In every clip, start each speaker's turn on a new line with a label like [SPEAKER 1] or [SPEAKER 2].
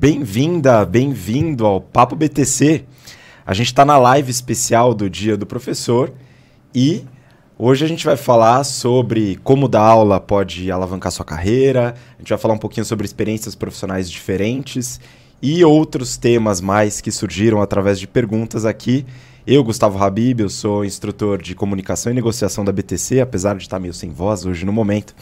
[SPEAKER 1] Bem-vinda, bem-vindo ao Papo BTC. A gente está na live especial do Dia do Professor e hoje a gente vai falar sobre como dar aula pode alavancar sua carreira, a gente vai falar um pouquinho sobre experiências profissionais diferentes e outros temas mais que surgiram através de perguntas aqui. Eu, Gustavo Habib, eu sou instrutor de comunicação e negociação da BTC, apesar de estar meio sem voz hoje no momento.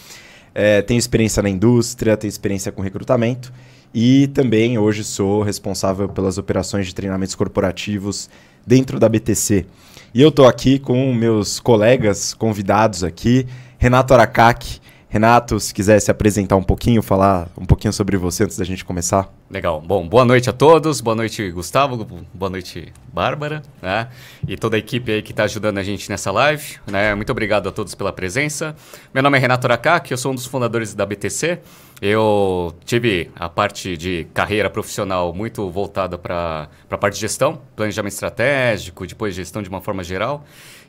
[SPEAKER 1] É, tenho experiência na indústria, tenho experiência com recrutamento e também hoje sou responsável pelas operações de treinamentos corporativos dentro da BTC. E eu estou aqui com meus colegas convidados aqui, Renato Aracaki, Renato, se quiser se apresentar um pouquinho, falar um pouquinho sobre você antes da gente começar.
[SPEAKER 2] Legal. Bom, boa noite a todos. Boa noite, Gustavo. Boa noite, Bárbara. Né? E toda a equipe aí que está ajudando a gente nessa live. Né? Muito obrigado a todos pela presença. Meu nome é Renato Aracac, eu sou um dos fundadores da BTC. Eu tive a parte de carreira profissional muito voltada para a parte de gestão, planejamento estratégico, depois gestão de uma forma geral.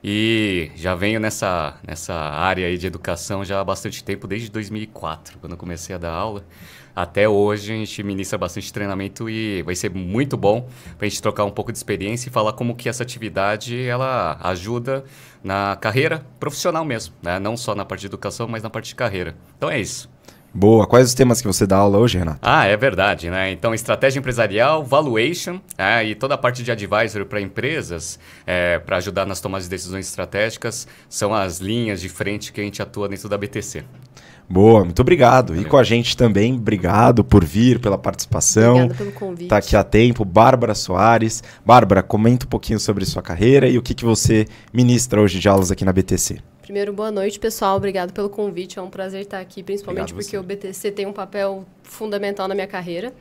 [SPEAKER 2] E já venho nessa, nessa área aí de educação já há bastante tempo, desde 2004, quando eu comecei a dar aula. Até hoje a gente ministra bastante treinamento e vai ser muito bom para a gente trocar um pouco de experiência e falar como que essa atividade ela ajuda na carreira profissional mesmo, né? não só na parte de educação, mas na parte de carreira. Então é isso.
[SPEAKER 1] Boa. Quais os temas que você dá aula hoje, Renato?
[SPEAKER 2] Ah, é verdade, né? Então, estratégia empresarial, valuation é, e toda a parte de advisory para empresas, é, para ajudar nas tomadas de decisões estratégicas, são as linhas de frente que a gente atua dentro da BTC.
[SPEAKER 1] Boa, muito obrigado. Valeu. E com a gente também, obrigado por vir, pela participação. Obrigado pelo convite. Tá aqui a tempo, Bárbara Soares. Bárbara, comenta um pouquinho sobre sua carreira e o que, que você ministra hoje de aulas aqui na BTC.
[SPEAKER 3] Primeiro, boa noite, pessoal. Obrigado pelo convite. É um prazer estar aqui, principalmente Obrigado, porque você. o BTC tem um papel fundamental na minha carreira.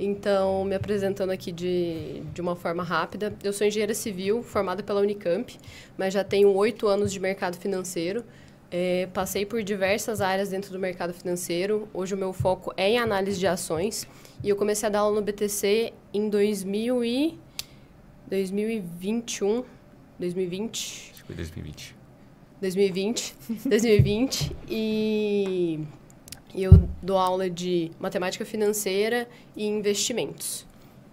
[SPEAKER 3] Então, me apresentando aqui de, de uma forma rápida, eu sou engenheira civil, formada pela Unicamp, mas já tenho oito anos de mercado financeiro. É, passei por diversas áreas dentro do mercado financeiro. Hoje o meu foco é em análise de ações. E eu comecei a dar aula no BTC em 2000 e 2021, 2020. Acho
[SPEAKER 2] que foi 2020.
[SPEAKER 3] 2020, 2020 e eu dou aula de matemática financeira e investimentos.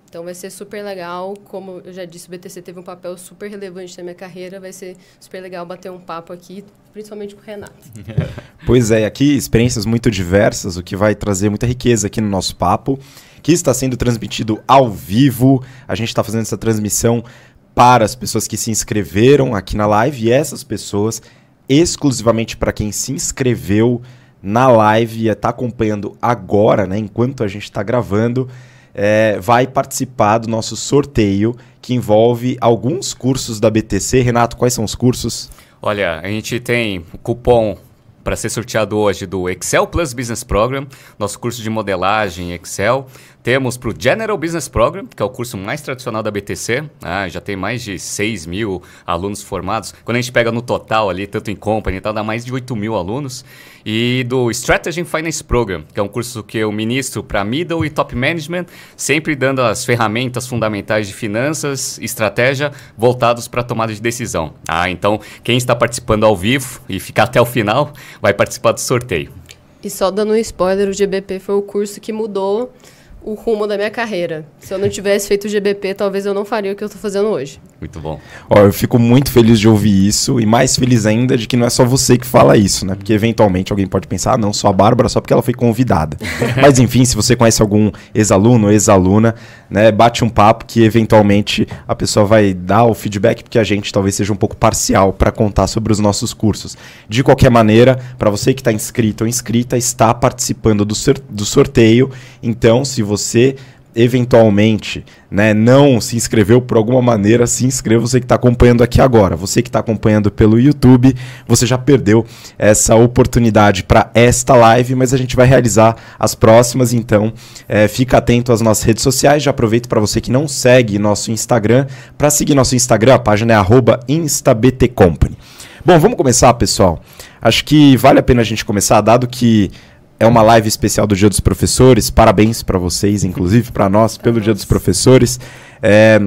[SPEAKER 3] Então vai ser super legal, como eu já disse, o BTC teve um papel super relevante na minha carreira, vai ser super legal bater um papo aqui, principalmente com o Renato.
[SPEAKER 1] pois é, aqui experiências muito diversas, o que vai trazer muita riqueza aqui no nosso papo, que está sendo transmitido ao vivo. A gente está fazendo essa transmissão para as pessoas que se inscreveram aqui na live e essas pessoas, exclusivamente para quem se inscreveu na live e está acompanhando agora, né, enquanto a gente está gravando, é, vai participar do nosso sorteio que envolve alguns cursos da BTC. Renato, quais são os cursos?
[SPEAKER 2] Olha, a gente tem cupom para ser sorteado hoje do Excel Plus Business Program, nosso curso de modelagem Excel. Temos para o General Business Program, que é o curso mais tradicional da BTC, ah, né? já tem mais de 6 mil alunos formados. Quando a gente pega no total ali, tanto em company e tal, dá mais de 8 mil alunos. E do Strategy and Finance Program, que é um curso que eu ministro para middle e top management, sempre dando as ferramentas fundamentais de finanças, estratégia, voltados para tomada de decisão. Ah, então quem está participando ao vivo e ficar até o final vai participar do sorteio.
[SPEAKER 3] E só dando um spoiler, o GBP foi o curso que mudou o rumo da minha carreira. Se eu não tivesse feito o GBP, talvez eu não faria o que eu estou fazendo hoje.
[SPEAKER 1] Muito bom. Ó, eu fico muito feliz de ouvir isso e mais feliz ainda de que não é só você que fala isso, né? Porque eventualmente alguém pode pensar, ah, não, só a Bárbara, só porque ela foi convidada. Mas enfim, se você conhece algum ex-aluno, ex-aluna, né, bate um papo que eventualmente a pessoa vai dar o feedback, porque a gente talvez seja um pouco parcial para contar sobre os nossos cursos. De qualquer maneira, para você que está inscrito ou inscrita, está participando do, do sorteio. Então, se você você eventualmente né, não se inscreveu por alguma maneira, se inscreva você que está acompanhando aqui agora. Você que está acompanhando pelo YouTube, você já perdeu essa oportunidade para esta live, mas a gente vai realizar as próximas, então é, fica atento às nossas redes sociais. Já aproveito para você que não segue nosso Instagram, para seguir nosso Instagram, a página é arroba instabtcompany. Bom, vamos começar, pessoal. Acho que vale a pena a gente começar, dado que é uma live especial do Dia dos Professores. Parabéns para vocês, inclusive para nós, pelo Dia dos Professores. É,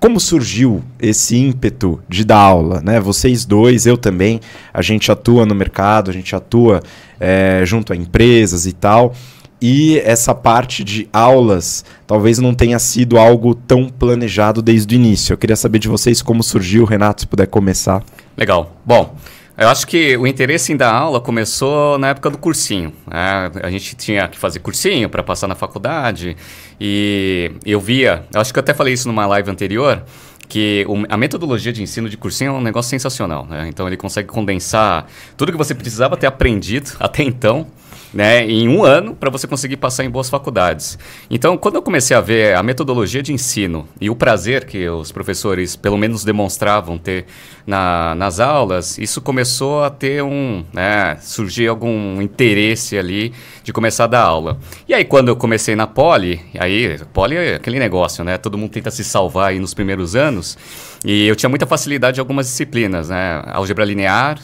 [SPEAKER 1] como surgiu esse ímpeto de dar aula? Né? Vocês dois, eu também, a gente atua no mercado, a gente atua é, junto a empresas e tal. E essa parte de aulas talvez não tenha sido algo tão planejado desde o início. Eu queria saber de vocês como surgiu, Renato, se puder começar.
[SPEAKER 2] Legal. Bom, eu acho que o interesse em dar aula começou na época do cursinho. Né? A gente tinha que fazer cursinho para passar na faculdade. E eu via, eu acho que eu até falei isso numa live anterior, que a metodologia de ensino de cursinho é um negócio sensacional. Né? Então ele consegue condensar tudo que você precisava ter aprendido até então né, em um ano para você conseguir passar em boas faculdades. Então, quando eu comecei a ver a metodologia de ensino e o prazer que os professores, pelo menos, demonstravam ter na, nas aulas, isso começou a ter um. Né, surgir algum interesse ali de começar a dar aula. E aí, quando eu comecei na Poli, aí, Poli é aquele negócio, né? Todo mundo tenta se salvar aí nos primeiros anos. E eu tinha muita facilidade em algumas disciplinas, né? Álgebra linear,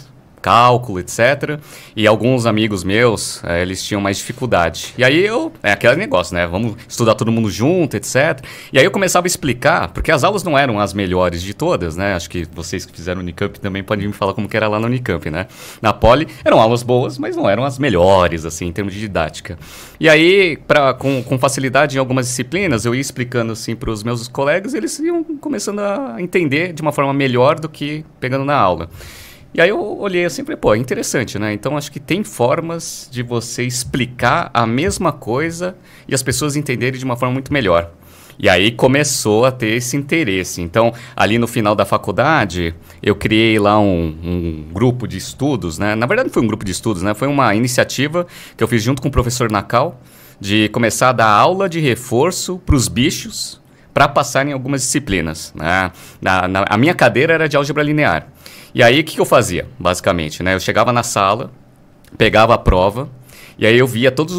[SPEAKER 2] cálculo, etc. E alguns amigos meus, é, eles tinham mais dificuldade. E aí eu, é aquele negócio, né? Vamos estudar todo mundo junto, etc. E aí eu começava a explicar, porque as aulas não eram as melhores de todas, né? Acho que vocês que fizeram Unicamp também podem me falar como que era lá na Unicamp, né? Na Poli eram aulas boas, mas não eram as melhores, assim, em termos de didática. E aí, pra, com, com facilidade em algumas disciplinas, eu ia explicando, assim, para os meus colegas, eles iam começando a entender de uma forma melhor do que pegando na aula. E aí eu olhei assim e falei, pô, é interessante, né? Então acho que tem formas de você explicar a mesma coisa e as pessoas entenderem de uma forma muito melhor. E aí começou a ter esse interesse. Então, ali no final da faculdade, eu criei lá um, um, grupo de estudos, né? Na verdade, não foi um grupo de estudos, né? Foi uma iniciativa que eu fiz junto com o professor Nacal de começar a dar aula de reforço para os bichos para passar em algumas disciplinas. Né? Na, na, a minha cadeira era de álgebra linear. E aí, o que, que eu fazia, basicamente? Né? Eu chegava na sala, pegava a prova, e aí eu via todas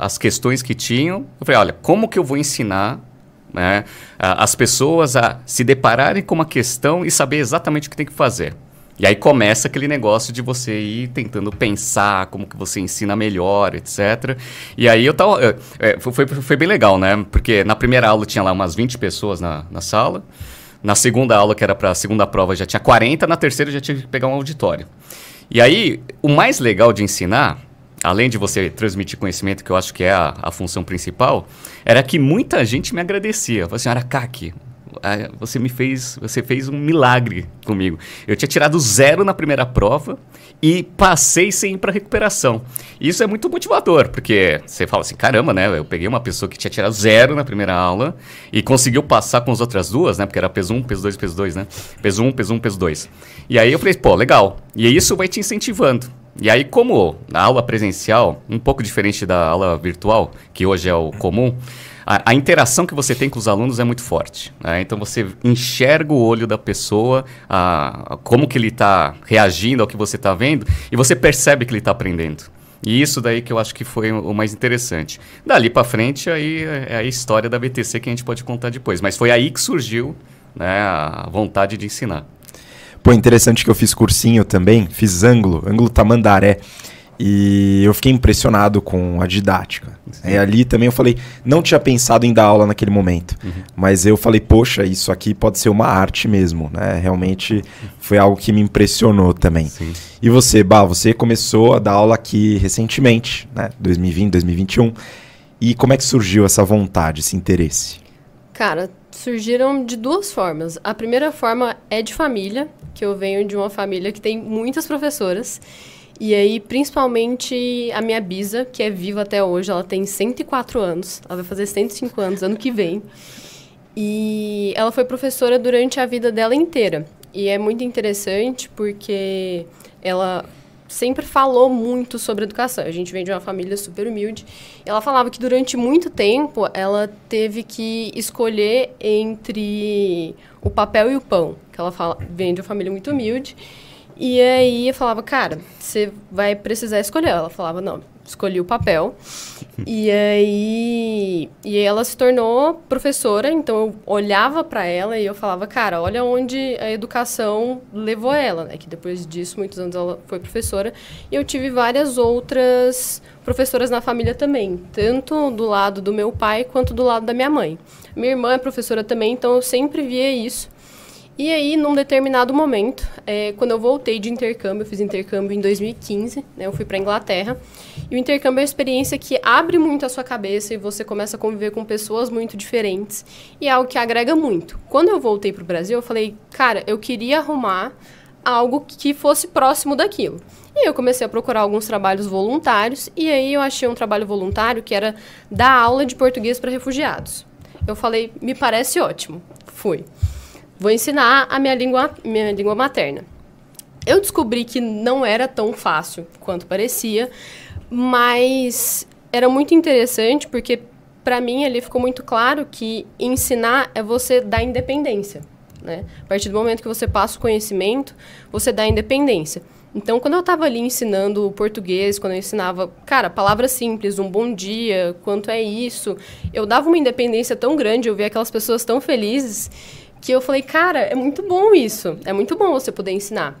[SPEAKER 2] as questões que tinham. Eu falei, olha, como que eu vou ensinar né, as pessoas a se depararem com uma questão e saber exatamente o que tem que fazer? E aí começa aquele negócio de você ir tentando pensar como que você ensina melhor, etc. E aí eu tava. É, foi, foi bem legal, né? Porque na primeira aula tinha lá umas 20 pessoas na, na sala. Na segunda aula, que era para a segunda prova, já tinha 40. Na terceira, já tinha que pegar um auditório. E aí, o mais legal de ensinar, além de você transmitir conhecimento, que eu acho que é a, a função principal, era que muita gente me agradecia. Falei assim, Aracaki, é, você me fez, você fez um milagre comigo. Eu tinha tirado zero na primeira prova e passei sem ir para recuperação. Isso é muito motivador, porque você fala assim, caramba, né? Eu peguei uma pessoa que tinha tirado zero na primeira aula e conseguiu passar com as outras duas, né? Porque era peso 1, peso 2, peso 2, né? Peso 1, peso 1, peso 2. E aí eu falei, pô, legal. E isso vai te incentivando. E aí, como a aula presencial, um pouco diferente da aula virtual, que hoje é o comum, a, a, interação que você tem com os alunos é muito forte. Né? Então você enxerga o olho da pessoa, a, a como que ele está reagindo ao que você está vendo, e você percebe que ele está aprendendo. E isso daí que eu acho que foi o mais interessante. Dali para frente, aí é, é a história da BTC que a gente pode contar depois. Mas foi aí que surgiu né, a vontade de ensinar.
[SPEAKER 1] Pô, interessante que eu fiz cursinho também, fiz ângulo, ângulo tamandaré. Tá e eu fiquei impressionado com a didática. E é, ali também eu falei, não tinha pensado em dar aula naquele momento, uhum. mas eu falei, poxa, isso aqui pode ser uma arte mesmo, né? Realmente foi algo que me impressionou também. Sim. E você, Bah, você começou a dar aula aqui recentemente, né? 2020, 2021. E como é que surgiu essa vontade, esse interesse?
[SPEAKER 3] Cara, surgiram de duas formas. A primeira forma é de família, que eu venho de uma família que tem muitas professoras. E aí, principalmente a minha bisa, que é viva até hoje, ela tem 104 anos. Ela vai fazer 105 anos ano que vem. E ela foi professora durante a vida dela inteira. E é muito interessante porque ela sempre falou muito sobre educação. A gente vem de uma família super humilde. Ela falava que durante muito tempo ela teve que escolher entre o papel e o pão. Que ela fala, vem de uma família muito humilde. E aí eu falava, cara, você vai precisar escolher. Ela falava, não, escolhi o papel. e aí e ela se tornou professora, então eu olhava para ela e eu falava, cara, olha onde a educação levou ela, né? Que depois disso, muitos anos ela foi professora, e eu tive várias outras professoras na família também, tanto do lado do meu pai quanto do lado da minha mãe. Minha irmã é professora também, então eu sempre via isso. E aí, num determinado momento, é, quando eu voltei de intercâmbio, eu fiz intercâmbio em 2015, né, eu fui para Inglaterra. E o intercâmbio é uma experiência que abre muito a sua cabeça e você começa a conviver com pessoas muito diferentes. E é algo que agrega muito. Quando eu voltei para o Brasil, eu falei, cara, eu queria arrumar algo que fosse próximo daquilo. E eu comecei a procurar alguns trabalhos voluntários. E aí, eu achei um trabalho voluntário que era dar aula de português para refugiados. Eu falei, me parece ótimo. Fui. Vou ensinar a minha língua, minha língua materna. Eu descobri que não era tão fácil quanto parecia, mas era muito interessante porque para mim ali ficou muito claro que ensinar é você dar independência, né? A partir do momento que você passa o conhecimento, você dá independência. Então, quando eu estava ali ensinando o português, quando eu ensinava, cara, palavras simples, um bom dia, quanto é isso, eu dava uma independência tão grande, eu via aquelas pessoas tão felizes que eu falei, cara, é muito bom isso, é muito bom você poder ensinar.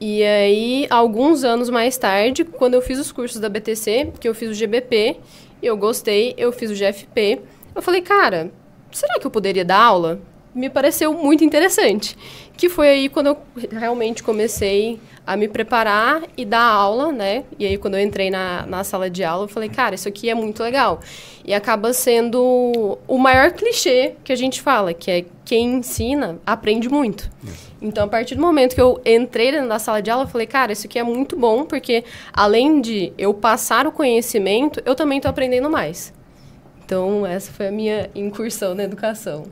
[SPEAKER 3] E aí, alguns anos mais tarde, quando eu fiz os cursos da BTC, que eu fiz o GBP, eu gostei, eu fiz o GFP, eu falei, cara, será que eu poderia dar aula? Me pareceu muito interessante. Que foi aí quando eu realmente comecei a me preparar e dar aula, né? E aí, quando eu entrei na, na sala de aula, eu falei, cara, isso aqui é muito legal. E acaba sendo o maior clichê que a gente fala, que é quem ensina aprende muito. Então, a partir do momento que eu entrei dentro da sala de aula, eu falei, cara, isso aqui é muito bom, porque além de eu passar o conhecimento, eu também estou aprendendo mais. Então, essa foi a minha incursão na educação.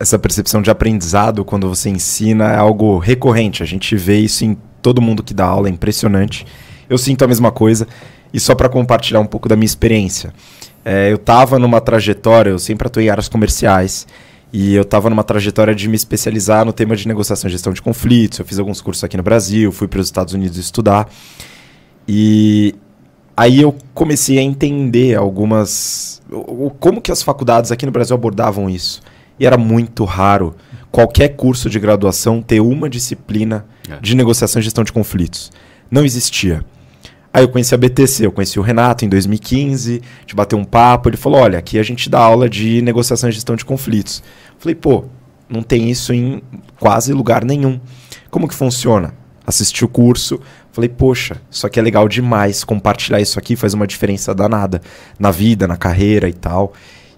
[SPEAKER 1] Essa percepção de aprendizado quando você ensina é algo recorrente. A gente vê isso em todo mundo que dá aula, é impressionante. Eu sinto a mesma coisa. E só para compartilhar um pouco da minha experiência. É, eu estava numa trajetória, eu sempre atuei em áreas comerciais. E eu estava numa trajetória de me especializar no tema de negociação e gestão de conflitos. Eu fiz alguns cursos aqui no Brasil, fui para os Estados Unidos estudar. E aí eu comecei a entender algumas. como que as faculdades aqui no Brasil abordavam isso. E era muito raro qualquer curso de graduação ter uma disciplina é. de negociação e gestão de conflitos. Não existia. Aí eu conheci a BTC, eu conheci o Renato em 2015, a gente bateu um papo, ele falou: olha, aqui a gente dá aula de negociação e gestão de conflitos. falei, pô, não tem isso em quase lugar nenhum. Como que funciona? Assisti o curso, falei, poxa, isso aqui é legal demais, compartilhar isso aqui faz uma diferença danada na vida, na carreira e tal.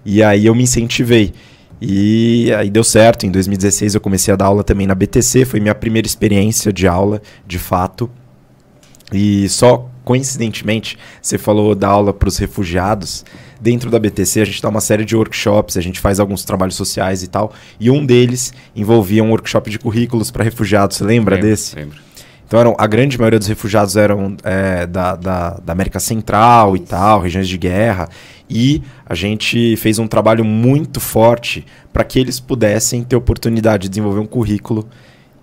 [SPEAKER 1] E aí eu me incentivei. E aí deu certo, em 2016 eu comecei a dar aula também na BTC, foi minha primeira experiência de aula, de fato. E só coincidentemente, você falou da aula para os refugiados. Dentro da BTC, a gente dá uma série de workshops, a gente faz alguns trabalhos sociais e tal. E um deles envolvia um workshop de currículos para refugiados. Você lembra lembro, desse? Lembro. Então, eram, a grande maioria dos refugiados eram é, da, da, da América Central e tal, regiões de guerra. E a gente fez um trabalho muito forte para que eles pudessem ter oportunidade de desenvolver um currículo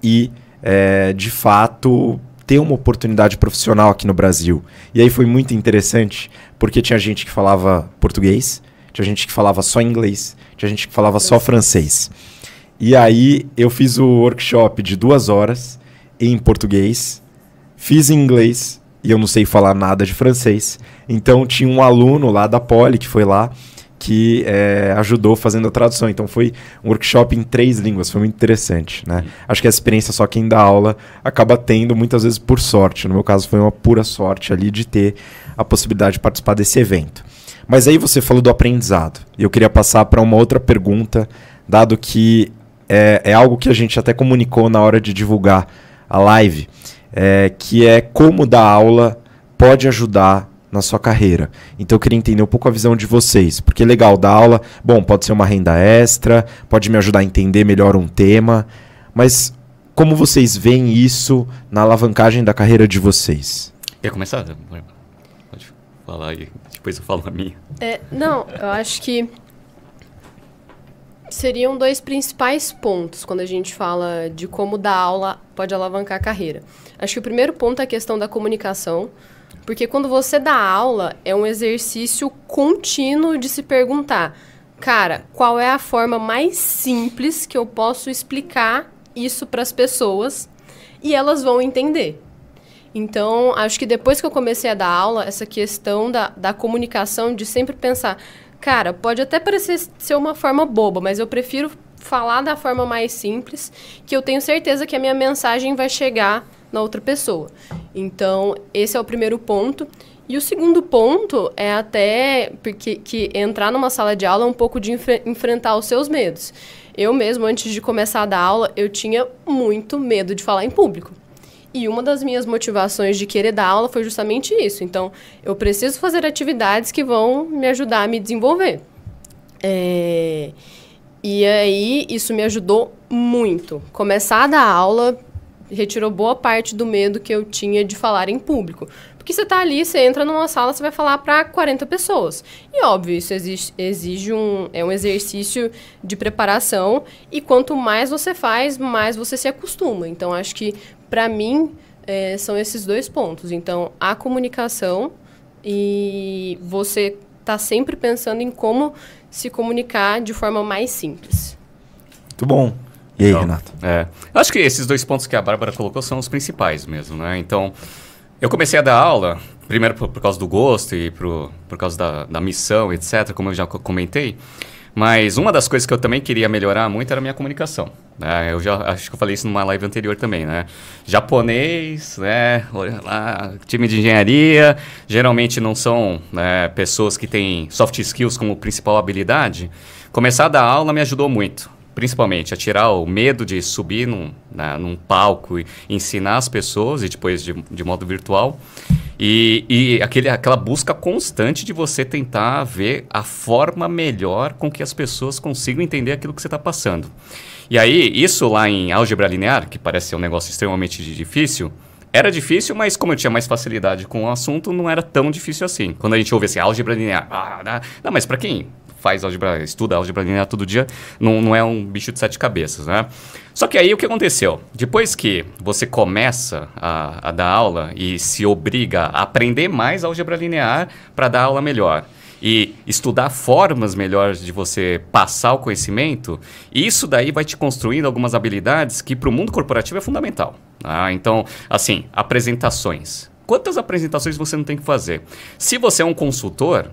[SPEAKER 1] e, é, de fato, ter uma oportunidade profissional aqui no Brasil. E aí foi muito interessante, porque tinha gente que falava português, tinha gente que falava só inglês, tinha gente que falava só francês. E aí eu fiz o workshop de duas horas em português, fiz em inglês e eu não sei falar nada de francês. Então tinha um aluno lá da Poli que foi lá que é, ajudou fazendo a tradução. Então foi um workshop em três línguas, foi muito interessante. Né? Acho que a experiência só quem dá aula acaba tendo, muitas vezes por sorte. No meu caso, foi uma pura sorte ali de ter a possibilidade de participar desse evento. Mas aí você falou do aprendizado. Eu queria passar para uma outra pergunta, dado que é, é, algo que a gente até comunicou na hora de divulgar a live, é, que é como dar aula pode ajudar na sua carreira. Então eu queria entender um pouco a visão de vocês, porque é legal da aula, bom, pode ser uma renda extra, pode me ajudar a entender melhor um tema, mas como vocês veem isso na alavancagem da carreira de vocês?
[SPEAKER 2] Quer começar? Pode falar aí, depois eu falo a minha.
[SPEAKER 3] É, não, eu acho que seriam dois principais pontos quando a gente fala de como dar aula pode alavancar a carreira. Acho que o primeiro ponto é a questão da comunicação. Porque quando você dá aula, é um exercício contínuo de se perguntar: cara, qual é a forma mais simples que eu posso explicar isso para as pessoas e elas vão entender? Então, acho que depois que eu comecei a dar aula, essa questão da, da comunicação, de sempre pensar, cara, pode até parecer ser uma forma boba, mas eu prefiro falar da forma mais simples, que eu tenho certeza que a minha mensagem vai chegar na outra pessoa. Então, esse é o primeiro ponto. E o segundo ponto é até porque que entrar numa sala de aula é um pouco de enfre enfrentar os seus medos. Eu mesmo, antes de começar a dar aula, eu tinha muito medo de falar em público. E uma das minhas motivações de querer dar aula foi justamente isso. Então, eu preciso fazer atividades que vão me ajudar a me desenvolver. É... E aí, isso me ajudou muito. Começar a dar aula retirou boa parte do medo que eu tinha de falar em público. Porque você está ali, você entra numa sala, você vai falar para 40 pessoas. E óbvio, isso exige, exige, um, é um exercício de preparação e quanto mais você faz, mais você se acostuma. Então acho que para mim é, são esses dois pontos. Então a comunicação e você tá sempre pensando em como se comunicar de forma mais simples.
[SPEAKER 1] Muito bom. E aí, então, Renato? É,
[SPEAKER 3] acho
[SPEAKER 2] que esses dois pontos que a Bárbara colocou são os principais mesmo, né? Então, eu comecei a dar aula, primeiro por, por causa do gosto e por, por causa da, da missão, etc., como eu já comentei. Mas uma das coisas que eu também queria melhorar muito era a minha comunicação. Né? Eu já acho que eu falei isso numa live anterior também, né? Japonês, né? Lá, time de engenharia, geralmente não são né, pessoas que têm soft skills como principal habilidade. Começar a dar aula me ajudou muito principalmente, a tirar o medo de subir num, né, num palco e ensinar as pessoas, e depois de, de modo virtual. E, e aquele, aquela busca constante de você tentar ver a forma melhor com que as pessoas consigam entender aquilo que você está passando. E aí, isso lá em álgebra linear, que parece ser um negócio extremamente difícil, era difícil, mas como eu tinha mais facilidade com o assunto, não era tão difícil assim. Quando a gente ouve assim, álgebra linear, ah, ah, ah não, mas para quem faz álgebra, estuda álgebra linear todo dia, não, não é um bicho de sete cabeças, né? Só que aí o que aconteceu? Depois que você começa a, a dar aula e se obriga a aprender mais álgebra linear para dar aula melhor e estudar formas melhores de você passar o conhecimento, isso daí vai te construindo algumas habilidades que para o mundo corporativo é fundamental. Ah, então, assim, apresentações. Quantas apresentações você não tem que fazer? Se você é um consultor,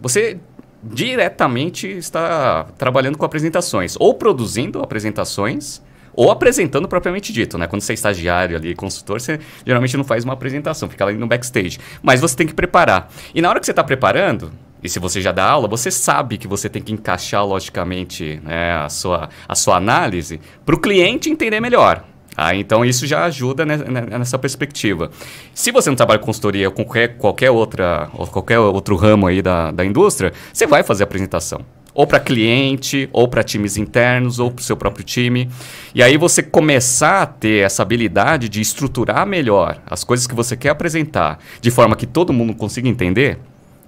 [SPEAKER 2] você diretamente está trabalhando com apresentações, ou produzindo apresentações, ou apresentando propriamente dito, né? Quando você é estagiário ali, consultor, você geralmente não faz uma apresentação, fica ali no backstage. Mas você tem que preparar. E na hora que você está preparando, e se você já dá aula, você sabe que você tem que encaixar logicamente né, a, sua, a sua análise para o cliente entender melhor. Ah, então isso já ajuda nessa perspectiva. Se você não trabalha com consultoria ou com qualquer, qualquer, outra, ou qualquer outro ramo aí da, da indústria, você vai fazer a apresentação. Ou para cliente, ou para times internos, ou para o seu próprio time. E aí você começar a ter essa habilidade de estruturar melhor as coisas que você quer apresentar, de forma que todo mundo consiga entender,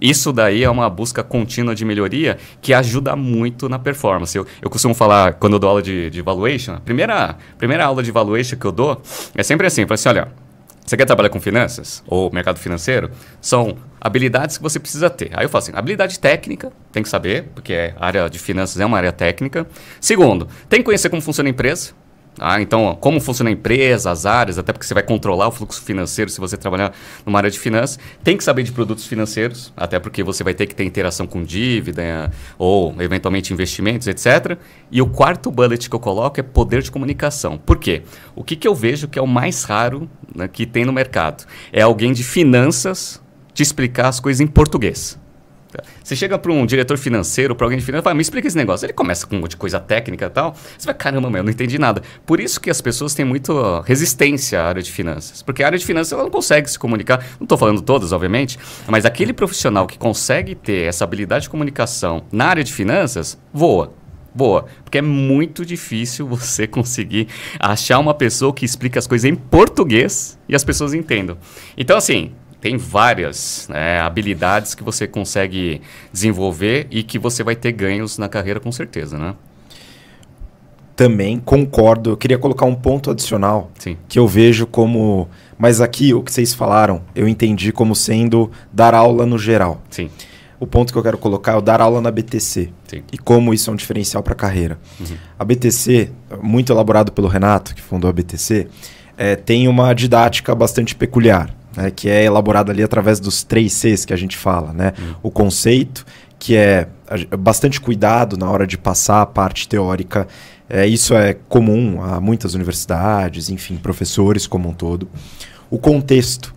[SPEAKER 2] isso daí é uma busca contínua de melhoria que ajuda muito na performance. Eu, eu costumo falar, quando eu dou aula de, de valuation, a primeira, primeira aula de valuation que eu dou é sempre assim, eu assim, olha, você quer trabalhar com finanças ou mercado financeiro? São habilidades que você precisa ter. Aí eu falo assim, habilidade técnica, tem que saber, porque a é área de finanças é uma área técnica. Segundo, tem que conhecer como funciona a empresa, ah, então, como funciona a empresa, as áreas, até porque você vai controlar o fluxo financeiro se você trabalhar numa área de finanças. Tem que saber de produtos financeiros, até porque você vai ter que ter interação com dívida ou, eventualmente, investimentos, etc. E o quarto bullet que eu coloco é poder de comunicação. Por quê? O que, que eu vejo que é o mais raro né, que tem no mercado? É alguém de finanças te explicar as coisas em português. Você chega para um diretor financeiro, para alguém de finanças, fala, me explica esse negócio. Ele começa com um monte de coisa técnica e tal. Você vai, caramba, meu, não entendi nada. Por isso que as pessoas têm muito resistência à área de finanças. Porque a área de finanças ela não consegue se comunicar. Não estou falando todas, obviamente, mas aquele profissional que consegue ter essa habilidade de comunicação na área de finanças, voa boa. Porque é muito difícil você conseguir achar uma pessoa que explica as coisas em português e as pessoas entendam. Então, assim, tem várias né, habilidades que você consegue desenvolver e que você vai ter ganhos na carreira com certeza, né?
[SPEAKER 1] Também concordo. Eu queria colocar um ponto adicional Sim. que eu vejo como. Mas aqui o que vocês falaram, eu entendi como sendo dar aula no geral. Sim. O ponto que eu quero colocar é o dar aula na BTC Sim. e como isso é um diferencial para a carreira. Uhum. A BTC, muito elaborado pelo Renato, que fundou a BTC, é, eh, tem uma didática bastante peculiar né, que é elaborado ali através dos três Cs que a gente fala, né? Uhum. O conceito, que é bastante cuidado na hora de passar a parte teórica. É, isso é comum a muitas universidades, enfim, professores como um todo. O contexto,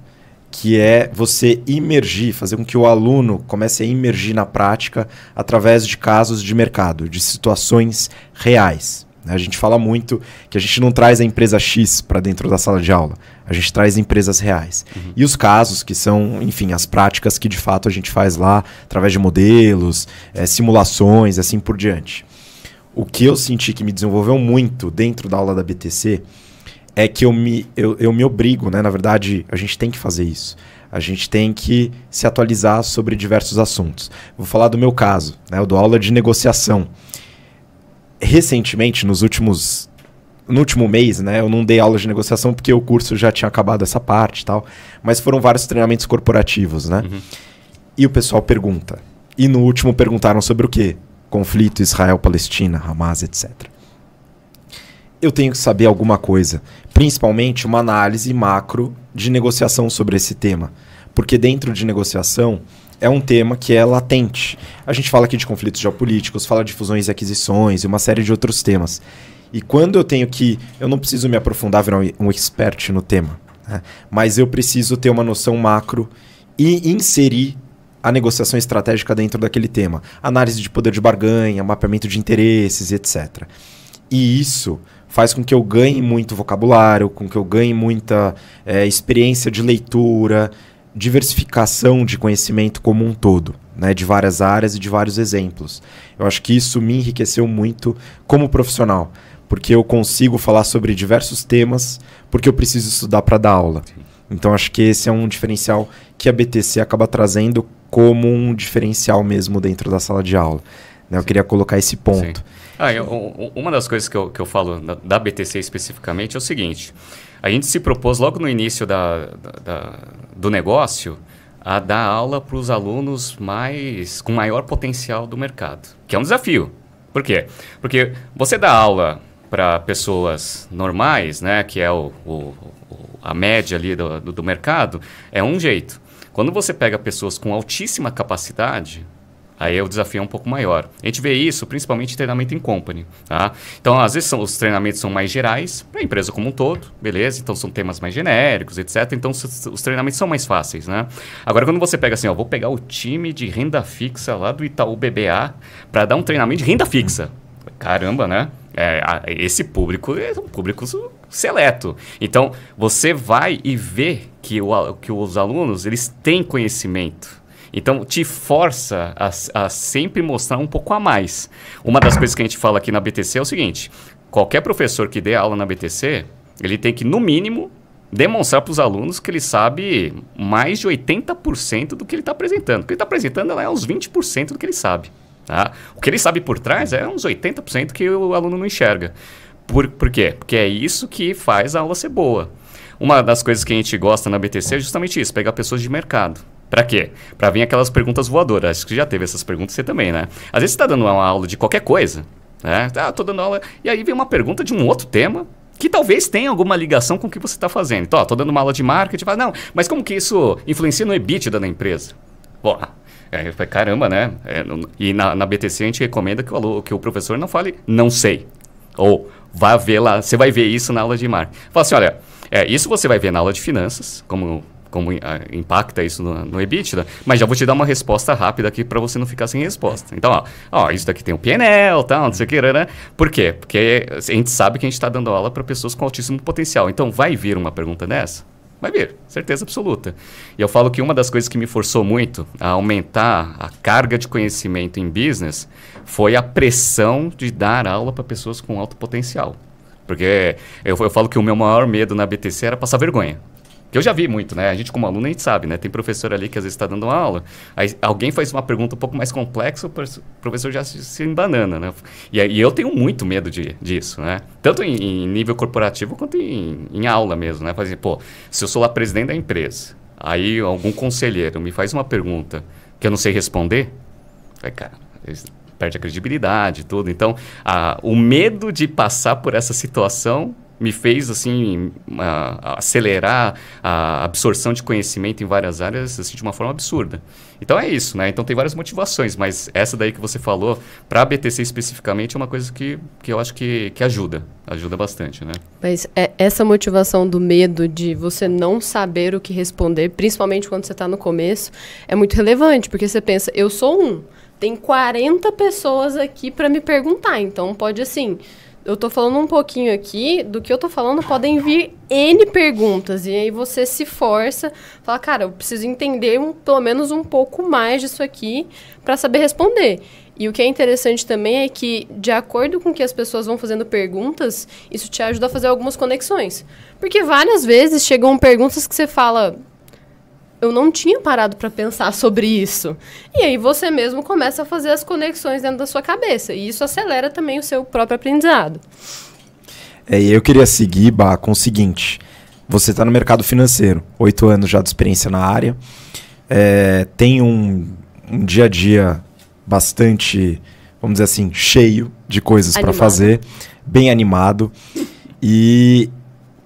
[SPEAKER 1] que é você imergir, fazer com que o aluno comece a imergir na prática através de casos de mercado, de situações reais. A gente fala muito que a gente não traz a empresa X para dentro da sala de aula, a gente traz empresas reais. Uhum. E os casos, que são, enfim, as práticas que de fato a gente faz lá, através de modelos, é, simulações, assim por diante. O que eu senti que me desenvolveu muito dentro da aula da BTC é que eu me, eu, eu me obrigo, né? Na verdade, a gente tem que fazer isso. A gente tem que se atualizar sobre diversos assuntos. Vou falar do meu caso, né? Eu dou aula de negociação recentemente, nos últimos. No último mês, né? Eu não dei aula de negociação porque o curso já tinha acabado essa parte e tal. Mas foram vários treinamentos corporativos, né? Uhum. E o pessoal pergunta. E no último perguntaram sobre o quê? Conflito Israel-Palestina, Hamas, etc. Eu tenho que saber alguma coisa, principalmente uma análise macro de negociação sobre esse tema. Porque dentro de negociação, é um tema que é latente. A gente fala aqui de conflitos geopolíticos, fala de fusões e aquisições e uma série de outros temas. E quando eu tenho que. Eu não preciso me aprofundar, virar um expert no tema, né? mas eu preciso ter uma noção macro e inserir a negociação estratégica dentro daquele tema. Análise de poder de barganha, mapeamento de interesses, etc. E isso faz com que eu ganhe muito vocabulário, com que eu ganhe muita é, experiência de leitura, diversificação de conhecimento como um todo, né, de várias áreas e de vários exemplos. Eu acho que isso me enriqueceu muito como profissional, porque eu consigo falar sobre diversos temas, porque eu preciso estudar para dar aula. Então acho que esse é um diferencial que a BTC acaba trazendo como um diferencial mesmo dentro da sala de aula. Né? Eu queria colocar esse ponto.
[SPEAKER 2] Ah, eu, uma das coisas que eu, que eu falo da BTC especificamente é o seguinte: a gente se propôs logo no início da, da, da do negócio a dar aula para os alunos mais com maior potencial do mercado, que é um desafio. Por quê? Porque você dá aula para pessoas normais, né, que é o, o, a média ali do, do mercado, é um jeito. Quando você pega pessoas com altíssima capacidade, aí o desafio é um pouco maior. A gente vê isso principalmente em treinamento em company. Tá? Então, às vezes, são, os treinamentos são mais gerais para a empresa como um todo, beleza? Então, são temas mais genéricos, etc. Então, os treinamentos são mais fáceis. Né? Agora, quando você pega assim, ó, vou pegar o time de renda fixa lá do Itaú BBA para dar um treinamento de renda fixa. Caramba, né? É, esse público é um público seleto. Então, você vai e vê que, o, que os alunos eles têm conhecimento então, te força a, a sempre mostrar um pouco a mais. Uma das coisas que a gente fala aqui na BTC é o seguinte: qualquer professor que dê aula na BTC, ele tem que, no mínimo, demonstrar para os alunos que ele sabe mais de 80% do que ele está apresentando. O que ele está apresentando é uns 20% do que ele sabe. Tá? O que ele sabe por trás é uns 80% que o aluno não enxerga. Por, por quê? Porque é isso que faz a aula ser boa. Uma das coisas que a gente gosta na BTC é justamente isso, pegar pessoas de mercado. Para quê? Para vir aquelas perguntas voadoras. Acho que já teve essas perguntas você também, né? Às vezes você está dando uma aula de qualquer coisa, né? Ah, tô dando aula. E aí vem uma pergunta de um outro tema, que talvez tenha alguma ligação com o que você está fazendo. Então, ó, tô dando uma aula de marketing, fala, não, mas como que isso influencia no EBITDA da empresa? Bom, é, caramba, né? É, e na, na, BTC a gente recomenda que o, que o professor não fale, não sei. Ou, vá ver lá, você vai ver isso na aula de marketing. Fala assim, olha, é, isso você vai ver na aula de finanças, como como ah, impacta isso no, no EBITDA, mas já vou te dar uma resposta rápida aqui para você não ficar sem resposta. Então, ó, ó isso daqui tem o PNL, tal, não sei o que, né? Por quê? Porque a gente sabe que a gente está dando aula para pessoas com altíssimo potencial. Então, vai vir uma pergunta dessa? Vai vir, certeza absoluta. E eu falo que uma das coisas que me forçou muito a aumentar a carga de conhecimento em business foi a pressão de dar aula para pessoas com alto potencial. Porque eu, eu falo que o meu maior medo na BTC era passar vergonha. Que eu já vi muito, né? A gente, como aluno, a gente sabe, né? Tem professor ali que às vezes está dando uma aula, aí alguém faz uma pergunta um pouco mais complexa, o professor já se, se embanana, né? E, e eu tenho muito medo de, disso, né? Tanto em, em nível corporativo quanto em, em aula mesmo, né? Fazer, pô, se eu sou lá presidente da empresa, aí algum conselheiro me faz uma pergunta que eu não sei responder, vai é, cara, perde a credibilidade tudo. Então, a, o medo de passar por essa situação me fez assim acelerar a absorção de conhecimento em várias áreas assim, de uma forma absurda. Então é isso, né? Então tem várias motivações, mas essa daí que você falou, para a BTC especificamente, é uma coisa que, que eu acho que, que ajuda, ajuda bastante, né?
[SPEAKER 3] Mas é essa motivação do medo de você não saber o que responder, principalmente quando você está no começo, é muito relevante, porque você pensa, eu sou um, tem 40 pessoas aqui para me perguntar, então pode assim eu tô falando um pouquinho aqui, do que eu tô falando podem vir N perguntas. E aí você se força, fala, cara, eu preciso entender um, pelo menos um pouco mais disso aqui para saber responder. E o que é interessante também é que, de acordo com que as pessoas vão fazendo perguntas, isso te ajuda a fazer algumas conexões. Porque várias vezes chegam perguntas que você fala, eu não tinha parado para pensar sobre isso. E aí você mesmo começa a fazer as conexões dentro da sua cabeça. E isso acelera também o seu próprio aprendizado.
[SPEAKER 1] É, eu queria seguir, Bah, com o seguinte. Você está no mercado financeiro, oito anos já de experiência na área, é, tem um, um dia a dia bastante, vamos dizer assim, cheio de coisas para fazer, bem animado. E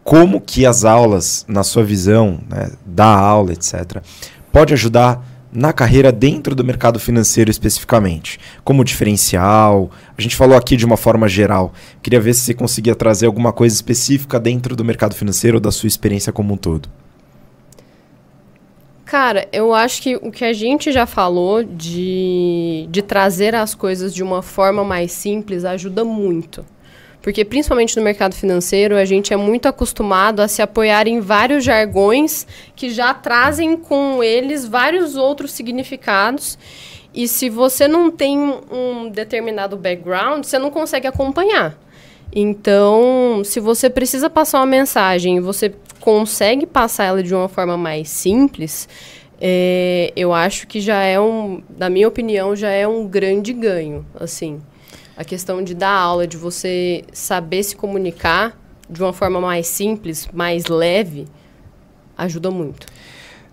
[SPEAKER 1] como que as aulas, na sua visão, né, da aula, etc., pode ajudar na carreira dentro do mercado financeiro especificamente? Como diferencial? A gente falou aqui de uma forma geral. Queria ver se você conseguia trazer alguma coisa específica dentro do mercado financeiro ou da sua experiência como um todo.
[SPEAKER 3] Cara, eu acho que o que a gente já falou de, de trazer as coisas de uma forma mais simples ajuda muito. Porque, principalmente no mercado financeiro, a gente é muito acostumado a se apoiar em vários jargões que já trazem com eles vários outros significados. E se você não tem um determinado background, você não consegue acompanhar. Então, se você precisa passar uma mensagem e você consegue passar ela de uma forma mais simples, é, eu acho que já é um, na minha opinião, já é um grande ganho, assim. A questão de dar aula, de você saber se comunicar de uma forma mais simples, mais leve, ajuda muito.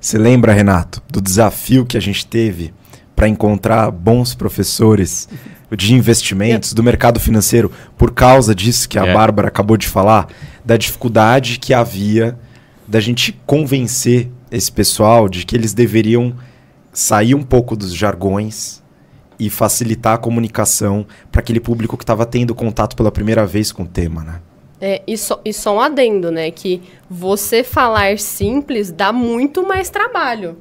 [SPEAKER 1] Você lembra, Renato, do desafio que a gente teve para encontrar bons professores de investimentos, do mercado financeiro, por causa disso que a é. Bárbara acabou de falar, da dificuldade que havia da gente convencer esse pessoal de que eles deveriam sair um pouco dos jargões, e facilitar a comunicação para aquele público que estava tendo contato pela primeira vez com o tema, né?
[SPEAKER 3] É, e, só, e só um adendo, né? Que você falar simples dá muito mais trabalho.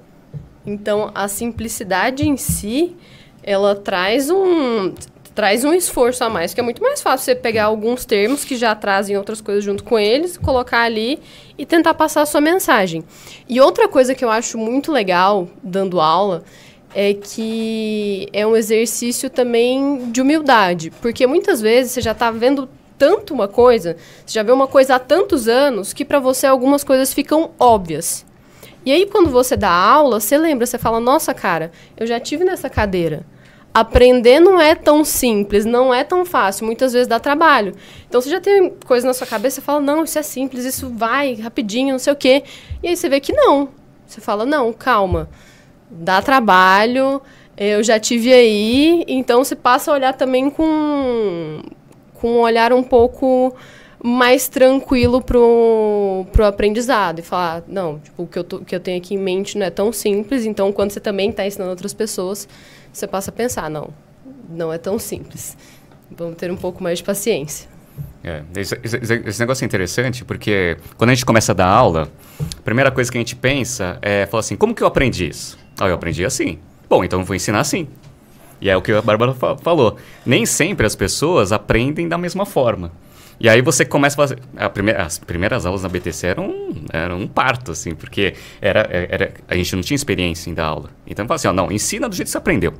[SPEAKER 3] Então, a simplicidade em si, ela traz um, traz um esforço a mais, que é muito mais fácil você pegar alguns termos que já trazem outras coisas junto com eles, colocar ali e tentar passar a sua mensagem. E outra coisa que eu acho muito legal dando aula é que é um exercício também de humildade, porque muitas vezes você já está vendo tanto uma coisa, você já vê uma coisa há tantos anos que para você algumas coisas ficam óbvias. E aí quando você dá aula, você lembra, você fala: "Nossa, cara, eu já tive nessa cadeira". Aprender não é tão simples, não é tão fácil, muitas vezes dá trabalho. Então você já tem coisa na sua cabeça, você fala: "Não, isso é simples, isso vai rapidinho, não sei o quê". E aí você vê que não. Você fala: "Não, calma" dá trabalho. Eu já tive aí, então se passa a olhar também com, com um olhar um pouco mais tranquilo pro, pro aprendizado e falar, não, tipo, o que eu, tô, o que eu tenho aqui em mente não é tão simples, então quando você também está ensinando outras pessoas, você passa a pensar, não, não é tão simples. Vamos ter um pouco mais de paciência.
[SPEAKER 2] É, esse, esse, negócio é interessante porque quando a gente começa a dar aula, a primeira coisa que a gente pensa é falar assim: como que eu aprendi isso? Ah, eu aprendi assim. Bom, então eu vou ensinar assim. E é o que a Bárbara fa falou. Nem sempre as pessoas aprendem da mesma forma. E aí você começa a fazer. A primeira, as primeiras aulas na BTC eram, eram um parto, assim, porque era, é, era, a gente não tinha experiência em dar aula. Então eu falo assim: ó, não, ensina do jeito que você aprendeu.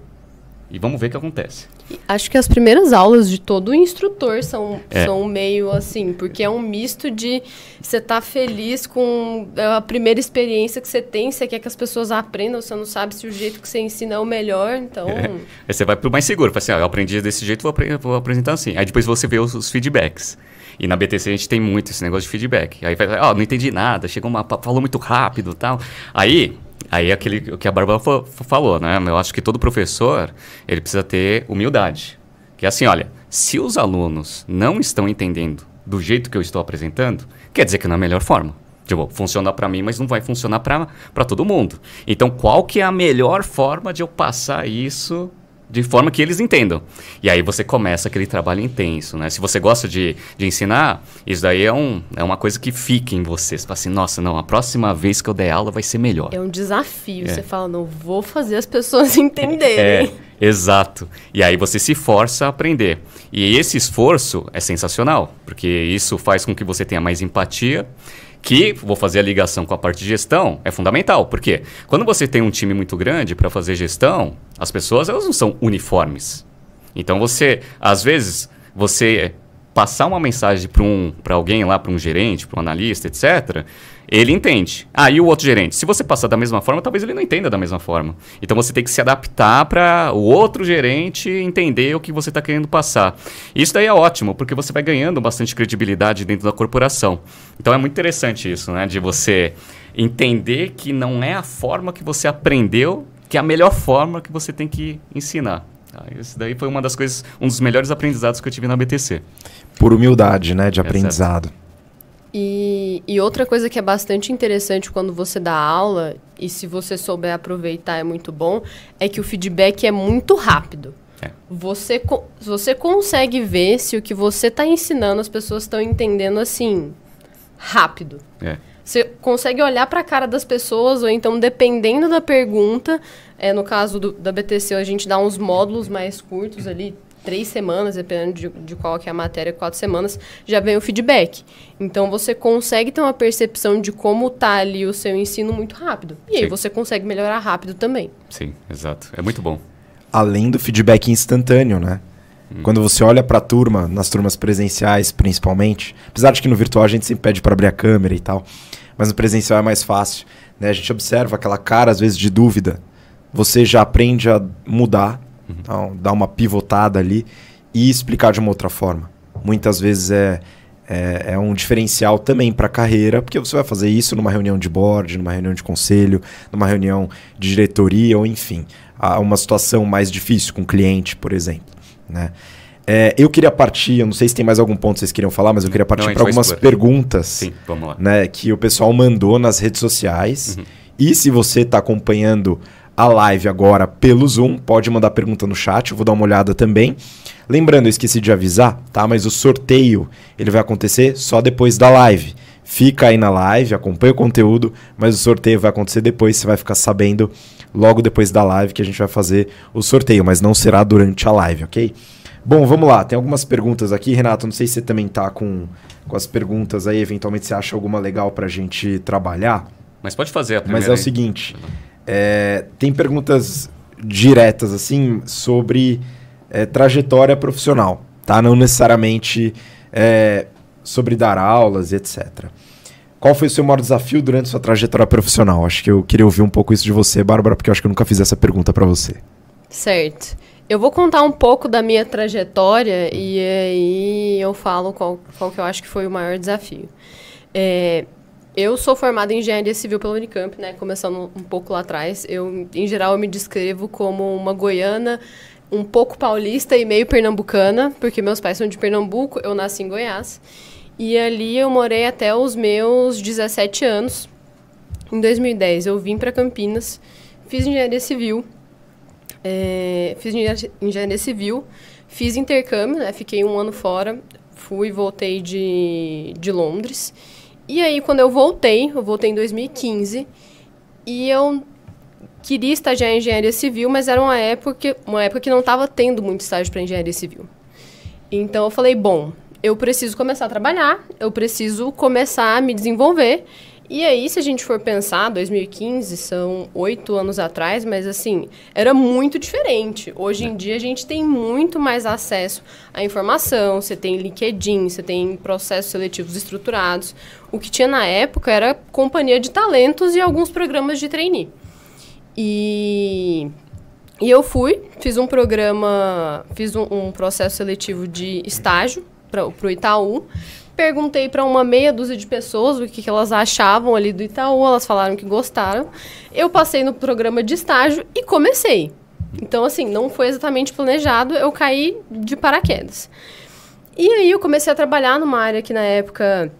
[SPEAKER 2] E vamos ver o que acontece.
[SPEAKER 3] Acho que as primeiras aulas de todo instrutor são, é. são meio assim, porque é um misto de você tá feliz com a primeira experiência que você tem, você quer que as pessoas aprendam, você não sabe se o jeito que você ensina é o melhor, então... É.
[SPEAKER 2] Aí você vai pro mais seguro, fala assim, ah, eu aprendi desse jeito, vou, vou apresentar assim. Aí depois você vê os, os, feedbacks. E na BTC a gente tem muito esse negócio de feedback. Aí vai, ó, oh, não entendi nada, chegou uma, falou muito rápido tal. Aí Aí é aquele que a Bárbara falou, né? Eu acho que todo professor, ele precisa ter humildade. Que é assim, olha, se os alunos não estão entendendo do jeito que eu estou apresentando, quer dizer que não é a melhor forma. Tipo, funciona para mim, mas não vai funcionar para todo mundo. Então, qual que é a melhor forma de eu passar isso de forma que eles entendam. E aí você começa aquele trabalho intenso, né? Se você gosta de, de ensinar, isso daí é, um, é uma coisa que fica em você. Você fala assim, nossa, não, a próxima vez que eu der aula vai ser melhor.
[SPEAKER 3] É um desafio. É. Você fala, não vou fazer as pessoas entenderem.
[SPEAKER 2] É, exato. E aí você se força a aprender. E esse esforço é sensacional, porque isso faz com que você tenha mais empatia que vou fazer a ligação com a parte de gestão, é fundamental. Porque quando você tem um time muito grande para fazer gestão, as pessoas elas não são uniformes. Então você, às vezes, você passar uma mensagem para um, alguém lá, para um gerente, para um analista, etc., ele entende. Aí ah, o outro gerente, se você passar da mesma forma, talvez ele não entenda da mesma forma. Então você tem que se adaptar para o outro gerente entender o que você está querendo passar. Isso daí é ótimo, porque você vai ganhando bastante credibilidade dentro da corporação. Então é muito interessante isso, né? De você entender que não é a forma que você aprendeu que é a melhor forma que você tem que ensinar. Esse ah, daí foi uma das coisas, um dos melhores aprendizados que eu tive na
[SPEAKER 1] BTC. Por humildade, né, de é aprendizado.
[SPEAKER 3] E, e outra coisa que é bastante interessante quando você dá aula, e se você souber aproveitar é muito bom, é que o feedback é muito rápido. É. Você, você consegue ver se o que você está ensinando as pessoas estão entendendo assim, rápido. É. Você consegue olhar para a cara das pessoas, ou então, dependendo da pergunta, é, no caso do, da BTC, a gente dá uns módulos mais curtos ali, três semanas, dependendo de, de qual que é a matéria, quatro semanas, já vem o feedback. Então você consegue ter uma percepção de como está ali o seu ensino muito rápido. E Sim. aí você consegue melhorar rápido também.
[SPEAKER 2] Sim, exato. É muito bom.
[SPEAKER 1] Além do feedback instantâneo, né? Hum. Quando você olha para a turma, nas turmas presenciais principalmente, apesar de que no virtual a gente sempre pede para abrir a câmera e tal, mas no presencial é mais fácil. Né? A gente observa aquela cara, às vezes, de dúvida você já aprende a mudar, uhum. então, dar uma pivotada ali e explicar de uma outra forma. Muitas vezes é, é, é um diferencial também para a carreira, porque você vai fazer isso numa reunião de board, numa reunião de conselho, numa reunião de diretoria, ou enfim, uma situação mais difícil com o cliente, por exemplo. Né? É, eu queria partir, eu não sei se tem mais algum ponto que vocês queriam falar, mas eu queria partir para algumas explorar. perguntas Sim, né, que o pessoal mandou nas redes sociais. Uhum. E se você está acompanhando a live agora pelo Zoom. Pode mandar pergunta no chat, eu vou dar uma olhada também. Lembrando, eu esqueci de avisar, tá? Mas o sorteio ele vai acontecer só depois da live. Fica aí na live, acompanha o conteúdo, mas o sorteio vai acontecer depois, você vai ficar sabendo logo depois da live que a gente vai fazer o sorteio, mas não será durante a live, ok? Bom, vamos lá, tem algumas perguntas aqui. Renato, não sei se você também tá com, com as perguntas aí, eventualmente você acha alguma legal pra gente trabalhar.
[SPEAKER 2] Mas pode fazer a primeira. Mas é aí. o
[SPEAKER 1] seguinte. Uhum. É, tem perguntas diretas, assim, sobre é, trajetória profissional, tá? Não necessariamente é, sobre dar aulas e etc. Qual foi o seu maior desafio durante sua trajetória profissional? Acho que eu queria ouvir um pouco isso de você, Bárbara, porque eu acho que eu nunca fiz essa pergunta para você.
[SPEAKER 3] Certo. Eu vou contar um pouco da minha trajetória e aí eu falo qual, qual que eu acho que foi o maior desafio. É, eu sou formada em engenharia civil pela Unicamp, né? Começando um pouco lá atrás. Eu, em geral, eu me descrevo como uma goiana, um pouco paulista e meio pernambucana, porque meus pais são de Pernambuco, eu nasci em Goiás. E ali eu morei até os meus 17 anos. Em 2010 eu vim para Campinas, fiz engenharia civil, é, fiz engenharia civil, fiz intercâmbio, né? Fiquei um ano fora, fui e voltei de, de Londres. E aí, quando eu voltei, eu voltei em 2015, e eu queria estagiar em engenharia civil, mas era uma época, uma época que não estava tendo muito estágio para engenharia civil. Então eu falei, bom, eu preciso começar a trabalhar, eu preciso começar a me desenvolver e aí, se a gente for pensar, 2015 são oito anos atrás, mas assim, era muito diferente. Hoje em é. dia a gente tem muito mais acesso à informação, você tem LinkedIn, você tem processos seletivos estruturados. O que tinha na época era companhia de talentos e alguns programas de trainee. E, e eu fui, fiz um programa, fiz um, um processo seletivo de estágio para o Itaú perguntei para uma meia dúzia de pessoas o que, que elas achavam ali do Itaú, elas falaram que gostaram. Eu passei no programa de estágio e comecei. Então, assim, não foi exatamente planejado, eu caí de paraquedas. E aí eu comecei a trabalhar numa área que na época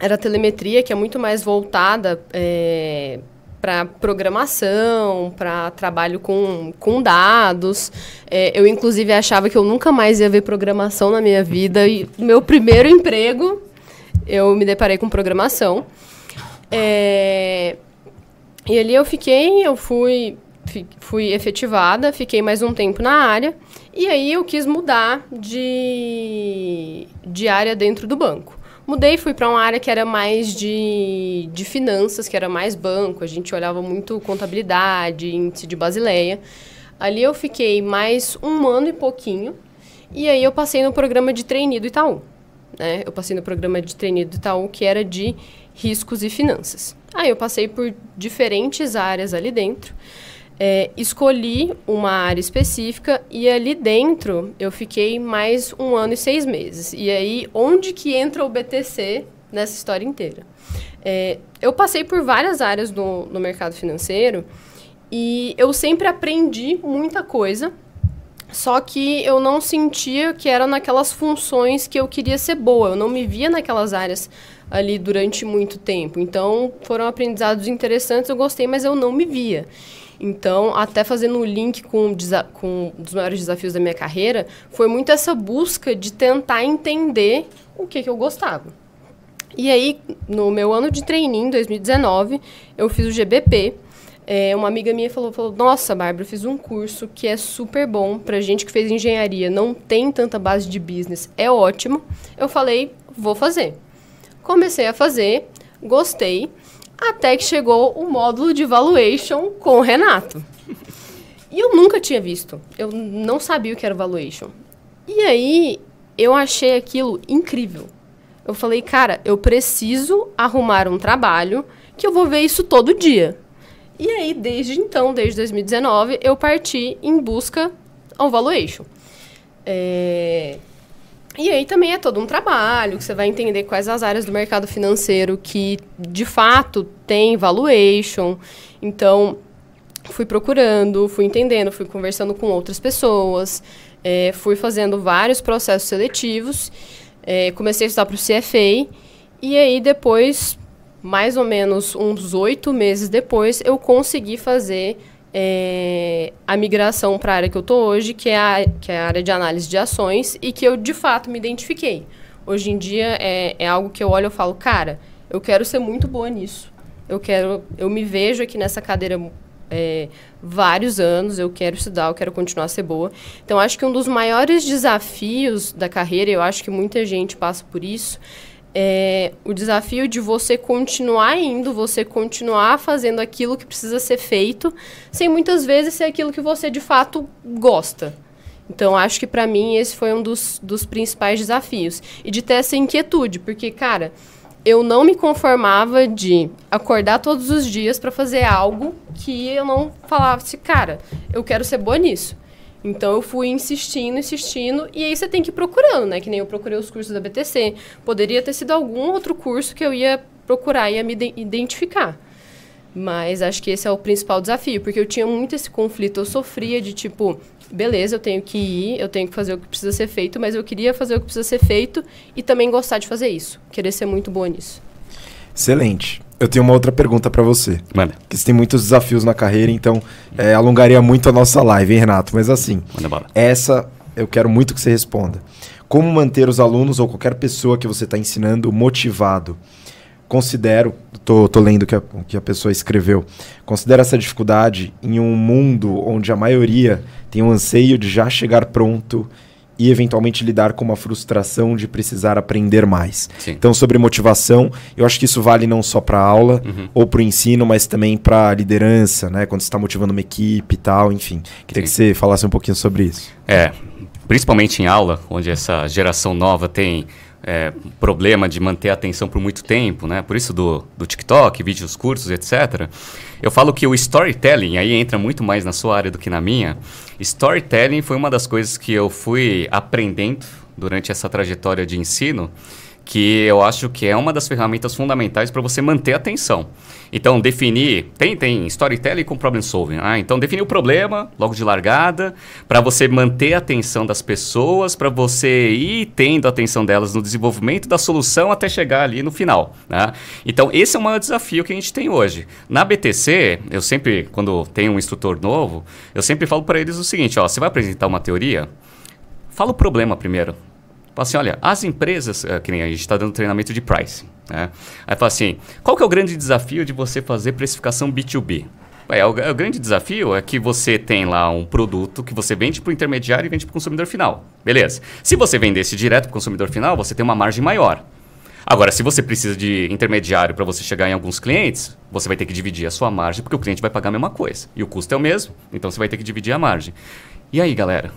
[SPEAKER 3] era telemetria, que é muito mais voltada é, para programação, para trabalho com, com dados. É, eu, inclusive, achava que eu nunca mais ia ver programação na minha vida. E meu primeiro emprego, eu me deparei com programação. É, e ali eu fiquei, eu fui, fui efetivada, fiquei mais um tempo na área. E aí eu quis mudar de, de área dentro do banco. Mudei, fui para uma área que era mais de, de finanças, que era mais banco. A gente olhava muito contabilidade, índice de Basileia. Ali eu fiquei mais um ano e pouquinho. E aí eu passei no programa de treinido Itaú. Né? Eu passei no programa de treinido Itaú, que era de riscos e finanças. Aí eu passei por diferentes áreas ali dentro é, escolhi uma área específica e ali dentro eu fiquei mais um ano e seis meses. E aí, onde que entra o BTC nessa história inteira? É, eu passei por várias áreas do, no mercado financeiro e eu sempre aprendi muita coisa, só que eu não sentia que era naquelas funções que eu queria ser boa, eu não me via naquelas áreas ali durante muito tempo. Então, foram aprendizados interessantes, eu gostei, mas eu não me via. Então, até fazendo um link com, com um dos maiores desafios da minha carreira, foi muito essa busca de tentar entender o que, que eu gostava. E aí, no meu ano de treininho, em 2019, eu fiz o GBP. É, uma amiga minha falou, falou, nossa, Bárbara, eu fiz um curso que é super bom para gente que fez engenharia, não tem tanta base de business, é ótimo. Eu falei, vou fazer. Comecei a fazer, gostei até que chegou o módulo de valuation com o Renato. E eu nunca tinha visto. Eu não sabia o que era valuation. E aí eu achei aquilo incrível. Eu falei, cara, eu preciso arrumar um trabalho que eu vou ver isso todo dia. E aí, desde então, desde 2019, eu parti em busca ao valuation. É, e aí também é todo um trabalho que você vai entender quais as áreas do mercado financeiro que de fato tem valuation. Então, fui procurando, fui entendendo, fui conversando com outras pessoas, é, fui fazendo vários processos seletivos, é, comecei a estudar para o CFA. E aí depois, mais ou menos uns oito meses depois, eu consegui fazer é, a migração para a área que eu estou hoje, que é, a, que é a área de análise de ações e que eu de fato me identifiquei. Hoje em dia é, é algo que eu olho e falo, cara, eu quero ser muito boa nisso. Eu quero, eu me vejo aqui nessa cadeira é, vários anos, eu quero estudar, eu quero continuar a ser boa. Então, acho que um dos maiores desafios da carreira, eu acho que muita gente passa por isso, é, o desafio de você continuar indo, você continuar fazendo aquilo que precisa ser feito, sem muitas vezes ser aquilo que você de fato gosta. Então, acho que para mim esse foi um dos, dos principais desafios. E de ter essa inquietude, porque, cara, eu não me conformava de acordar todos os dias para fazer algo que eu não falasse, cara, eu quero ser boa nisso. Então eu fui insistindo, insistindo, e aí você tem que ir procurando, né? Que nem eu procurei os cursos da BTC. Poderia ter sido algum outro curso que eu ia procurar, ia me identificar. Mas acho que esse é o principal desafio, porque eu tinha muito esse conflito, eu sofria de tipo, beleza, eu tenho que ir, eu tenho que fazer o que precisa ser feito, mas eu queria fazer o que precisa ser feito e também gostar de fazer isso, querer ser muito boa nisso.
[SPEAKER 1] Excelente. Eu tenho uma outra pergunta para você. Que você tem muitos desafios na carreira, então é, alongaria muito a nossa live, hein, Renato? Mas assim, essa eu quero muito que você responda. Como manter os alunos ou qualquer pessoa que você está ensinando motivado? Considero, tô, tô lendo o que, a, que a pessoa escreveu, considero essa dificuldade em um mundo onde a maioria tem um anseio de já chegar pronto e eventualmente lidar com uma frustração de precisar aprender mais. Sim. Então, sobre motivação, eu acho que isso vale não só para aula uhum. ou para o ensino, mas também para liderança, né? Quando você está motivando uma equipe e tal, enfim. Queria Sim. que você falasse um pouquinho sobre isso.
[SPEAKER 2] É, principalmente em aula, onde essa geração nova tem é, problema de manter a atenção por muito tempo, né? Por isso do, do TikTok, vídeos curtos, etc. Eu falo que o storytelling aí entra muito mais na sua área do que na minha. Storytelling foi uma das coisas que eu fui aprendendo durante essa trajetória de ensino que eu acho que é uma das ferramentas fundamentais para você manter a atenção. Então, definir, tem, tem storytelling com problem solving. Ah, então definir o problema logo de largada, para você manter a atenção das pessoas, para você ir tendo a atenção delas no desenvolvimento da solução até chegar ali no final. Né? Então, esse é o maior desafio que a gente tem hoje. Na BTC, eu sempre, quando tem um instrutor novo, eu sempre falo para eles o seguinte, ó, você vai apresentar uma teoria? Fala o problema primeiro. Fala assim, olha, as empresas, eh, que nem a gente está dando treinamento de pricing, né? Aí fala assim, qual que é o grande desafio de você fazer precificação B2B? É, o, é o grande desafio é que você tem lá um produto que você vende para o intermediário e vende para o consumidor final. Beleza. Se você vendesse direto para o consumidor final, você tem uma margem maior. Agora, se você precisa de intermediário para você chegar em alguns clientes, você vai ter que dividir a sua margem, porque o cliente vai pagar a mesma coisa. E o custo é o mesmo, então você vai ter que dividir a margem. E aí, galera,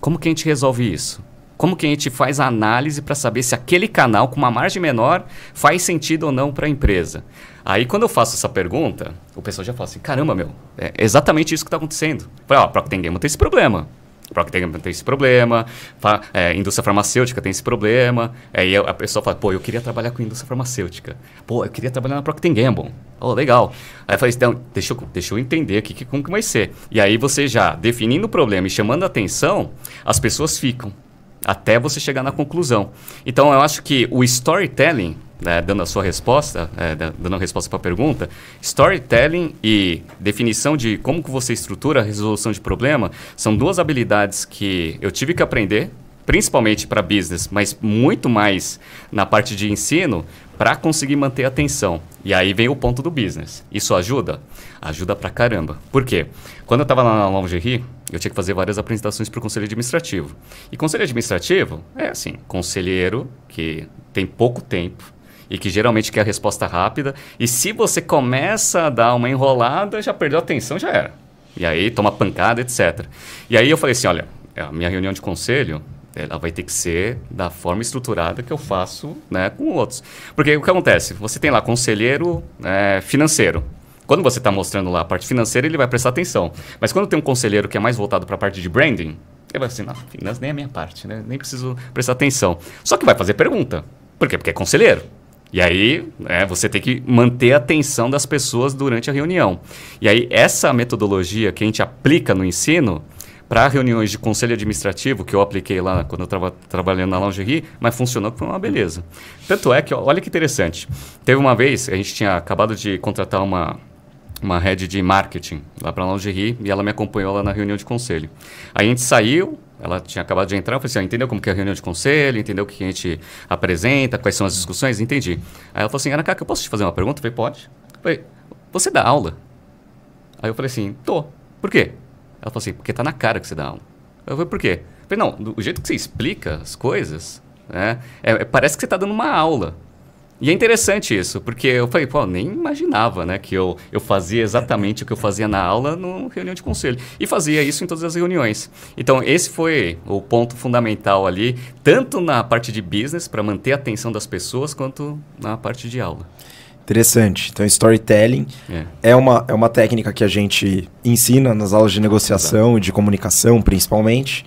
[SPEAKER 2] como que a gente resolve isso? como que a gente faz a análise para saber se aquele canal com uma margem menor faz sentido ou não para a empresa? Aí quando eu faço essa pergunta, o pessoal já fala assim, caramba, meu, é exatamente isso que está acontecendo. ó, Procter Gamble tem esse problema. Procter Gamble tem esse problema, fa é, indústria farmacêutica tem esse problema. Aí a pessoa fala, pô, eu queria trabalhar com indústria farmacêutica. Pô, eu queria trabalhar na Procter Gamble. Oh, legal. Aí eu falei, então, deixa eu, deixa eu entender aqui que, como que vai ser. E aí você já definindo o problema e chamando a atenção, as pessoas ficam até você chegar na conclusão. Então, eu acho que o storytelling, né, dando a sua resposta, é, dando a resposta para a pergunta, storytelling e definição de como que você estrutura a resolução de problema são duas habilidades que eu tive que aprender principalmente para business, mas muito mais na parte de ensino, para conseguir manter a atenção. E aí vem o ponto do business. Isso ajuda? Ajuda pra caramba. Por quê? Quando eu estava lá na Lingerie, eu tinha que fazer várias apresentações para o conselho administrativo. E conselho administrativo é assim, conselheiro que tem pouco tempo, e que geralmente quer a resposta rápida. E se você começa a dar uma enrolada, já perdeu a atenção, já era. E aí toma pancada, etc. E aí eu falei assim: olha, a minha reunião de conselho ela vai ter que ser da forma estruturada que eu faço né, com outros. Porque o que acontece? Você tem lá conselheiro é, financeiro. Quando você está mostrando lá a parte financeira, ele vai prestar atenção. Mas quando tem um conselheiro que é mais voltado para a parte de branding, ele vai assim, não, finanças nem é a minha parte, né? Nem preciso prestar atenção. Só que vai fazer pergunta. Por quê? Porque é conselheiro. E aí, é, você tem que manter a atenção das pessoas durante a reunião. E aí, essa metodologia que a gente aplica no ensino, para reuniões de conselho administrativo, que eu apliquei lá quando eu estava trabalhando na Lingerie, mas funcionou que foi uma beleza. Tanto é que, olha que interessante, teve uma vez, a gente tinha acabado de contratar uma, uma head de marketing lá para a Lingerie e ela me acompanhou lá na reunião de conselho. Aí a gente saiu, ela tinha acabado de entrar, eu falei assim, ah, entendeu como que é a reunião de conselho, entendeu o que a gente apresenta, quais são as discussões, entendi. Aí ela falou assim, Ana Caca, eu posso te fazer uma pergunta? Eu falei, pode. Eu falei, você dá aula? Aí eu falei assim, tô. Por quê? Ela falou assim, porque tá na cara que você dá aula. Eu falei, por quê? Eu falei, não, do jeito que você explica as coisas, né, é, é, parece que você tá dando uma aula. E é interessante isso, porque eu falei, pô, nem imaginava, né, que eu, eu fazia exatamente o que eu fazia na aula no reunião de conselho. E fazia isso em todas as reuniões. Então, esse foi o ponto fundamental ali, tanto na parte de business, para manter a atenção das pessoas, quanto na parte de aula.
[SPEAKER 1] Interessante. Então, storytelling é. é. uma, é uma técnica que a gente ensina nas aulas de negociação e de comunicação, principalmente,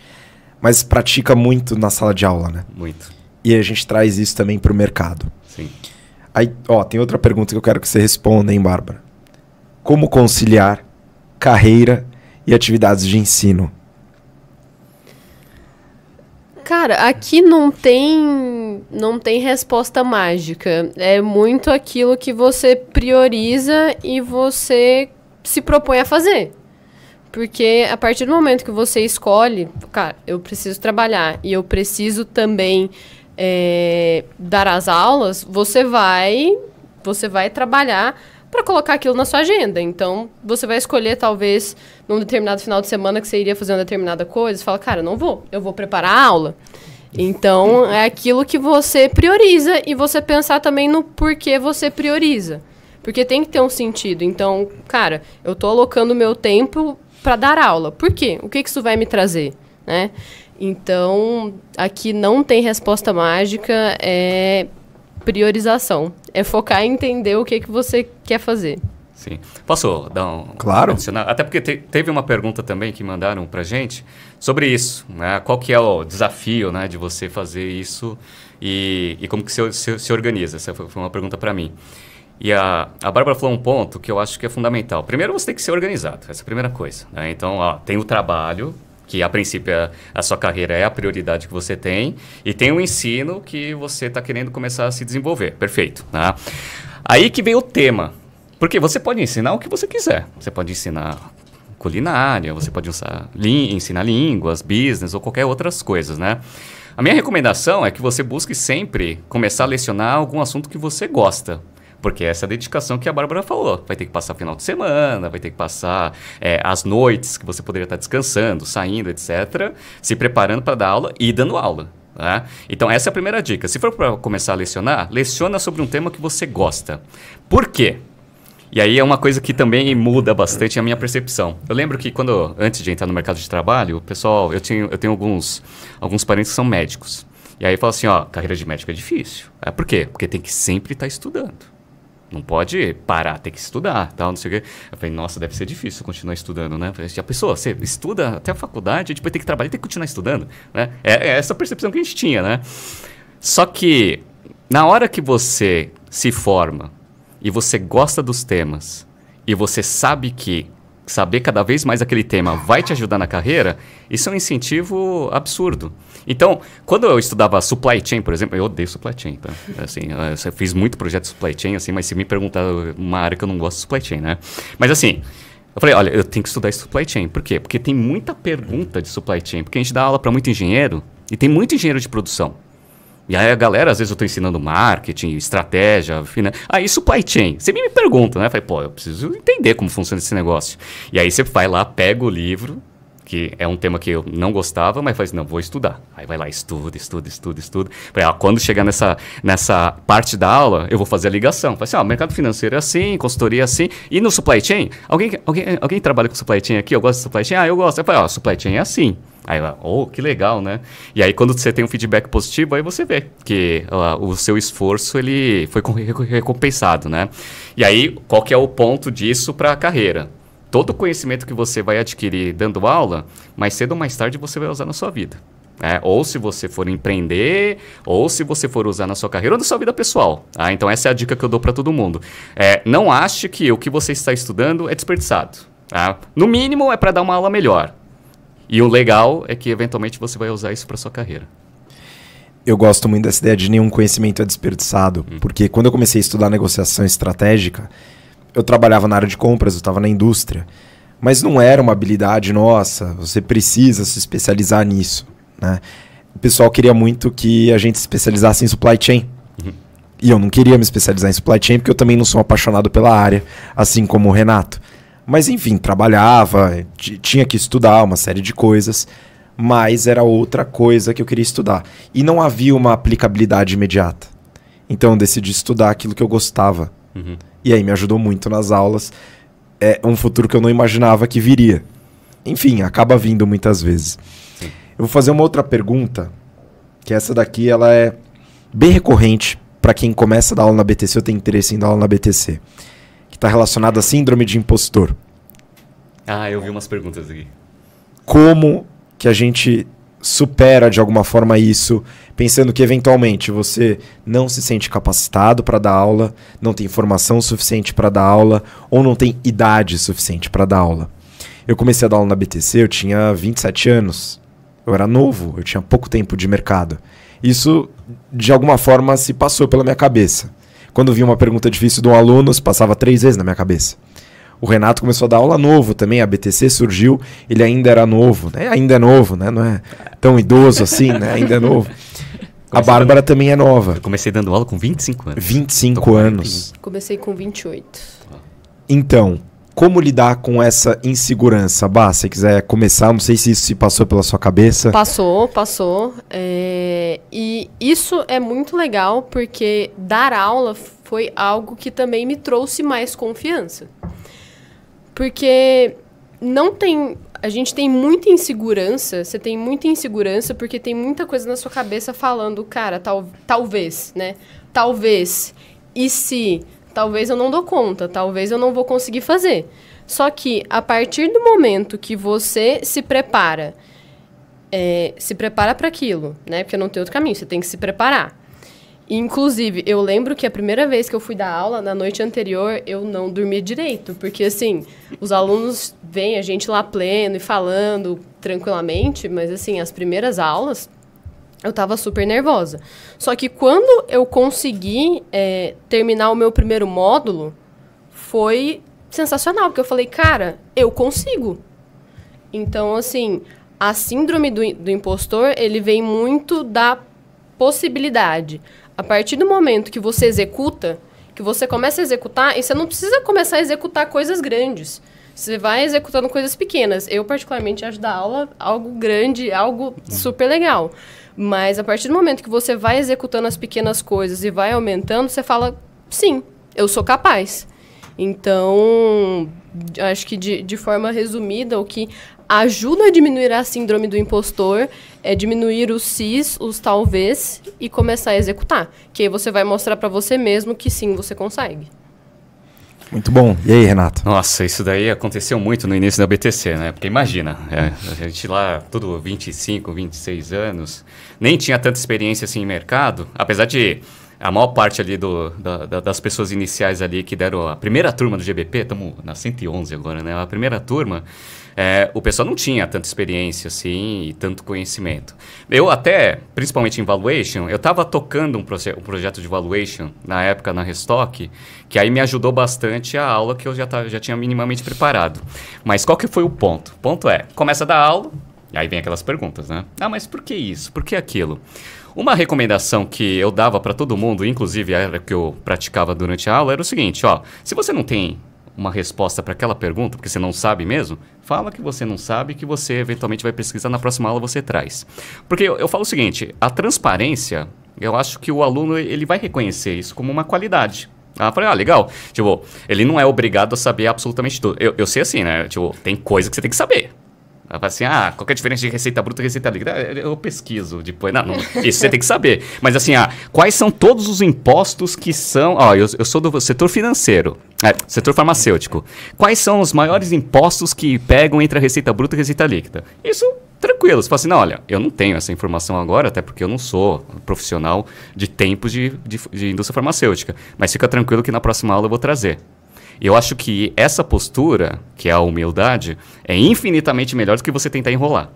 [SPEAKER 1] mas pratica muito na sala de aula, né? Muito. E a gente traz isso também para o mercado. Sim. Aí, ó, tem outra pergunta que eu quero que você responda, hein, Bárbara? Como conciliar carreira e atividades de ensino?
[SPEAKER 3] Cara, aqui não tem não tem resposta mágica. É muito aquilo que você prioriza e você se propõe a fazer. Porque a partir do momento que você escolhe, cara, eu preciso trabalhar e eu preciso também é, dar as aulas, você vai você vai trabalhar para colocar aquilo na sua agenda. Então, você vai escolher, talvez, num determinado final de semana que você iria fazer uma determinada coisa, você fala, cara, não vou, eu vou preparar a aula. Então, é aquilo que você prioriza e você pensar também no porquê você prioriza. Porque tem que ter um sentido. Então, cara, eu estou alocando meu tempo para dar aula. Por quê? O que, que isso vai me trazer? Né? Então, aqui não tem resposta mágica. É priorização. É focar em entender o que, que você quer fazer.
[SPEAKER 2] Sim. Posso dar um. Claro. Adicionar? Até porque te, teve uma pergunta também que mandaram para gente sobre isso. Né? Qual que é o desafio né, de você fazer isso e, e como que se, se, se organiza? Essa foi uma pergunta para mim. E a, a Bárbara falou um ponto que eu acho que é fundamental. Primeiro, você tem que ser organizado. Essa é a primeira coisa. Né? Então, ó, tem o trabalho, que a princípio a, é a sua carreira é a prioridade que você tem, e tem o um ensino que você está querendo começar a se desenvolver. Perfeito. Tá? Aí que vem o tema. Porque você pode ensinar o que você quiser. Você pode ensinar culinária, você pode usar, ensinar línguas, business ou qualquer outras coisas, né? A minha recomendação é que você busque sempre começar a lecionar algum assunto que você gosta, porque é essa é a dedicação que a Bárbara falou. Vai ter que passar final de semana, vai ter que passar é, as noites que você poderia estar descansando, saindo, etc. Se preparando para dar aula e dando aula. Tá? Então, essa é a primeira dica. Se for para começar a lecionar, leciona sobre um tema que você gosta. Por quê? E aí é uma coisa que também muda bastante a minha percepção. Eu lembro que quando antes de entrar no mercado de trabalho, o pessoal, eu tenho, eu tenho alguns, alguns parentes que são médicos. E aí fala assim, ó, carreira de médico é difícil. É por quê? Porque tem que sempre estar tá estudando não pode parar, tem que estudar, tal, não sei o quê. Eu falei, nossa, deve ser difícil continuar estudando, né? Falei, a pessoa, você estuda até a faculdade, depois tem que trabalhar, tem que continuar estudando, né? É, é essa percepção que a gente tinha, né? Só que na hora que você se forma e você gosta dos temas e você sabe que saber cada vez mais aquele tema vai te ajudar na carreira, isso é um incentivo absurdo. Então, quando eu estudava supply chain, por exemplo, eu odeio supply chain, tá? Assim, eu fiz muito projeto de supply chain, assim, mas se me perguntar uma área que eu não gosto de supply chain, né? Mas assim, eu falei, olha, eu tenho que estudar supply chain. Por quê? Porque tem muita pergunta de supply chain, porque a gente dá aula para muito engenheiro e tem muito engenheiro de produção. E aí a galera, às vezes eu estou ensinando marketing, estratégia, finanças. Né? Aí ah, supply chain. Você me pergunta, né? Eu falei, pô, eu preciso entender como funciona esse negócio. E aí você vai lá, pega o livro, que é um tema que eu não gostava, mas faz, não, vou estudar. Aí vai lá, estuda, estuda, estuda, estuda. Falei, ah, quando chegar nessa, nessa parte da aula, eu vou fazer a ligação. Falei assim, ah, mercado financeiro é assim, consultoria é assim. E no supply chain? Alguém, alguém, alguém trabalha com supply chain aqui? Eu gosto de supply chain? Ah, eu gosto. Eu falei, ó, ah, supply chain é assim. Aí ela, oh, que legal, né? E aí quando você tem um feedback positivo, aí você vê que uh, o seu esforço ele foi recompensado, né? E aí, qual que é o ponto disso para a carreira? Todo o conhecimento que você vai adquirir dando aula, mais cedo ou mais tarde você vai usar na sua vida. É, ou se você for empreender, ou se você for usar na sua carreira ou na sua vida pessoal. Ah, então essa é a dica que eu dou para todo mundo. É, não ache que o que você está estudando é desperdiçado. Ah, no mínimo é para dar uma aula melhor. E o legal é que eventualmente você vai usar isso para sua carreira.
[SPEAKER 1] Eu gosto muito dessa ideia de nenhum conhecimento é desperdiçado, hum. porque quando eu comecei a estudar negociação estratégica, eu trabalhava na área de compras, eu estava na indústria, mas não era uma habilidade nossa. Você precisa se especializar nisso, né? O pessoal queria muito que a gente se especializasse em supply chain. Uhum. E eu não queria me especializar em supply chain porque eu também não sou apaixonado pela área, assim como o Renato. Mas enfim, trabalhava, tinha que estudar uma série de coisas, mas era outra coisa que eu queria estudar. E não havia uma aplicabilidade imediata. Então eu decidi estudar aquilo que eu gostava. Uhum. E aí me ajudou muito nas aulas. É um futuro que eu não imaginava que viria. Enfim, acaba vindo muitas vezes. Sim. Eu vou fazer uma outra pergunta, que essa daqui ela é bem recorrente para quem começa a dar aula na BTC ou tem interesse em dar aula na BTC que está relacionado à síndrome de impostor.
[SPEAKER 2] Ah, eu vi umas perguntas aqui.
[SPEAKER 1] Como que a gente supera de alguma forma isso, pensando que eventualmente você não se sente capacitado para dar aula, não tem formação suficiente para dar aula ou não tem idade suficiente para dar aula. Eu comecei a dar aula na BTC, eu tinha 27 anos. Eu era novo, eu tinha pouco tempo de mercado. Isso de alguma forma se passou pela minha cabeça. Quando vi uma pergunta difícil de um aluno, passava três vezes na minha cabeça. O Renato começou a dar aula novo também, a BTC surgiu, ele ainda era novo, né? Ainda é novo, né? Não é tão idoso assim, né? Ainda é novo. A Bárbara dando... também é nova. Eu comecei dando aula com 25 anos. 25 anos.
[SPEAKER 3] Comecei com 28.
[SPEAKER 1] Tá. Então, como lidar com essa insegurança? Bah, se quiser começar, não sei se isso se passou pela sua cabeça.
[SPEAKER 3] Passou, passou. É... E isso é muito legal porque dar aula foi algo que também me trouxe mais confiança. Porque não tem. A gente tem muita insegurança, você tem muita insegurança porque tem muita coisa na sua cabeça falando, cara, tal, talvez, né? Talvez. E se Talvez eu não dou conta, talvez eu não vou conseguir fazer. Só que a partir do momento que você se prepara, é, se prepara para aquilo, né? Porque não tem outro caminho, você tem que se preparar. Inclusive, eu lembro que a primeira vez que eu fui dar aula, na noite anterior, eu não dormi direito, porque assim, os alunos veem a gente lá pleno e falando tranquilamente, mas assim, as primeiras aulas eu tava super nervosa. Só que quando eu consegui é, terminar o meu primeiro módulo, foi sensacional, porque eu falei, cara, eu consigo. Então, assim, a síndrome do, do impostor, ele vem muito da possibilidade. A partir do momento que você executa, que você começa a executar, e você não precisa começar a executar coisas grandes. Você vai executando coisas pequenas. Eu, particularmente, acho da aula algo grande, algo uhum. super legal. Mas a partir do momento que você vai executando as pequenas coisas e vai aumentando, você fala: sim, eu sou capaz. Então, acho que de, de forma resumida, o que ajuda a diminuir a síndrome do impostor é diminuir os sis, os talvez e começar a executar. Que aí você vai mostrar para você mesmo que sim, você consegue.
[SPEAKER 1] Muito bom. E aí, Renato?
[SPEAKER 2] Nossa, isso daí aconteceu muito no início da BTC, né? Porque imagina, é, a gente lá, tudo 25, 26 anos, nem tinha tanta experiência assim em mercado, apesar de a maior parte ali do, da, da, das pessoas iniciais ali que deram a primeira turma do GBP, estamos na 111 agora, né? A primeira turma é, o pessoal não tinha tanta experiência assim e tanto conhecimento. Eu até, principalmente em valuation, eu estava tocando um, proje um, projeto de valuation na época na Restock, que aí me ajudou bastante a aula que eu já, já tinha minimamente preparado. Mas qual que foi o ponto? O ponto é, começa da aula, e aí vem aquelas perguntas, né? Ah, mas por que isso? Por que aquilo? Uma recomendação que eu dava para todo mundo, inclusive a que eu praticava durante a aula, era o seguinte, ó, se você não tem uma resposta para aquela pergunta, porque você não sabe mesmo, fala que você não sabe que você eventualmente vai pesquisar na próxima aula você traz. Porque eu, eu falo o seguinte, a transparência, eu acho que o aluno ele vai reconhecer isso como uma qualidade. Ah, falei, ah, legal. Tipo, ele não é obrigado a saber absolutamente tudo. Eu, eu sei assim, né? Tipo, tem coisa que você tem que saber. Ela fala assim, ah, qual é a diferença de receita bruta e receita líquida? Eu pesquiso depois. Não, não, isso você tem que saber. Mas assim, ah, quais são todos os impostos que são... Ó, eu, eu sou do setor financeiro, é, setor farmacêutico. Quais são os maiores impostos que pegam entre a receita bruta e a receita líquida? Isso tranquilo. Você fala assim, não, olha, eu não tenho essa informação agora, até porque eu não sou profissional de tempos de, de, de indústria farmacêutica. Mas fica tranquilo que na próxima aula eu vou trazer. Eu acho que essa postura, que é a humildade, é infinitamente melhor do que você tentar enrolar.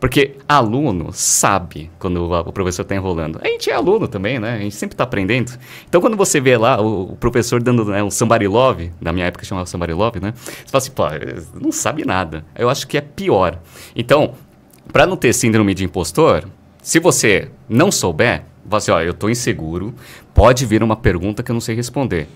[SPEAKER 2] Porque aluno sabe quando o professor está enrolando. A gente é aluno também, né? A gente sempre está aprendendo. Então, quando você vê lá o professor dando né, um somebody love, na minha época chamava somebody love, né? Você fala assim, pô, não sabe nada. Eu acho que é pior. Então, para não ter síndrome de impostor, se você não souber, você, assim, ó, eu estou inseguro, pode vir uma pergunta que eu não sei responder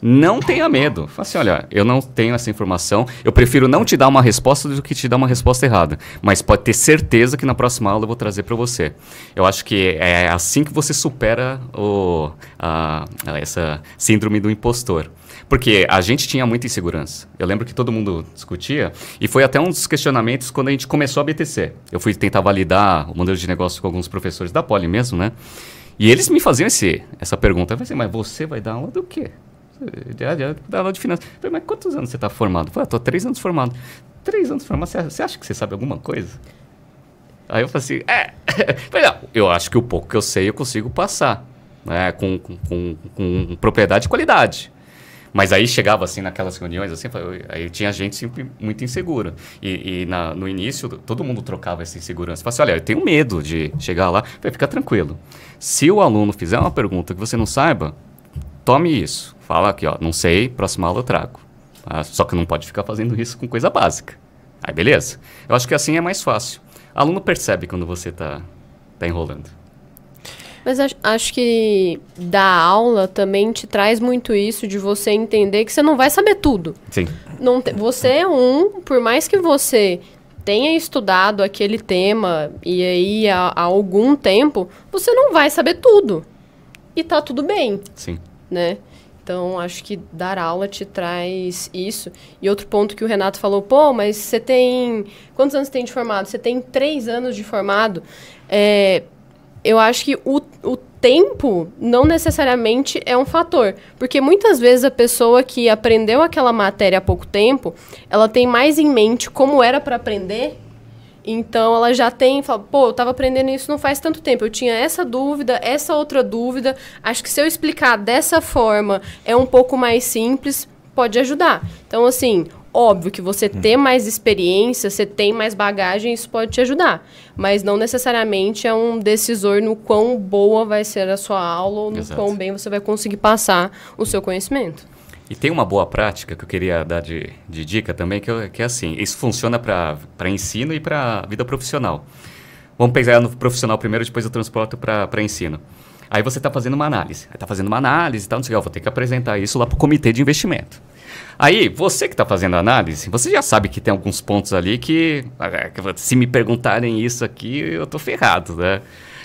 [SPEAKER 2] não tenha medo. Fala assim, olha, eu não tenho essa informação, eu prefiro não te dar uma resposta do que te dar uma resposta errada. Mas pode ter certeza que na próxima aula eu vou trazer para você. Eu acho que é assim que você supera o, a, essa síndrome do impostor. Porque a gente tinha muita insegurança. Eu lembro que todo mundo discutia, e foi até um dos questionamentos quando a gente começou a BTC. Eu fui tentar validar o modelo de negócio com alguns professores da Poli mesmo, né? E eles me faziam esse, essa pergunta. Eu falei assim, mas você vai dar aula do quê? da aula de finanças. Falei, mas quantos anos você está formado? Falei, estou ah, três anos formado. Três anos formado, você acha que você sabe alguma coisa? Aí eu falei assim, é. Falei, não, ah, eu acho que o pouco que eu sei eu consigo passar, né? Com, com, com, com propriedade e qualidade. Mas aí chegava assim naquelas reuniões, assim, aí tinha gente sempre muito insegura. E, e na, no início, todo mundo trocava essa insegurança. Falava assim: olha, eu tenho medo de chegar lá. Falei, fica tranquilo. Se o aluno fizer uma pergunta que você não saiba, tome isso fala aqui, ó, não sei, próxima aula eu trago. Ah, só que não pode ficar fazendo isso com coisa básica. Aí beleza. Eu acho que assim é mais fácil. O aluno percebe quando você tá, tá enrolando.
[SPEAKER 3] Mas acho, que da aula também te traz muito isso de você entender que você não vai saber tudo. Sim. Não te, você é um, por mais que você tenha estudado aquele tema e aí há, há algum tempo, você não vai saber tudo. E tá tudo bem. Sim. Né? Então, acho que dar aula te traz isso. E outro ponto que o Renato falou, pô, mas você tem. Quantos anos você tem de formado? Você tem três anos de formado. É, eu acho que o, o tempo não necessariamente é um fator, porque muitas vezes a pessoa que aprendeu aquela matéria há pouco tempo, ela tem mais em mente como era para aprender então ela já tem, fala, pô, eu estava aprendendo isso não faz tanto tempo, eu tinha essa dúvida, essa outra dúvida. Acho que se eu explicar dessa forma, é um pouco mais simples, pode ajudar. Então assim, óbvio que você hum. ter mais experiência, você tem mais bagagem, isso pode te ajudar. Mas não necessariamente é um decisor no quão boa vai ser a sua aula ou no Exato. quão bem você vai conseguir passar o seu conhecimento.
[SPEAKER 2] E tem uma boa prática que eu queria dar de, de dica também, que, eu, que é assim: isso funciona para ensino e para vida profissional. Vamos pensar no profissional primeiro, depois eu transporto para ensino. Aí você está fazendo uma análise. Está fazendo uma análise e tal, não sei o que, eu vou ter que apresentar isso lá para o comitê de investimento. Aí, você que está fazendo a análise, você já sabe que tem alguns pontos ali que, é, se me perguntarem isso aqui, eu estou ferrado, né?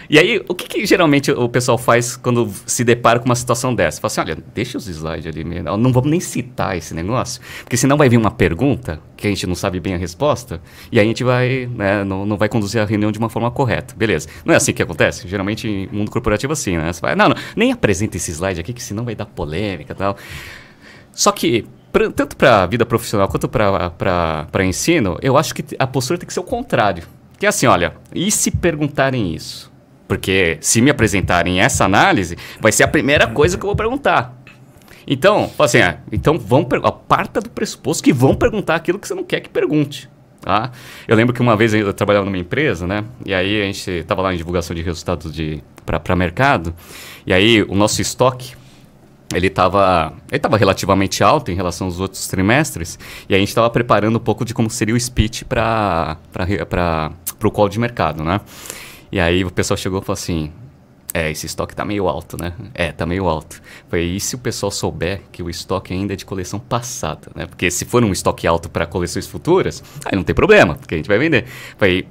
[SPEAKER 2] E aí, o que, que, geralmente o pessoal faz quando se depara com uma situação dessa? Fala assim, olha, deixa os slides ali mesmo, não vamos nem citar esse negócio, porque senão vai vir uma pergunta que a gente não sabe bem a resposta, e aí a gente vai, né, não, não vai conduzir a reunião de uma forma correta, beleza. Não é assim que acontece? Geralmente em mundo corporativo é assim, né? Você fala, não, não, nem apresenta esse slide aqui, que senão vai dar polêmica e tal. Só que Pra, tanto para a vida profissional quanto para ensino, eu acho que a postura tem que ser o contrário. Que é assim, olha, e se perguntarem isso? Porque se me apresentarem essa análise, vai ser a primeira coisa que eu vou perguntar. Então, assim, é, então vão parte do pressuposto que vão perguntar aquilo que você não quer que pergunte. Tá? Eu lembro que uma vez eu trabalhava numa empresa, né? E aí a gente estava lá em divulgação de resultados de para mercado. E aí o nosso estoque ele estava ele tava relativamente alto em relação aos outros trimestres. E a gente estava preparando um pouco de como seria o speech para o call de mercado, né? E aí o pessoal chegou e falou assim: é, esse estoque tá meio alto, né? É, tá meio alto. Foi e se o pessoal souber que o estoque ainda é de coleção passada, né? Porque se for um estoque alto para coleções futuras, aí não tem problema, porque a gente vai vender. Foi,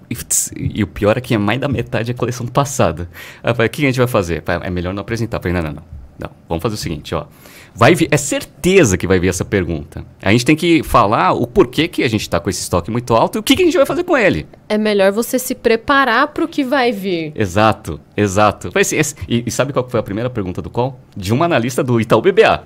[SPEAKER 2] e, o pior é que é mais da metade é coleção passada. Aí falei, o que a gente vai fazer? Falei, é melhor não apresentar. Falei, não, não, não, não. Vamos fazer o seguinte, ó vai vir, é certeza que vai vir essa pergunta. A gente tem que falar o porquê que a gente está com esse estoque muito alto e o que, que, a gente vai fazer com ele.
[SPEAKER 3] É melhor você se preparar para o que vai vir.
[SPEAKER 2] Exato, exato. Assim, esse, e, e, sabe qual foi a primeira pergunta do qual? De um analista do Itaú BBA.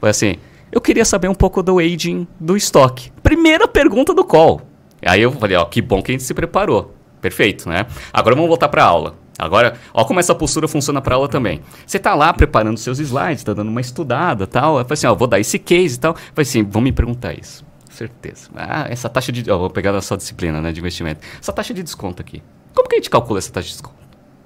[SPEAKER 2] Foi assim, eu queria saber um pouco do aging do estoque. Primeira pergunta do call. Aí eu falei, ó, que bom que a gente se preparou. Perfeito, né? Agora vamos voltar para a aula. Agora, ó como essa postura funciona para aula também. Você tá lá preparando seus slides, tá dando uma estudada, tal, aí assim, ó, vou dar esse case e tal, vai assim, vão me perguntar isso. Certeza. Ah, essa taxa de, ó, vou pegar da sua disciplina, né, de investimento. Essa taxa de desconto aqui. Como que a gente calcula essa taxa de desconto?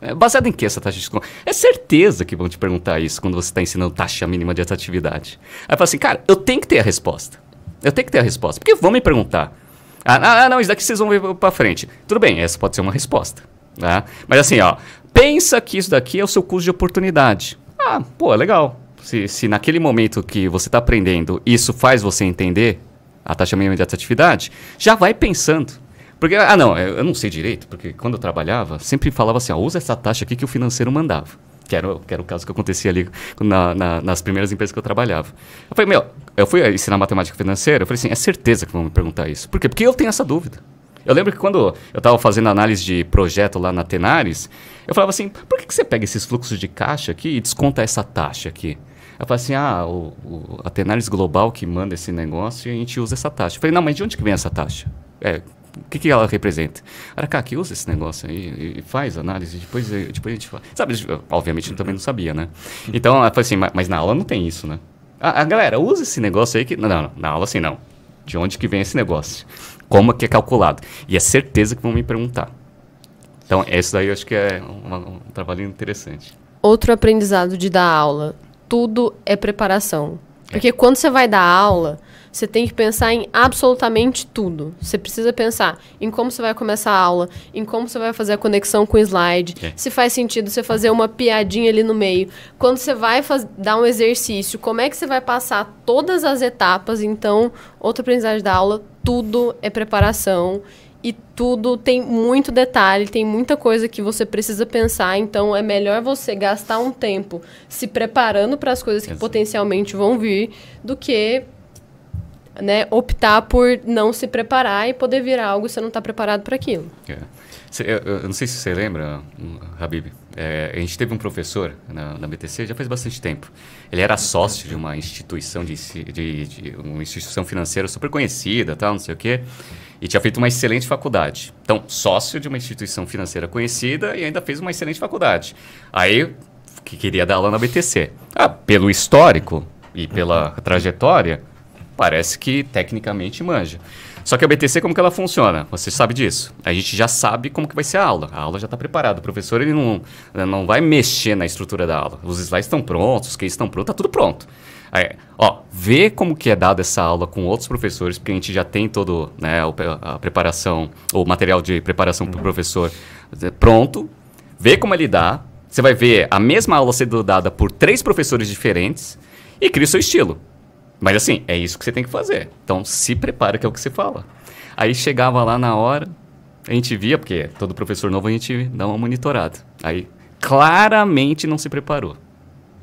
[SPEAKER 2] É, baseado em que essa taxa de desconto? É certeza que vão te perguntar isso quando você está ensinando taxa mínima de atratividade. Aí fala assim, cara, eu tenho que ter a resposta. Eu tenho que ter a resposta, porque vão me perguntar. Ah, ah, ah, não, isso daqui vocês vão ver para frente. Tudo bem, essa pode ser uma resposta. Né? Mas assim, ó, pensa que isso daqui é o seu custo de oportunidade. Ah, pô, é legal. Se, se naquele momento que você está aprendendo, isso faz você entender a taxa mínima de atividade, já vai pensando. Porque, ah, não, eu não sei direito, porque quando eu trabalhava, sempre falava assim, ó, usa essa taxa aqui que o financeiro mandava. Que era, que era o caso que acontecia ali na, na, nas primeiras empresas que eu trabalhava. Eu falei, meu, eu fui ensinar matemática financeira, eu falei assim, é certeza que vão me perguntar isso. Por quê? Porque eu tenho essa dúvida. Eu lembro que quando eu estava fazendo análise de projeto lá na Tenaris, eu falava assim, por que, que você pega esses fluxos de caixa aqui e desconta essa taxa aqui? Ela falei assim: ah, o, o, a Tenaris Global que manda esse negócio e a gente usa essa taxa. Eu falei: não, mas de onde que vem essa taxa? É, o que, que ela representa? É que usa esse negócio aí e, faz análise, depois, eh, depois a gente fala. Sabe, obviamente eu também não sabia, né? Então ela falou assim: mas, mas na aula não tem isso, né? A, ah, a ah, galera, usa esse negócio aí que. Não, não, na aula assim não. De onde que vem esse negócio? como é que é calculado. E é certeza que vão me perguntar. Então, isso daí eu acho que é um, um trabalho interessante.
[SPEAKER 3] Outro aprendizado de dar aula. Tudo é preparação. É. Porque é. quando você vai dar aula, você tem que pensar em absolutamente tudo. Você precisa pensar em como você vai começar a aula, em como você vai fazer a conexão com o slide, é. se faz sentido você fazer uma piadinha ali no meio. Quando você vai dar um exercício, como é que você vai passar todas as etapas? Então, outra aprendizagem da aula, tudo é preparação e tudo tem muito detalhe, tem muita coisa que você precisa pensar, então é melhor você gastar um tempo se preparando para as coisas que Exato. potencialmente vão vir do que né, optar por não se preparar e poder virar algo se você não está preparado para aquilo.
[SPEAKER 2] É. Cê, eu, eu, não sei se você lembra, hum, Habib, é, a gente teve um professor na, na, BTC já faz bastante tempo. Ele era sócio de uma instituição de, de, de uma instituição financeira super conhecida, tal, não sei o quê, e tinha feito uma excelente faculdade. Então, sócio de uma instituição financeira conhecida e ainda fez uma excelente faculdade. Aí que queria dar aula na BTC. Ah, pelo histórico e pela uhum. trajetória, parece que tecnicamente manja. Só que a BTC, como que ela funciona? Você sabe disso. A gente já sabe como que vai ser a aula. A aula já está preparada. O professor ele não, né, não vai mexer na estrutura da aula. Os slides estão prontos, os cases estão prontos, está tudo pronto. Aí, ó, vê como que é dada essa aula com outros professores, porque a gente já tem todo né, a preparação, o material de preparação para o uhum. professor é, pronto. Vê como ele dá. Você vai ver a mesma aula sendo dada por três professores diferentes e cria o seu estilo. Mas assim, é isso que você tem que fazer. Então se prepara, que é o que você fala. Aí chegava lá na hora, a gente via, porque é todo professor novo a gente dá uma monitorada. Aí claramente não se preparou.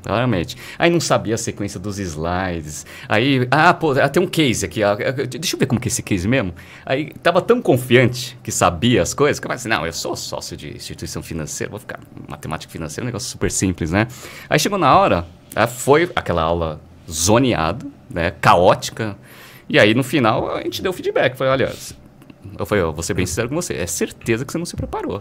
[SPEAKER 2] Claramente. Aí não sabia a sequência dos slides. Aí, ah, pô, ah, tem um case aqui. Ah, ah, deixa eu ver como que é esse case mesmo. Aí tava tão confiante que sabia as coisas, que eu falei assim, não, eu sou sócio de instituição financeira, vou ficar matemática financeira, é um negócio super simples, né? Aí chegou na hora, foi aquela aula zoneado, né, caótica. E aí, no final, a gente deu feedback. Falei, olha, eu falei, vou ser bem sincero com você, é certeza que você não se preparou.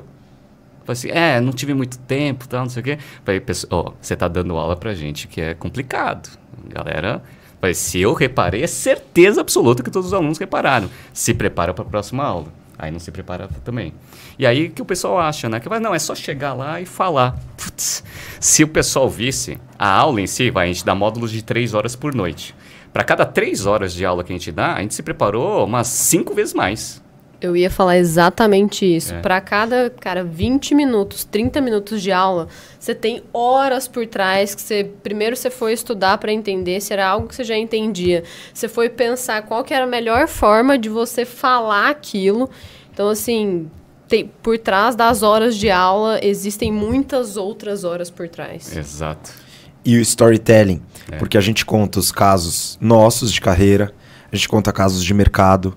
[SPEAKER 2] Falei assim, é, não tive muito tempo, tal, não sei o quê. Falei, ó, oh, você tá dando aula pra gente que é complicado. Galera, falei, se eu reparei, é certeza absoluta que todos os alunos repararam. Se prepara para a próxima aula. Aí não se prepara também. E aí que o pessoal acha, né? Que vai, não, é só chegar lá e falar. Putz, se o pessoal visse, a aula em si, vai, a gente dá módulos de três horas por noite. Para cada três horas de aula que a gente dá, a gente se preparou umas cinco vezes mais.
[SPEAKER 3] Eu ia falar exatamente isso. É. Para cada, cara, 20 minutos, 30 minutos de aula, você tem horas por trás que você primeiro você foi estudar para entender se era algo que você já entendia. Você foi pensar qual que era a melhor forma de você falar aquilo. Então assim, tem, por trás das horas de aula existem muitas outras horas por trás.
[SPEAKER 1] Exato e o storytelling. É. Porque a gente conta os casos nossos de carreira, a gente conta casos de mercado.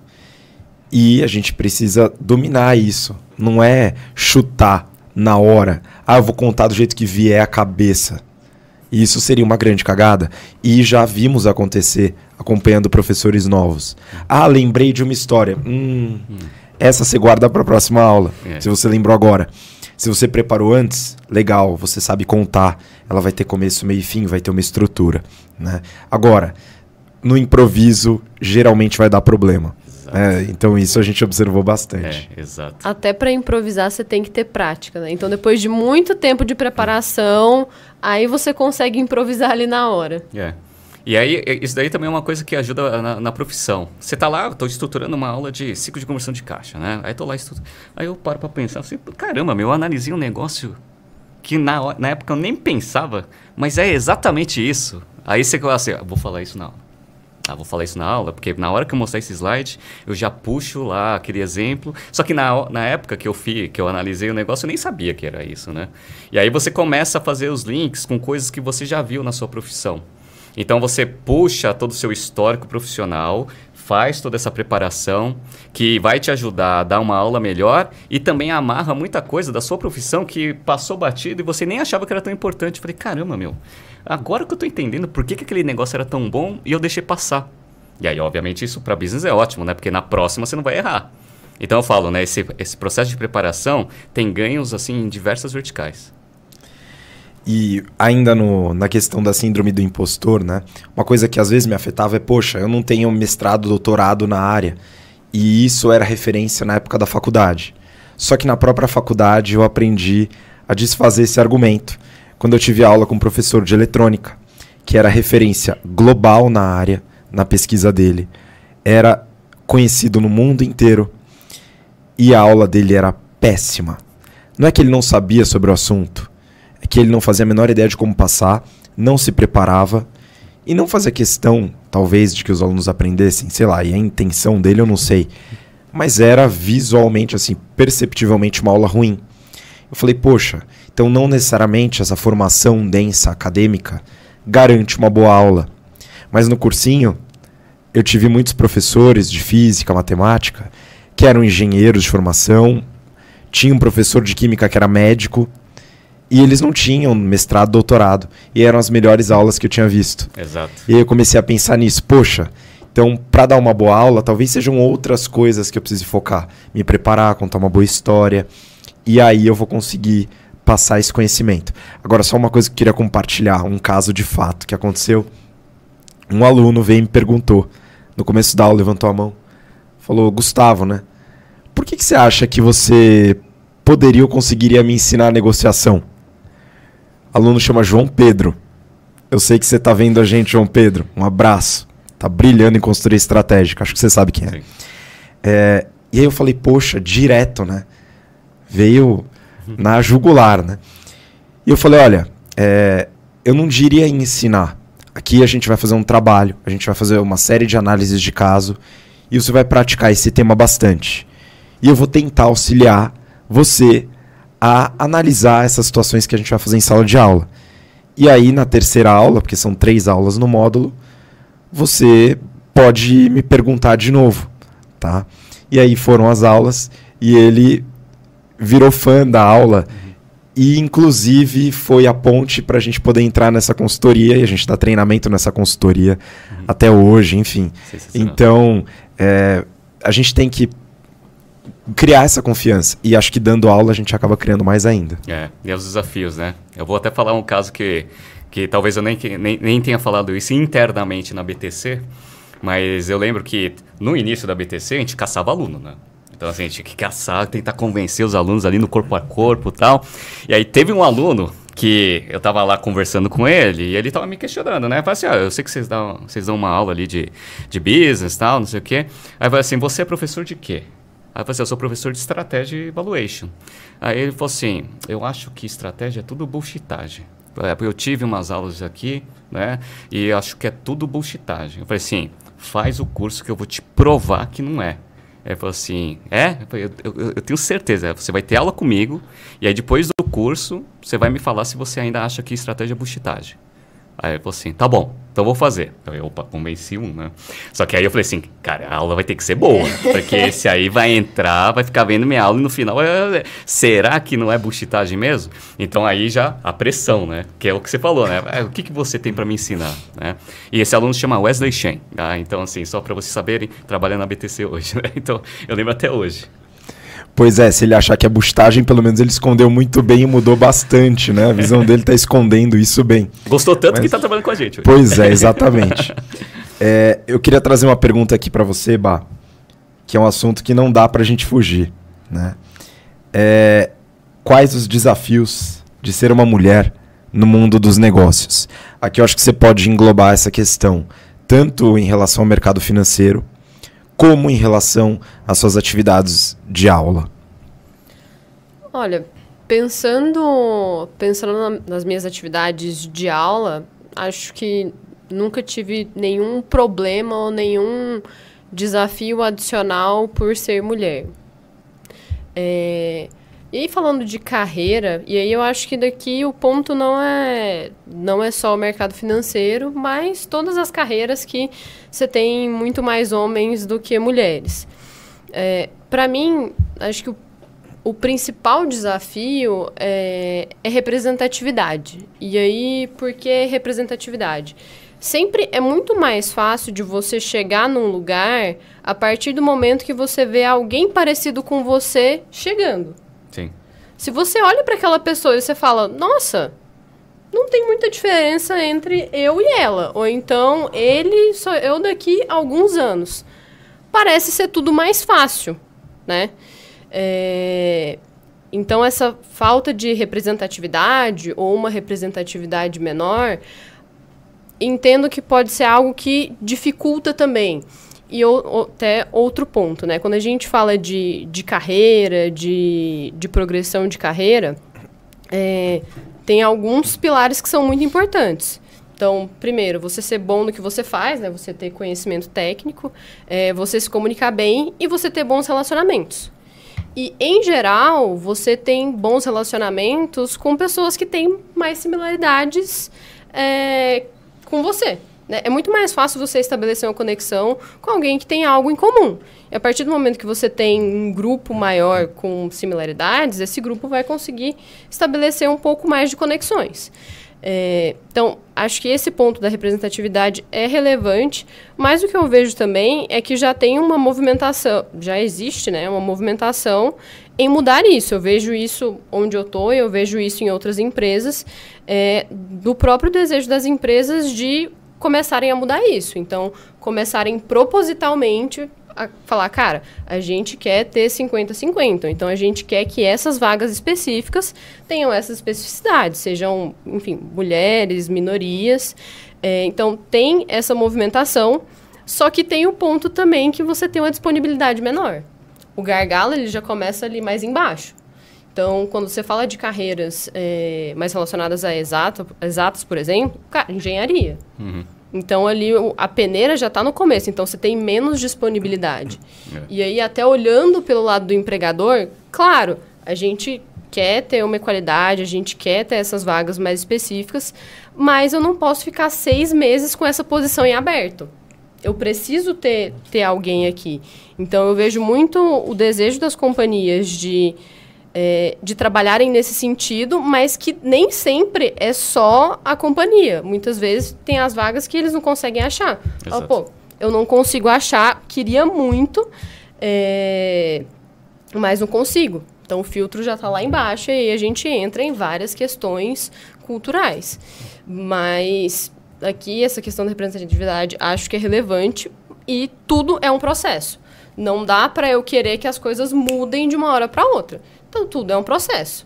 [SPEAKER 1] E a gente precisa dominar isso. Não é chutar na hora. Ah, eu vou contar do jeito que vier a cabeça. E isso seria uma grande cagada. E já vimos acontecer acompanhando professores novos. Ah, lembrei de uma história. Hum, hum. Essa você guarda para a próxima aula, é. se você lembrou agora. Se você preparou antes, legal, você sabe contar. Ela vai ter começo, meio e fim, vai ter uma estrutura. Né? Agora, no improviso, geralmente vai dar problema. É, então isso a gente observou bastante. É,
[SPEAKER 2] exato.
[SPEAKER 3] Até para improvisar você tem que ter prática, né? Então depois de muito tempo de preparação, aí você consegue improvisar ali na hora.
[SPEAKER 2] É. E aí, isso daí também é uma coisa que ajuda na, na profissão. Você tá lá, estou estruturando uma aula de ciclo de conversão de caixa, né? Aí tô lá estruturando. Aí eu paro para pensar assim, caramba, meu, eu analisei um negócio que na, na época eu nem pensava, mas é exatamente isso. Aí você fala assim, ah, vou falar isso na aula. Ah, vou falar isso na aula, porque na hora que eu mostrar esse slide, eu já puxo lá aquele exemplo. Só que na, na época que eu fiz que eu analisei o negócio, eu nem sabia que era isso, né? E aí você começa a fazer os links com coisas que você já viu na sua profissão. Então você puxa todo o seu histórico profissional, faz toda essa preparação que vai te ajudar a dar uma aula melhor e também amarra muita coisa da sua profissão que passou batido e você nem achava que era tão importante. Eu falei, caramba, meu, agora que eu tô entendendo por que, que aquele negócio era tão bom e eu deixei passar. E aí, obviamente, isso para business é ótimo, né? Porque na próxima você não vai errar. Então eu falo, né? Esse, esse processo de preparação tem ganhos assim em diversas verticais.
[SPEAKER 1] E ainda no, na questão da síndrome do impostor, né? Uma coisa que às vezes me afetava é, poxa, eu não tenho mestrado, doutorado na área. E isso era referência na época da faculdade. Só que na própria faculdade eu aprendi a desfazer esse argumento. Quando eu tive aula com um professor de eletrônica, que era referência global na área, na pesquisa dele, era conhecido no mundo inteiro e a aula dele era péssima. Não é que ele não sabia sobre o assunto, que ele não fazia a menor ideia de como passar, não se preparava e não fazia questão, talvez, de que os alunos aprendessem, sei lá, e a intenção dele eu não sei, mas era visualmente, assim, perceptivelmente uma aula ruim. Eu falei, poxa, então não necessariamente essa formação densa acadêmica garante uma boa aula. Mas no cursinho, eu tive muitos professores de física, matemática, que eram engenheiros de formação, tinha um professor de química que era médico, e eles não tinham mestrado, doutorado. E eram as melhores aulas que eu tinha visto. Exato. E aí eu comecei a pensar nisso. Poxa, então, para dar uma boa aula, talvez sejam outras coisas que eu precise focar. Me preparar, contar uma boa história. E aí eu vou conseguir passar esse conhecimento. Agora, só uma coisa que eu queria compartilhar, um caso de fato que aconteceu. Um aluno veio e me perguntou, no começo da aula, levantou a mão, falou: Gustavo, né? Por que, que você acha que você poderia ou conseguiria me ensinar a negociação? aluno chama João Pedro. Eu sei que você está vendo a gente, João Pedro. Um abraço. Tá brilhando em consultoria estratégica. Acho que você sabe quem é. é e aí eu falei, poxa, direto, né? Veio na jugular, né? E eu falei, olha, é, eu não diria ensinar. Aqui a gente vai fazer um trabalho, a gente vai fazer uma série de análises de caso e você vai praticar esse tema bastante. E eu vou tentar auxiliar você a analisar essas situações que a gente vai fazer em sala de aula. E aí, na terceira aula, porque são três aulas no módulo, você pode me perguntar de novo, tá? E aí foram as aulas e ele virou fã da aula e inclusive foi a ponte para a gente poder entrar nessa consultoria e a gente dá treinamento nessa consultoria uhum. até hoje, enfim. Então é, a gente tem que criar essa confiança. E acho que dando aula a gente acaba criando mais ainda.
[SPEAKER 2] É, e é os desafios, né? Eu vou até falar um caso que, que talvez eu nem, nem, nem tenha falado isso internamente na BTC, mas eu lembro que no início da BTC a gente caçava aluno, né? Então, assim, a gente tinha que caçar, tentar convencer os alunos ali no corpo a corpo e tal. E aí teve um aluno que eu tava lá conversando com ele e ele tava me questionando, né? Falei assim, ah, eu sei que vocês dão, vocês dão uma aula ali de, de business e tal, não sei o quê. Aí eu falei assim, você é professor de quê? Aí eu falei assim, eu sou professor de estratégia e evaluation. Aí ele falou assim, eu acho que estratégia é tudo bullshitagem. É, eu tive umas aulas aqui, né? E eu acho que é tudo bullshitagem. Eu falei assim, faz o curso que eu vou te provar que não é. Ele falou assim, é? Eu, falei, eu, eu, eu tenho certeza, você vai ter aula comigo, e aí depois do curso, você vai me falar se você ainda acha que estratégia é bullshitagem. Aí eu falei assim, tá bom, então vou fazer. Então eu, opa, convenci um, né? Só que aí eu falei assim, cara, a aula vai ter que ser boa, né? porque esse aí vai entrar, vai ficar vendo minha aula e no final, é, é, será que não é buchitagem mesmo? Então aí já a pressão, né? Que é o que você falou, né? É, o que, que você tem para me ensinar, né? E esse aluno se chama Wesley Chen. tá? Então assim, só para vocês saberem, trabalha na BTC hoje, né? Então eu lembro até hoje.
[SPEAKER 1] Pois é, se ele achar que é bustagem, pelo menos ele escondeu muito bem e mudou bastante, né? A visão dele está escondendo isso bem. Gostou tanto tá Mas... que está
[SPEAKER 2] trabalhando com a gente. Hoje. Pois é, exatamente.
[SPEAKER 1] é, eu queria trazer uma pergunta aqui para você, Bah, que é um assunto que não dá para a gente fugir, né? É, quais os desafios de ser uma mulher no mundo dos negócios? Aqui eu acho que você pode englobar essa questão tanto em relação ao mercado financeiro como em relação às suas atividades de aula?
[SPEAKER 3] Olha, pensando, pensando nas minhas atividades de aula, acho que nunca tive nenhum problema ou nenhum desafio adicional por ser mulher. É, e aí, falando de carreira, e aí eu acho que daqui o ponto não é, não é só o mercado financeiro, mas todas as carreiras que você tem muito mais homens do que mulheres. É, Para mim, acho que o o principal desafio é, é, representatividade. E aí, por que representatividade? Sempre é muito mais fácil de você chegar num lugar a partir do momento que você vê alguém parecido com você chegando. Sim. Se você olha para aquela pessoa e você fala, nossa, não tem muita diferença entre eu e ela. Ou então, ele sou eu daqui a alguns anos. Parece ser tudo mais fácil, né? É... Então, essa falta de representatividade ou uma representatividade menor, entendo que pode ser algo que dificulta também. E ou, até outro ponto, né? Quando a gente fala de, de carreira, de, de progressão de carreira, é, tem alguns pilares que são muito importantes. Então, primeiro, você ser bom no que você faz, né? Você ter conhecimento técnico, é, você se comunicar bem e você ter bons relacionamentos. E, em geral, você tem bons relacionamentos com pessoas que têm mais similaridades é, com você. Né? É muito mais fácil você estabelecer uma conexão com alguém que tem algo em comum. E a partir do momento que você tem um grupo maior com similaridades, esse grupo vai conseguir estabelecer um pouco mais de conexões. É, então, acho que esse ponto da representatividade é relevante, mas o que eu vejo também é que já tem uma movimentação, já existe né, uma movimentação em mudar isso. Eu vejo isso onde eu estou, eu vejo isso em outras empresas, é, do próprio desejo das empresas de começarem a mudar isso. Então, começarem propositalmente a falar, cara, a gente quer ter 50-50, então a gente quer que essas vagas específicas tenham essas especificidades, sejam, enfim, mulheres, minorias. É, então, tem essa movimentação, só que tem o ponto também que você tem uma disponibilidade menor. O gargalo, ele já começa ali mais embaixo. Então, quando você fala de carreiras é, mais relacionadas a exato, exatas, por exemplo, cara, engenharia. Uhum. Então, ali a peneira já está no começo, então você tem menos disponibilidade. É. E aí, até olhando pelo lado do empregador, claro, a gente quer ter uma equalidade, a gente quer ter essas vagas mais específicas, mas eu não posso ficar seis meses com essa posição em aberto. Eu preciso ter, ter alguém aqui. Então, eu vejo muito o desejo das companhias de é, de trabalharem nesse sentido, mas que nem sempre é só a companhia. Muitas vezes tem as vagas que eles não conseguem achar. Fala, Pô, eu não consigo achar, queria muito, é, mas não consigo. Então o filtro já está lá embaixo e aí a gente entra em várias questões culturais. Mas aqui essa questão da representatividade acho que é relevante e tudo é um processo. Não dá para eu querer que as coisas mudem de uma hora para outra. Então, tudo é um processo.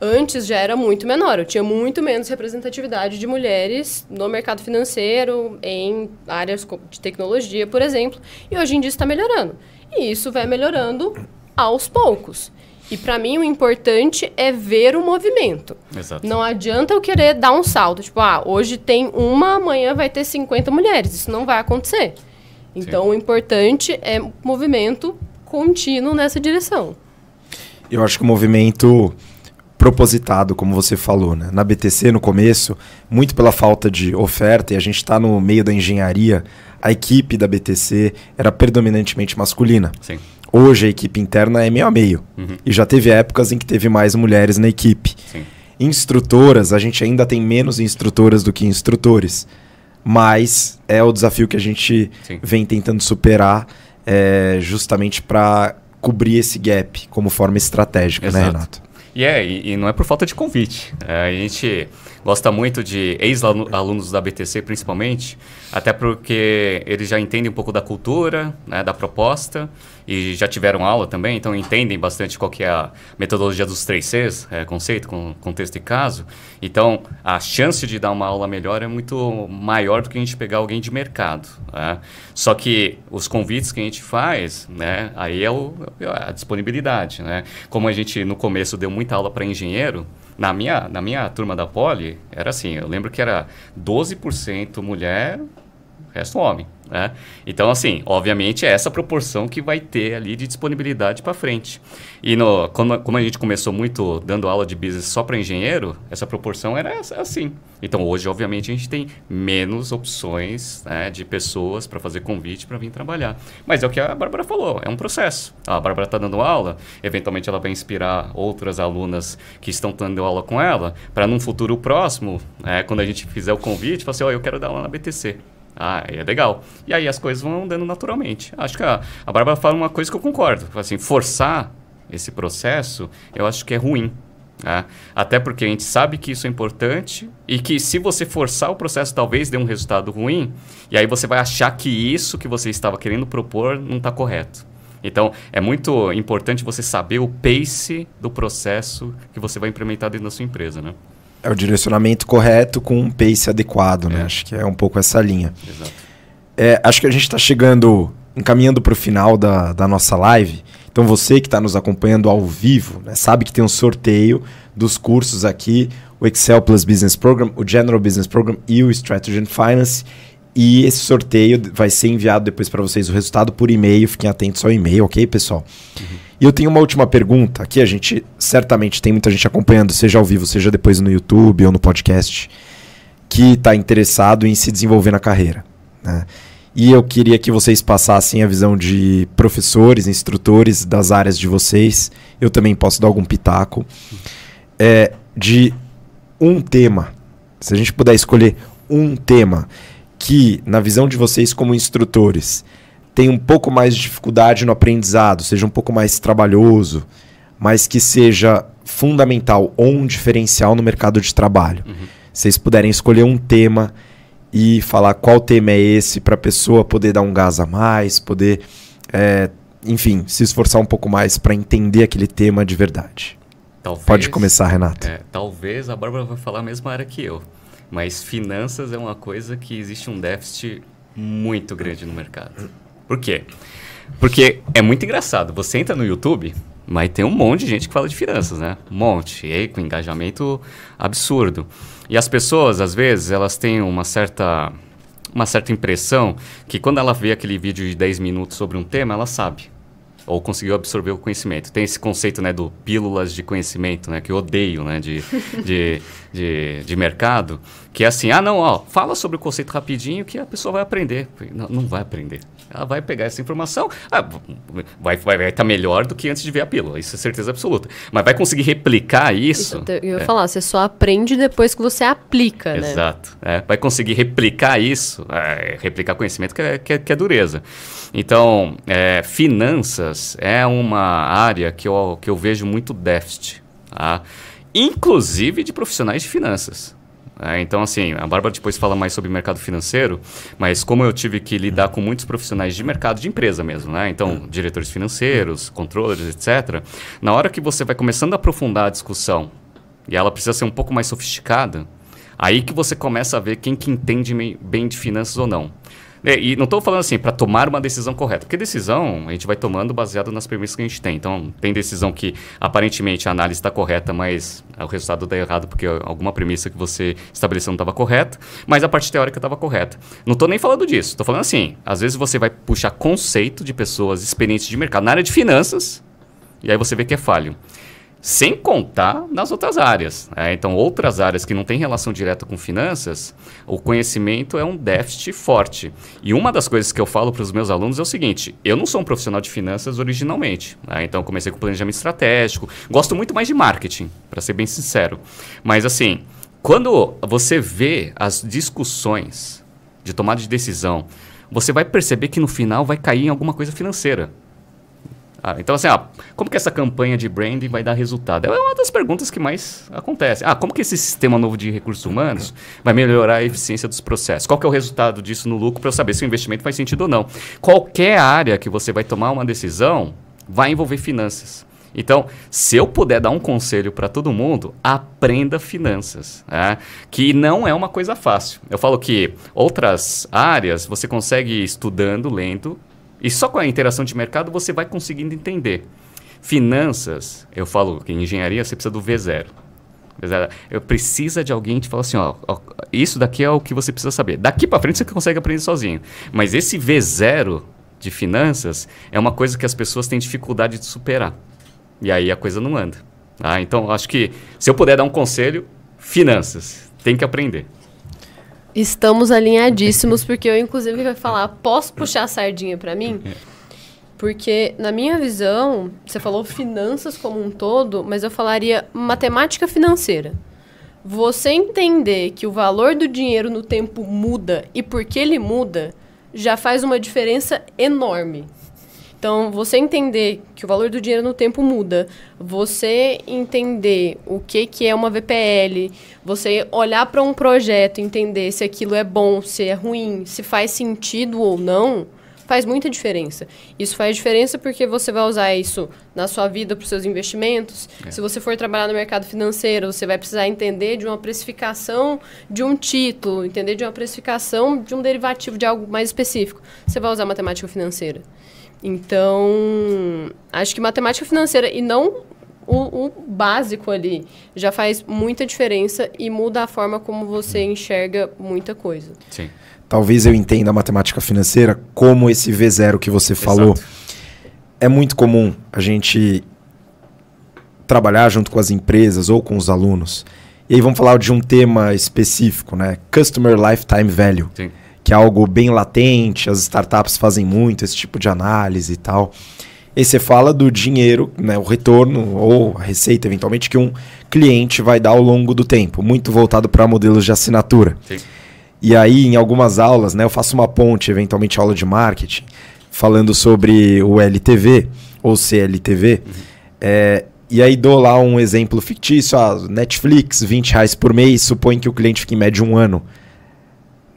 [SPEAKER 3] Antes já era muito menor, eu tinha muito menos representatividade de mulheres no mercado financeiro, em áreas de tecnologia, por exemplo, e hoje em dia está melhorando. E isso vai melhorando aos poucos. E para mim o importante é ver o movimento. Exato. Não adianta eu querer dar um salto, tipo, ah, hoje tem uma, amanhã vai ter 50 mulheres. Isso não vai acontecer. Então Sim. o importante é movimento contínuo nessa direção.
[SPEAKER 1] Eu acho que o movimento propositado, como você falou, né? na BTC no começo, muito pela falta de oferta, e a gente está no meio da engenharia, a equipe da BTC era predominantemente masculina. Sim. Hoje a equipe interna é meio a meio. Uhum. E já teve épocas em que teve mais mulheres na equipe. Sim. Instrutoras, a gente ainda tem menos instrutoras do que instrutores. Mas é o desafio que a gente Sim. vem tentando superar é, justamente para cobrir esse gap como forma estratégica, né, Exato. né, Renato?
[SPEAKER 2] Yeah, é, e, e não é por falta de convite. É, a gente gosta muito de ex-alunos da BTC, principalmente, até porque eles já entendem um pouco da cultura, né, da proposta e já tiveram aula também, então entendem bastante qual que é a metodologia dos três Cs, é, conceito, com, contexto e caso. Então, a chance de dar uma aula melhor é muito maior do que a gente pegar alguém de mercado. Né? Só que os convites que a gente faz, né, aí é, o, é a disponibilidade. Né? Como a gente, no começo, deu muita aula para engenheiro, na minha, na minha turma da Poli, era assim, eu lembro que era 12% mulher, resto homem. Né? Então, assim, obviamente é essa proporção que vai ter ali de disponibilidade para frente. E no, como, como, a gente começou muito dando aula de business só para engenheiro, essa proporção era assim. Então, hoje, obviamente, a gente tem menos opções né, de pessoas para fazer convite para vir trabalhar. Mas é o que a Bárbara falou, é um processo. A Bárbara está dando aula, eventualmente ela vai inspirar outras alunas que estão dando aula com ela, para num futuro próximo, né, quando a gente fizer o convite, falar assim, oh, eu quero dar aula na BTC. Ah, é legal. E aí as coisas vão andando naturalmente. Acho que a, a Bárbara fala uma coisa que eu concordo. Assim, forçar esse processo, eu acho que é ruim. Né? Até porque a gente sabe que isso é importante e que se você forçar o processo, talvez dê um resultado ruim. E aí você vai achar que isso que você estava querendo propor não está correto. Então, é muito importante você saber o pace do processo que você vai implementar dentro da sua empresa, né?
[SPEAKER 1] é o direcionamento correto com um pace adequado, né? É. Acho que é um pouco essa linha. É, acho que a gente está chegando, encaminhando para o final da, da nossa live. Então você que está nos acompanhando ao vivo, né, sabe que tem um sorteio dos cursos aqui, o Excel Plus Business Program, o General Business Program e o Strategy and Finance. E esse sorteio vai ser enviado depois para vocês o resultado por e-mail. Fiquem atentos ao e-mail, ok, pessoal? Uhum. E eu tenho uma última pergunta. Aqui a gente certamente tem muita gente acompanhando, seja ao vivo, seja depois no YouTube ou no podcast, que está interessado em se desenvolver na carreira. Né? E eu queria que vocês passassem a visão de professores, instrutores das áreas de vocês. Eu também posso dar algum pitaco. É, de um tema. Se a gente puder escolher um tema que, na visão de vocês como instrutores, tem um pouco mais de dificuldade no aprendizado, seja um pouco mais trabalhoso, mas que seja fundamental ou um diferencial no mercado de trabalho. Uhum. Vocês puderem escolher um tema e falar qual tema é esse para a pessoa poder dar um gás a mais, poder, é, enfim, se esforçar um pouco mais para entender aquele tema de verdade. Talvez, Pode começar, Renato. É,
[SPEAKER 2] talvez a Bárbara vai falar a mesma área que eu. Mas finanças é uma coisa que existe um déficit muito grande no mercado. Por quê? Porque é muito engraçado. Você entra no YouTube, mas tem um monte de gente que fala de finanças, né? Um monte. E aí, com engajamento absurdo. E as pessoas, às vezes, elas têm uma certa, uma certa impressão que quando ela vê aquele vídeo de 10 minutos sobre um tema, ela sabe ou conseguiu absorver o conhecimento. Tem esse conceito né, do pílulas de conhecimento, né, que eu odeio né, de, de, de, de, mercado, que é assim, ah não, ó, fala sobre o conceito rapidinho que a pessoa vai aprender. Não, não vai aprender. Ela vai pegar essa informação, ah, vai estar vai, vai tá melhor do que antes de ver a pílula, isso é certeza absoluta. Mas vai conseguir replicar isso. isso então, eu ia é. falar,
[SPEAKER 3] você só aprende depois que você aplica, Exato, né?
[SPEAKER 2] Exato. É, vai conseguir replicar isso, é, replicar conhecimento que é, que, é, que é, dureza. Então, é, finanças é uma área que eu, que eu vejo muito déficit, tá? inclusive de profissionais de finanças. É, então, assim, a Bárbara depois fala mais sobre mercado financeiro, mas como eu tive que lidar com muitos profissionais de mercado de empresa mesmo, né? Então, diretores financeiros, controllers, etc. Na hora que você vai começando a aprofundar a discussão e ela precisa ser um pouco mais sofisticada, aí que você começa a ver quem que entende bem de finanças ou não. É, e não estou falando assim para tomar uma decisão correta, porque decisão a gente vai tomando baseado nas premissas que a gente tem. Então, tem decisão que aparentemente a análise está correta, mas o resultado está errado porque alguma premissa que você estabeleceu não estava correta, mas a parte teórica estava correta. Não estou nem falando disso, estou falando assim: às vezes você vai puxar conceito de pessoas experientes de mercado na área de finanças e aí você vê que é falho sem contar nas outras áreas. Né? Então, outras áreas que não têm relação direta com finanças, o conhecimento é um déficit forte. E uma das coisas que eu falo para os meus alunos é o seguinte: eu não sou um profissional de finanças originalmente. Né? Então, comecei com planejamento estratégico, gosto muito mais de marketing, para ser bem sincero. Mas, assim, quando você vê as discussões de tomada de decisão, você vai perceber que no final vai cair em alguma coisa financeira. Ah, então assim, ah, como que essa campanha de branding vai dar resultado? É uma das perguntas que mais acontece. Ah, como que esse sistema novo de recursos humanos vai melhorar a eficiência dos processos? Qual que é o resultado disso no lucro para eu saber se o investimento faz sentido ou não? Qualquer área que você vai tomar uma decisão vai envolver finanças. Então, se eu puder dar um conselho para todo mundo, aprenda finanças, né? que não é uma coisa fácil. Eu falo que outras áreas você consegue estudando, lendo e só com a interação de mercado você vai conseguindo entender. Finanças, eu falo que em engenharia você precisa do V0. Eu precisa de alguém te falar assim, ó, ó, isso daqui é o que você precisa saber. Daqui para frente você consegue aprender sozinho. Mas esse V0 de finanças é uma coisa que as pessoas têm dificuldade de superar. E aí a coisa não anda. ah Então, acho que se eu puder dar um conselho, finanças, tem que aprender.
[SPEAKER 3] Estamos alinhadíssimos, porque eu, inclusive, vai falar, posso puxar a sardinha para mim? É. Porque, na minha visão, você falou finanças como um todo, mas eu falaria matemática financeira. Você entender que o valor do dinheiro no tempo muda e por que ele muda, já faz uma diferença enorme. Então, você entender que o valor do dinheiro no tempo muda, você entender o que, que é uma VPL, você olhar para um projeto, entender se aquilo é bom, se é ruim, se faz sentido ou não, faz muita diferença. Isso faz diferença porque você vai usar isso na sua vida para os seus investimentos. É. Se você for trabalhar no mercado financeiro, você vai precisar entender de uma precificação de um título, entender de uma precificação de um derivativo de algo mais específico. Você vai usar matemática financeira. Então, acho que matemática financeira e não o, o, básico ali já faz muita diferença e muda a forma como você enxerga muita coisa. Sim.
[SPEAKER 1] Talvez eu entenda a matemática financeira como esse V0 que você falou. Exato. É muito comum a gente trabalhar junto com as empresas ou com os alunos. E aí vamos falar de um tema específico, né? Customer Lifetime Value. Sim que é algo bem latente, as startups fazem muito esse tipo de análise e tal. E você fala do dinheiro, né, o retorno ou a receita, eventualmente, que um cliente vai dar ao longo do tempo, muito voltado para modelos de assinatura. Sim. E aí, em algumas aulas, né, eu faço uma ponte, eventualmente aula de marketing, falando sobre o LTV ou CLTV. Uhum. É, e aí dou lá um exemplo fictício, a ah, Netflix, 20 reais por mês, supõe que o cliente fique em média um ano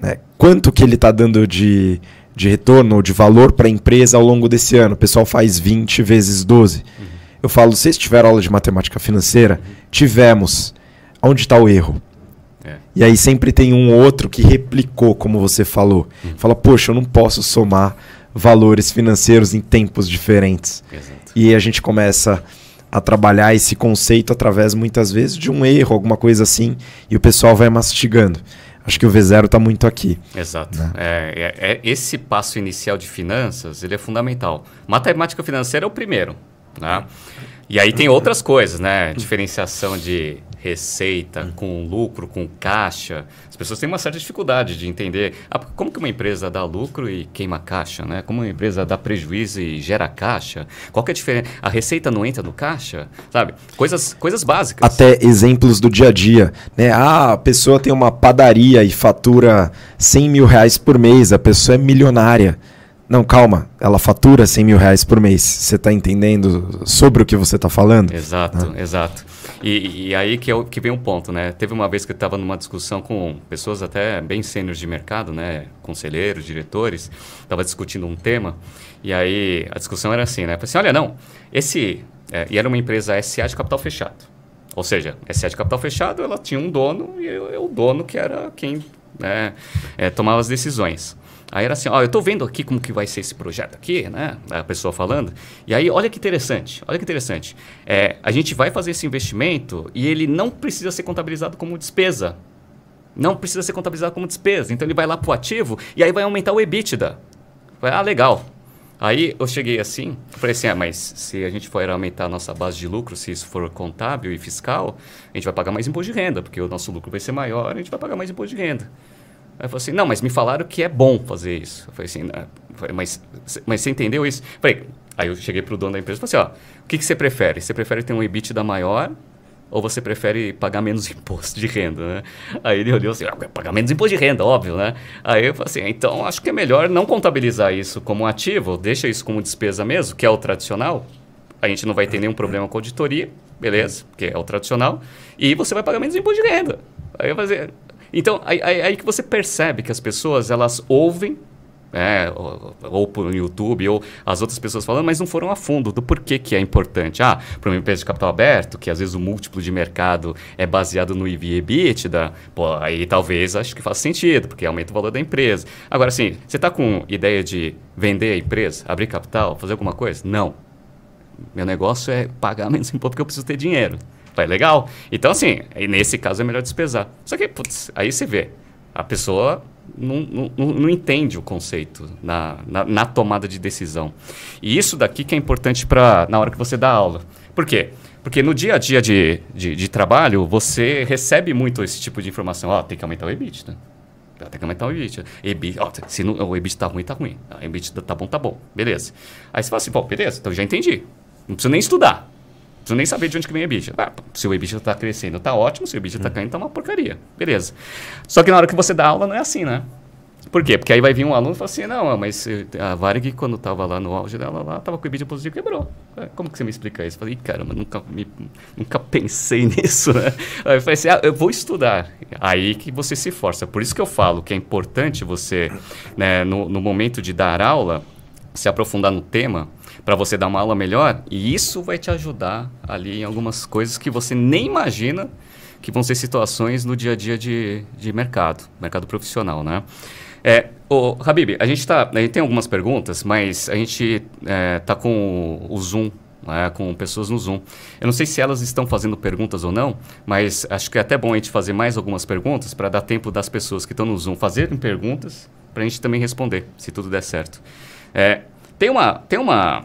[SPEAKER 1] né? Quanto que ele está dando de, de retorno ou de valor para a empresa ao longo desse ano? O pessoal faz 20 vezes 12. Uhum. Eu falo, vocês tiveram aula de matemática financeira? Uhum. Tivemos. Onde está o erro? É. E aí sempre tem um outro que replicou, como você falou. Uhum. Fala, poxa, eu não posso somar valores financeiros em tempos diferentes. Exato. E a gente começa a trabalhar esse conceito através, muitas vezes, de um erro, alguma coisa assim, e o pessoal vai mastigando acho que o V0 está muito aqui.
[SPEAKER 2] Exato. Né? É, é, é, esse passo inicial de finanças ele é fundamental. Matemática financeira é o primeiro. Né? E aí tem outras coisas, né? Diferenciação de receita, hum. com lucro, com caixa. As pessoas têm uma certa dificuldade de entender ah, como que uma empresa dá lucro e queima caixa, né? Como uma empresa dá prejuízo e gera caixa. Qual que é a diferença? A receita não entra no caixa, sabe? Coisas, coisas básicas.
[SPEAKER 1] Até exemplos do dia a dia, né? Ah, a pessoa tem uma padaria e fatura 100 mil reais por mês, a pessoa é milionária. Não, calma, ela fatura 100 mil reais por mês. Você está entendendo sobre o que você está falando?
[SPEAKER 2] Exato, ah. exato. E, e aí que, é o que vem um ponto, né? Teve uma vez que eu estava numa discussão com pessoas até bem sêniores de mercado, né? Conselheiros, diretores, estava discutindo um tema, e aí a discussão era assim, né? Eu falei assim, olha, não, esse... É, e era uma empresa SA de capital fechado. Ou seja, SA de capital fechado, ela tinha um dono, e eu, eu, o dono que era quem né, é, tomava as decisões. Aí era assim, ó, eu estou vendo aqui como que vai ser esse projeto aqui, né? A pessoa falando. E aí, olha que interessante, olha que interessante. É, a gente vai fazer esse investimento e ele não precisa ser contabilizado como despesa. Não precisa ser contabilizado como despesa. Então ele vai lá pro ativo e aí vai aumentar o EBITDA. Vai, ah, legal. Aí eu cheguei assim, falei assim, ah, mas se a gente for aumentar a nossa base de lucro, se isso for contábil e fiscal, a gente vai pagar mais imposto de renda, porque o nosso lucro vai ser maior, a gente vai pagar mais imposto de renda. Aí eu assim, não, mas me falaram que é bom fazer isso. Eu falei assim, ah, mas, mas você entendeu isso? Eu falei, aí eu cheguei para o dono da empresa e falei assim, ó, o que, que você prefere? Você prefere ter um EBITDA maior ou você prefere pagar menos imposto de renda, né? Aí ele olhou assim, ah, pagar menos imposto de renda, óbvio, né? Aí eu falei assim, então acho que é melhor não contabilizar isso como ativo, deixa isso como despesa mesmo, que é o tradicional. A gente não vai ter nenhum problema com auditoria, beleza, porque é o tradicional, e você vai pagar menos imposto de renda. Aí eu falei, assim, então, aí, aí, aí que você percebe que as pessoas, elas ouvem é, ou, ou YouTube, ou as outras pessoas falando, mas não foram a fundo do porquê que é importante. Ah, para uma empresa de capital aberto, que às vezes o múltiplo de mercado é baseado no EV EBITDA, pô, aí talvez acho que faça sentido, porque aumenta o valor da empresa. Agora, assim, você está com ideia de vender a empresa, abrir capital, fazer alguma coisa? Não. Meu negócio é pagar menos imposto porque eu preciso ter dinheiro. Foi legal. Então, assim, nesse caso é melhor despesar. Só que, putz, aí você vê. A pessoa não, não, não, entende o conceito na, na, na, tomada de decisão. E isso daqui que é importante para na hora que você dá aula. Por quê? Porque no dia a dia de, de, de trabalho, você recebe muito esse tipo de informação. Ó, oh, tem que aumentar o EBITDA. Né? Tem que aumentar o EBITDA. EBITDA oh, se não, o EBITDA tá ruim, tá ruim. O EBITDA tá bom, tá bom. Beleza. Aí você fala assim, pô, beleza, então já entendi. Não precisa nem estudar preciso nem saber de onde que vem o EBITDA. Ah, se o EBITDA está crescendo, está ótimo. Se o EBITDA está uhum. caindo, está uma porcaria. Beleza. Só que na hora que você dá aula, não é assim, né? Por quê? Porque aí vai vir um aluno e fala assim, não, ah, mas eh, a Varg, quando estava lá no auge dela, lá estava com o EBITDA positivo, quebrou. Ah, como que você me explica isso? Eu falei, caramba, nunca, me, nunca pensei nisso, né? Aí eu falei assim, ah, eu vou estudar. Aí que você se força. Por isso que eu falo que é importante você, né, no, no momento de dar aula, se aprofundar no tema para você dar uma aula melhor e isso vai te ajudar ali em algumas coisas que você nem imagina que vão ser situações no dia a dia de, de mercado, mercado profissional, né? É, ô, Habib, a gente, tá, a gente tem algumas perguntas, mas a gente é, tá com o, Zoom, né, com pessoas no Zoom. Eu não sei se elas estão fazendo perguntas ou não, mas acho que é até bom a gente fazer mais algumas perguntas para dar tempo das pessoas que estão no Zoom fazerem perguntas para a gente também responder, se tudo der certo. É, tem uma, tem uma,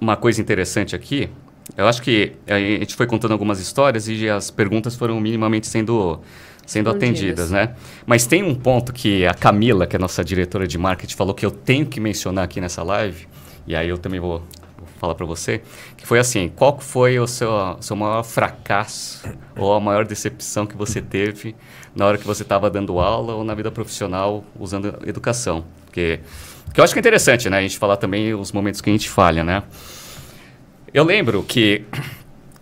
[SPEAKER 2] uma coisa interessante aqui. Eu acho que é, a gente foi contando algumas histórias e as perguntas foram minimamente sendo, sendo atendidas, né? Mas tem um ponto que a Camila, que é nossa diretora de marketing, falou que eu tenho que mencionar aqui nessa live, e aí eu também vou falar para você, que foi assim, qual foi o seu, seu maior fracasso ou a maior decepção que você teve na hora que você estava dando aula ou na vida profissional usando educação? Porque que eu acho que é interessante, né? A gente falar também os momentos que a gente falha, né? Eu lembro que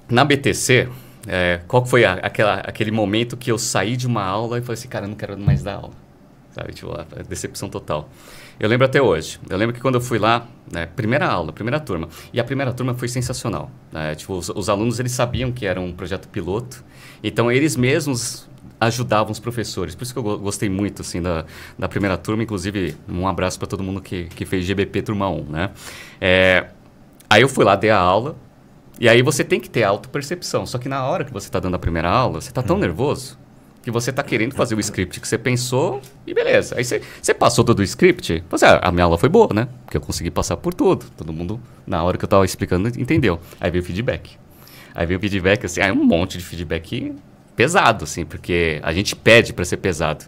[SPEAKER 2] na BTC, é, qual foi a, aquela, aquele momento que eu saí de uma aula e falei assim, cara, eu não quero mais dar aula. Sabe? Tipo, decepção total. Eu lembro até hoje. Eu lembro que quando eu fui lá, né, primeira aula, primeira turma. E a primeira turma foi sensacional. Né? Tipo, os, os, alunos, eles sabiam que era um projeto piloto. Então, eles mesmos ajudavam os professores. Por isso que eu gostei muito assim da, da primeira turma, inclusive um abraço para todo mundo que, que fez GBP turma 1, né? É, aí eu fui lá dei a aula e aí você tem que ter autopercepção. Só que na hora que você está dando a primeira aula, você está tão hum. nervoso que você está querendo fazer o script que você pensou e beleza. Aí você, você passou todo o script, você, ah, a minha aula foi boa, né? Porque eu consegui passar por tudo. Todo mundo, na hora que eu estava explicando, entendeu. Aí veio o feedback. Aí veio o feedback, assim, aí um monte de feedback pesado, assim, porque a gente pede para ser pesado.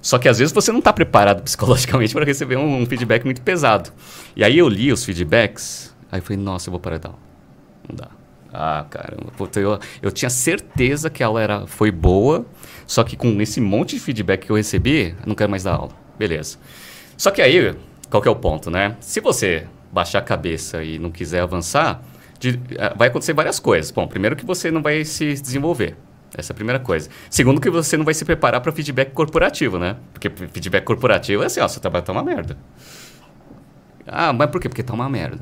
[SPEAKER 2] Só que às vezes você não está preparado psicologicamente para receber um, um, feedback muito pesado. E aí eu li os feedbacks, aí eu falei, nossa, eu vou parar de dar aula. Não dá. Ah, caramba. Puta, eu, eu tinha certeza que a aula era, foi boa, só que com esse monte de feedback que eu recebi, eu não quero mais dar aula. Beleza. Só que aí, qual que é o ponto, né? Se você baixar a cabeça e não quiser avançar, de, eh, vai acontecer várias coisas. Bom, primeiro que você não vai se desenvolver. Essa é a primeira coisa. Segundo, que você não vai se preparar para feedback corporativo, né? Porque feedback corporativo é assim, ó, seu trabalho tá uma merda. Ah, mas por quê? Porque tá uma merda.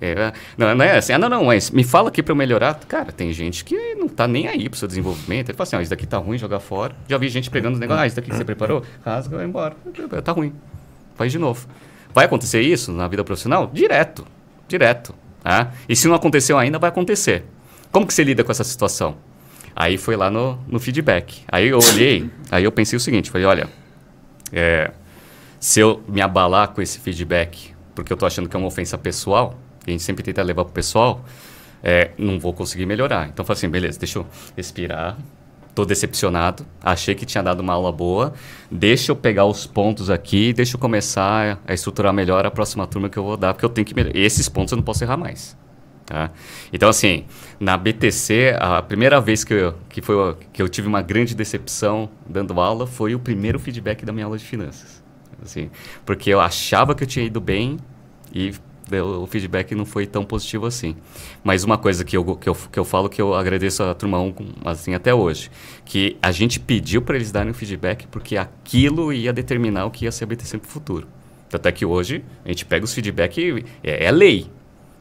[SPEAKER 2] É, é não, não, é assim, ah, não, não, mas me fala aqui para eu melhorar. Cara, tem gente que não tá nem aí pro seu desenvolvimento. Ele fala assim, ó, isso daqui tá ruim, joga fora. Já vi gente pegando os negócios, ah, isso daqui que você preparou, rasga, vai embora. Tá ruim. Faz de novo. Vai acontecer isso na vida profissional? Direto. Direto. Tá? E se não aconteceu ainda, vai acontecer. Como que você lida com essa situação? Aí foi lá no, no feedback. Aí eu olhei, aí eu pensei o seguinte, falei, olha, é, se eu me abalar com esse feedback, porque eu tô achando que é uma ofensa pessoal, que a gente sempre tenta levar pro pessoal, é, não vou conseguir melhorar. Então, falei assim, beleza, deixa eu respirar, tô decepcionado, achei que tinha dado uma aula boa, deixa eu pegar os pontos aqui, deixa eu começar a estruturar melhor a próxima turma que eu vou dar, porque eu tenho que melhorar. Esses pontos eu não posso errar mais. Tá? Então, assim, na BTC, a primeira vez que eu, que, foi, que eu tive uma grande decepção dando aula foi o primeiro feedback da minha aula de finanças. Assim, porque eu achava que eu tinha ido bem e o feedback não foi tão positivo assim. Mas uma coisa que eu, que eu, que eu falo que eu agradeço à turma 1 assim, até hoje, que a gente pediu para eles darem o feedback porque aquilo ia determinar o que ia ser a BTC para o futuro. até que hoje a gente pega os feedback e é, é lei.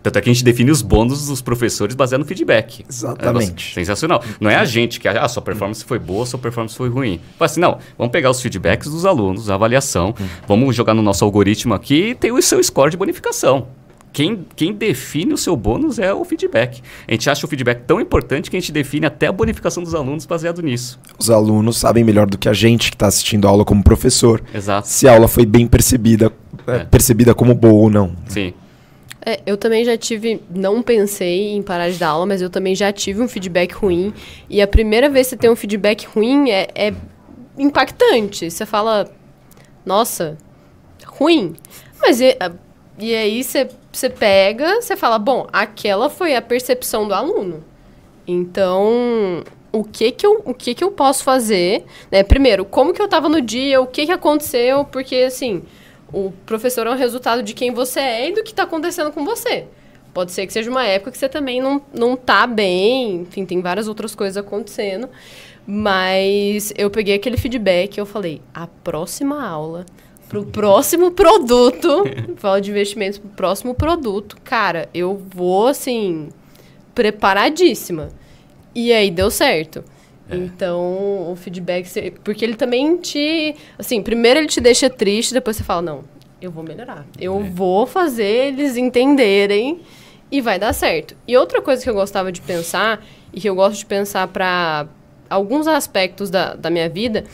[SPEAKER 2] Tanto é que a gente define os bônus dos professores baseado no feedback. É Exatamente. É sensacional. Não é a gente que, ah, sua performance foi boa, sua performance foi ruim. Fala assim, não, vamos pegar os feedbacks dos alunos, a avaliação, hum. vamos jogar no nosso algoritmo aqui e tem o seu score de bonificação. Quem, quem define o seu bônus é o feedback. A gente acha o feedback tão importante que a gente define até a bonificação dos alunos baseado nisso.
[SPEAKER 1] Os alunos sabem melhor do que a gente que está assistindo a aula como professor. Exato. Se a aula foi bem percebida, é. é. percebida como boa ou não.
[SPEAKER 2] Sim.
[SPEAKER 3] É, eu também já tive, não pensei em parar de dar aula, mas eu também já tive um feedback ruim. E a primeira vez que você tem um feedback ruim é, é impactante. Você fala, nossa, ruim. Mas e, ah, e aí você, você pega, você fala, bom, aquela foi a percepção do aluno. Então, o que que eu, o que que eu posso fazer? Né? Primeiro, como que eu estava no dia? O que que aconteceu? Porque, assim, o professor é um resultado de quem você é e do que está acontecendo com você. Pode ser que seja uma época que você também não, não tá bem, enfim, tem várias outras coisas acontecendo. Mas eu peguei aquele feedback e eu falei, a próxima aula, pro próximo produto, fala de investimentos pro próximo produto, cara, eu vou assim, preparadíssima. E aí deu certo. É. Então, o feedback... Porque ele também te... Assim, primeiro ele te deixa triste, depois você fala, não, eu vou melhorar. Eu é. vou fazer eles entenderem e vai dar certo. E outra coisa que eu gostava de pensar, e que eu gosto de pensar para alguns aspectos da, da minha vida,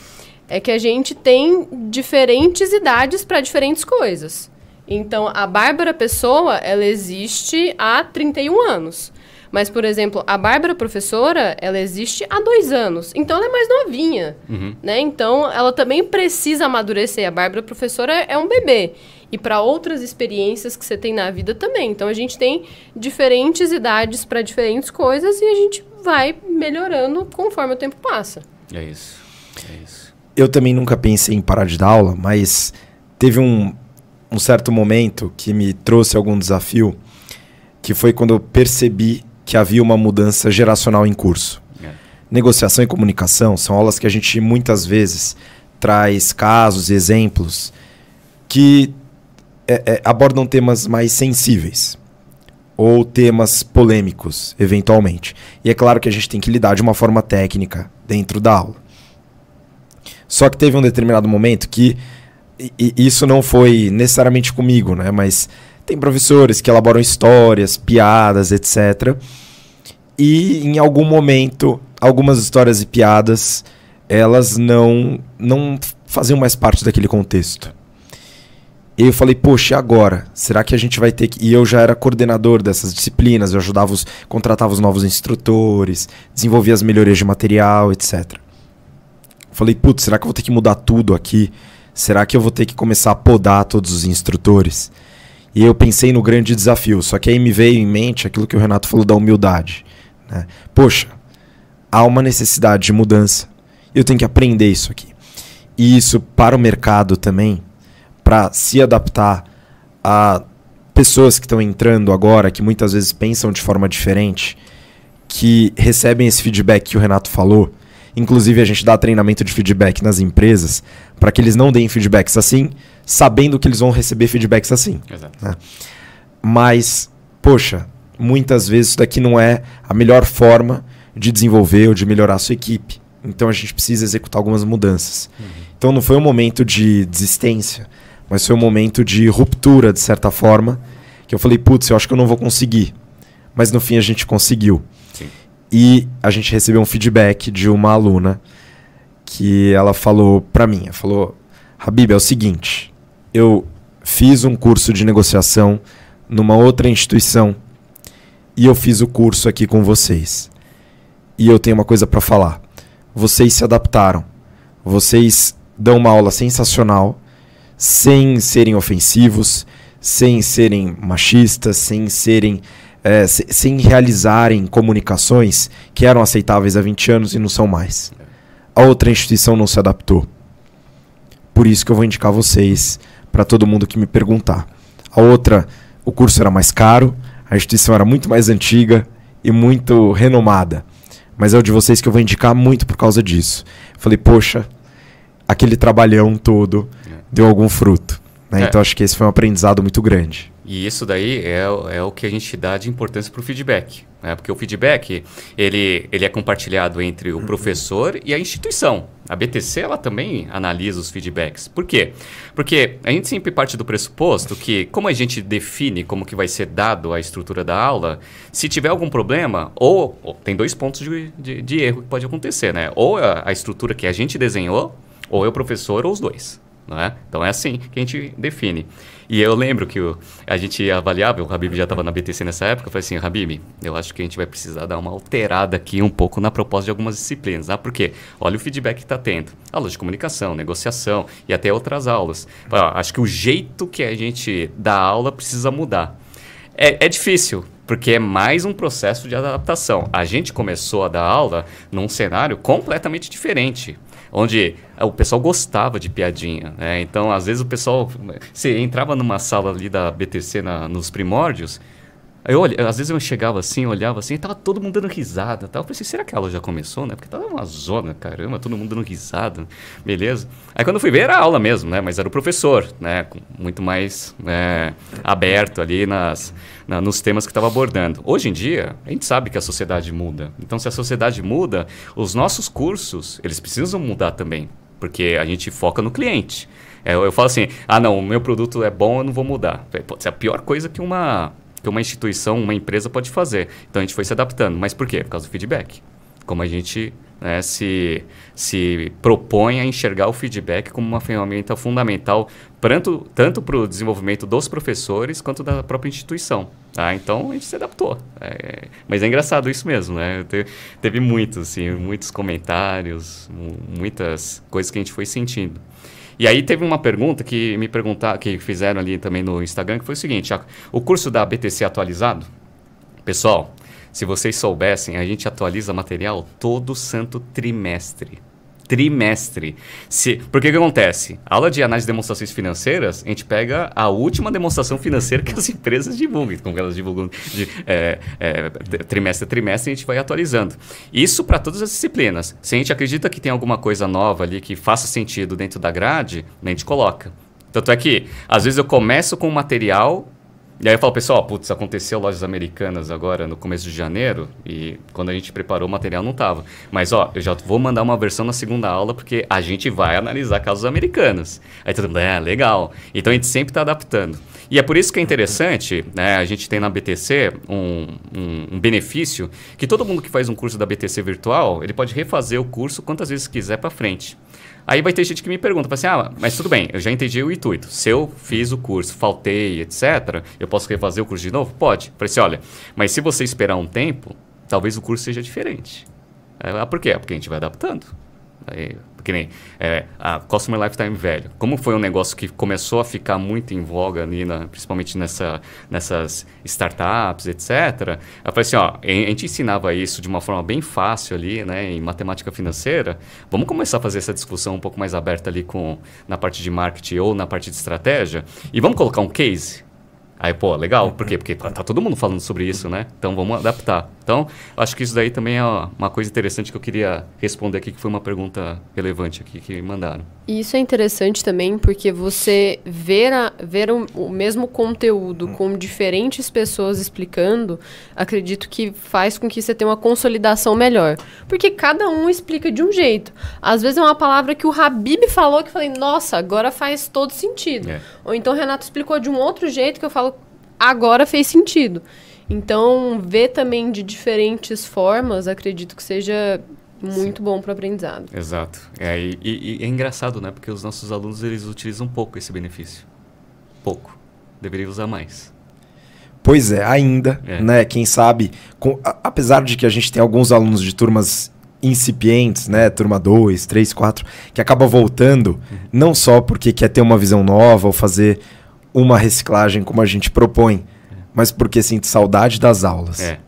[SPEAKER 3] é que a gente tem diferentes idades para diferentes coisas. Então, a Bárbara Pessoa, ela existe há 31 anos. Mas, por exemplo, a Bárbara professora, ela existe há dois anos. Então, ela é mais novinha, uhum. né? Então, ela também precisa amadurecer. A Bárbara professora é um bebê. E para outras experiências que você tem na vida também. Então, a gente tem diferentes idades para diferentes coisas e a gente vai melhorando conforme o tempo passa.
[SPEAKER 1] É isso. É isso. Eu também nunca pensei em parar de dar aula, mas teve um, um certo momento que me trouxe algum desafio, que foi quando eu percebi que havia uma mudança geracional em curso. É. Negociação e comunicação são aulas que a gente muitas vezes traz casos, exemplos que é, é, abordam temas mais sensíveis ou temas polêmicos, eventualmente. E é claro que a gente tem que lidar de uma forma técnica dentro da aula. Só que teve um determinado momento que e, e isso não foi necessariamente comigo, né? Mas tem professores que elaboram histórias, piadas, etc. E em algum momento, algumas histórias e piadas, elas não não faziam mais parte daquele contexto. E eu falei, poxa, e agora? Será que a gente vai ter que. E eu já era coordenador dessas disciplinas, eu ajudava os. contratava os novos instrutores, desenvolvia as melhorias de material, etc. Falei, putz, será que eu vou ter que mudar tudo aqui? Será que eu vou ter que começar a podar todos os instrutores? E eu pensei no grande desafio. Só que aí me veio em mente aquilo que o Renato falou da humildade. Né? Poxa, há uma necessidade de mudança. Eu tenho que aprender isso aqui. E isso para o mercado também, para se adaptar a pessoas que estão entrando agora, que muitas vezes pensam de forma diferente, que recebem esse feedback que o Renato falou. Inclusive, a gente dá treinamento de feedback nas empresas para que eles não deem feedbacks assim, sabendo que eles vão receber feedbacks assim. Né? Mas, poxa, muitas vezes isso daqui não é a melhor forma de desenvolver ou de melhorar a sua equipe. Então a gente precisa executar algumas mudanças. Uhum. Então não foi um momento de desistência, mas foi um momento de ruptura, de certa forma, que eu falei, putz, eu acho que eu não vou conseguir. Mas no fim a gente conseguiu. Sim. E a gente recebeu um feedback de uma aluna que ela falou para mim, ela falou: "Habib, é o seguinte, eu fiz um curso de negociação numa outra instituição e eu fiz o curso aqui com vocês. E eu tenho uma coisa para falar. Vocês se adaptaram. Vocês dão uma aula sensacional, sem serem ofensivos, sem serem machistas, sem serem é, sem realizarem comunicações que eram aceitáveis há 20 anos e não são mais a outra instituição não se adaptou. Por isso que eu vou indicar vocês para todo mundo que me perguntar. A outra, o curso era mais caro, a instituição era muito mais antiga e muito renomada. Mas é o de vocês que eu vou indicar muito por causa disso. falei, poxa, aquele trabalhão todo é. deu algum fruto. Né? É. Então acho que esse foi um aprendizado muito grande.
[SPEAKER 2] E isso daí é, é o que a gente dá de importância para o feedback. Né? Porque o feedback ele, ele é compartilhado entre o uhum. professor e a instituição. A BTC ela também analisa os feedbacks. Por quê? Porque a gente sempre parte do pressuposto que, como a gente define como que vai ser dado a estrutura da aula, se tiver algum problema, ou, ou tem dois pontos de, de, de, erro que pode acontecer, né? Ou a, a estrutura que a gente desenhou, ou é o professor, ou os dois. Né? Então é assim que a gente define. E eu lembro que o, a gente avaliava, o Habib já estava na BTC nessa época, eu falei assim, Habib, eu acho que a gente vai precisar dar uma alterada aqui um pouco na proposta de algumas disciplinas. Ah, por quê? Olha o feedback que está tendo. Aulas de comunicação, negociação e até outras aulas. acho que o jeito que a gente dá aula precisa mudar. é, é difícil, porque é mais um processo de adaptação. A gente começou a dar aula num cenário completamente diferente onde ah, o pessoal gostava de piadinha. Né? Então, às vezes, o pessoal. Eh, você entrava numa sala ali da BTC na, nos primórdios. Eu, olhei, às vezes eu chegava assim, olhava assim, e tava todo mundo dando risada tal. Eu pensei, assim, será que a aula já começou, né? Porque tava uma zona, caramba, todo mundo dando risada, beleza. Aí quando eu fui ver, era aula mesmo, né? Mas era o professor, né? Muito mais né, aberto ali nas, na, nos temas que estava abordando. Hoje em dia, a gente sabe que a sociedade muda. Então, se a sociedade muda, os nossos cursos, eles precisam mudar também. Porque a gente foca no cliente. eu, é, eu falo assim, ah não, o meu produto é bom, eu não vou mudar. Pode ser é a pior coisa que uma que uma instituição, uma empresa pode fazer. Então a gente foi se adaptando. Mas por quê? Por causa do feedback. Como a gente né, se, se propõe a enxergar o feedback como uma ferramenta fundamental tanto para o desenvolvimento dos professores quanto da própria instituição. Tá? Então a gente se adaptou. É, mas é engraçado isso mesmo, né? Te, teve muitos, assim, muitos comentários, muitas coisas que a gente foi sentindo. E aí teve uma pergunta que me perguntaram, que fizeram ali também no Instagram, que foi o seguinte: o curso da BTC atualizado, pessoal, se vocês soubessem, a gente atualiza material todo santo trimestre trimestre. Se, porque o que acontece? A aula de análise de demonstrações financeiras, a gente pega a última demonstração financeira que as empresas divulgam. Como elas divulgam de, é, é, trimestre a trimestre, a gente vai atualizando. Isso para todas as disciplinas. Se a gente acredita que tem alguma coisa nova ali que faça sentido dentro da grade, a gente coloca. Tanto é que, às vezes, eu começo com o material e aí eu falo, pessoal, putz, aconteceu lojas americanas agora no começo de janeiro e quando a gente preparou o material não tava. Mas ó, eu já vou mandar uma versão na segunda aula porque a gente vai analisar casos americanos. Aí todo mundo, é, legal. Então a gente sempre está adaptando. E é por isso que é interessante, né? A gente tem na BTC um, um, um, benefício que todo mundo que faz um curso da BTC virtual, ele pode refazer o curso quantas vezes quiser para frente. Aí vai ter gente que me pergunta, assim, ah, mas tudo bem, eu já entendi o intuito. Se eu fiz o curso, faltei, etc., eu posso refazer o curso de novo? Pode. Falei assim, olha, mas se você esperar um tempo, talvez o curso seja diferente. Ah, por quê? Ah, porque a gente vai adaptando. Aí, que nem é, ah, a Customer Lifetime velho Como foi um negócio que começou a ficar muito em voga ali, na, principalmente nessa, nessas startups, etc. Eu falei assim, ó, a gente ensinava isso de uma forma bem fácil ali, né, em matemática financeira. Vamos começar a fazer essa discussão um pouco mais aberta ali com, na parte de marketing ou na parte de estratégia e vamos colocar um case Aí, pô, legal. É. Por quê? Porque tá todo mundo falando sobre isso, né? Então vamos adaptar. Então, acho que isso daí também é uma coisa interessante que eu queria responder aqui, que foi uma pergunta relevante aqui que me mandaram.
[SPEAKER 3] E isso é interessante também, porque você ver, a, ver o, mesmo conteúdo hum. com diferentes pessoas explicando, acredito que faz com que você tenha uma consolidação melhor. Porque cada um explica de um jeito. Às vezes é uma palavra que o Habib falou que eu falei, nossa, agora faz todo sentido. É. Ou então o Renato explicou de um outro jeito que eu falo, agora fez sentido. Então, ver também de diferentes formas, acredito que seja muito Sim. bom para o aprendizado.
[SPEAKER 2] Exato. É, e, e, é engraçado, né? Porque os nossos alunos, eles utilizam pouco esse benefício. Pouco. Deveria usar mais.
[SPEAKER 1] Pois é, ainda, é. né? Quem sabe, com, a, apesar de que a gente tem alguns alunos de turmas incipientes, né, turma 2, 3, 4, que acaba voltando, uhum. não só porque quer ter uma visão nova ou fazer uma reciclagem como a gente propõe, mas porque sente saudade das aulas. É.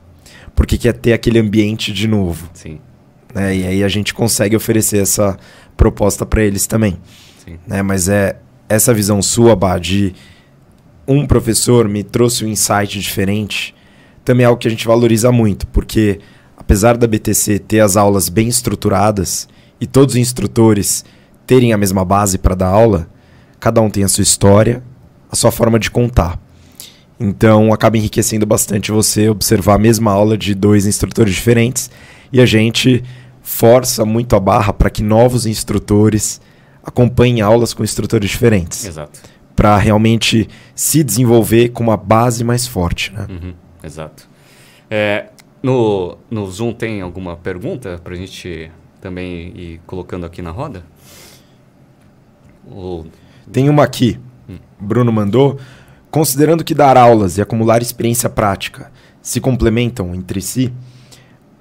[SPEAKER 1] Porque quer ter aquele ambiente de novo. Sim. Né? E aí a gente consegue oferecer essa proposta para eles também. Sim. Né? Mas é essa visão sua, Bah, de um professor me trouxe um insight diferente, também é algo que a gente valoriza muito, porque apesar da BTC ter as aulas bem estruturadas e todos os instrutores terem a mesma base para dar aula, cada um tem a sua história, a sua forma de contar. Então acaba enriquecendo bastante você observar a mesma aula de dois instrutores diferentes e a gente força muito a barra para que novos instrutores acompanhem aulas com instrutores diferentes. Exato. Para realmente se desenvolver com uma base mais forte. Né? Uhum,
[SPEAKER 2] exato. É, no, no Zoom tem alguma pergunta para a gente também ir colocando aqui na roda? Ou...
[SPEAKER 1] Tem uma aqui. Bruno mandou. Considerando que dar aulas e acumular experiência prática se complementam entre si,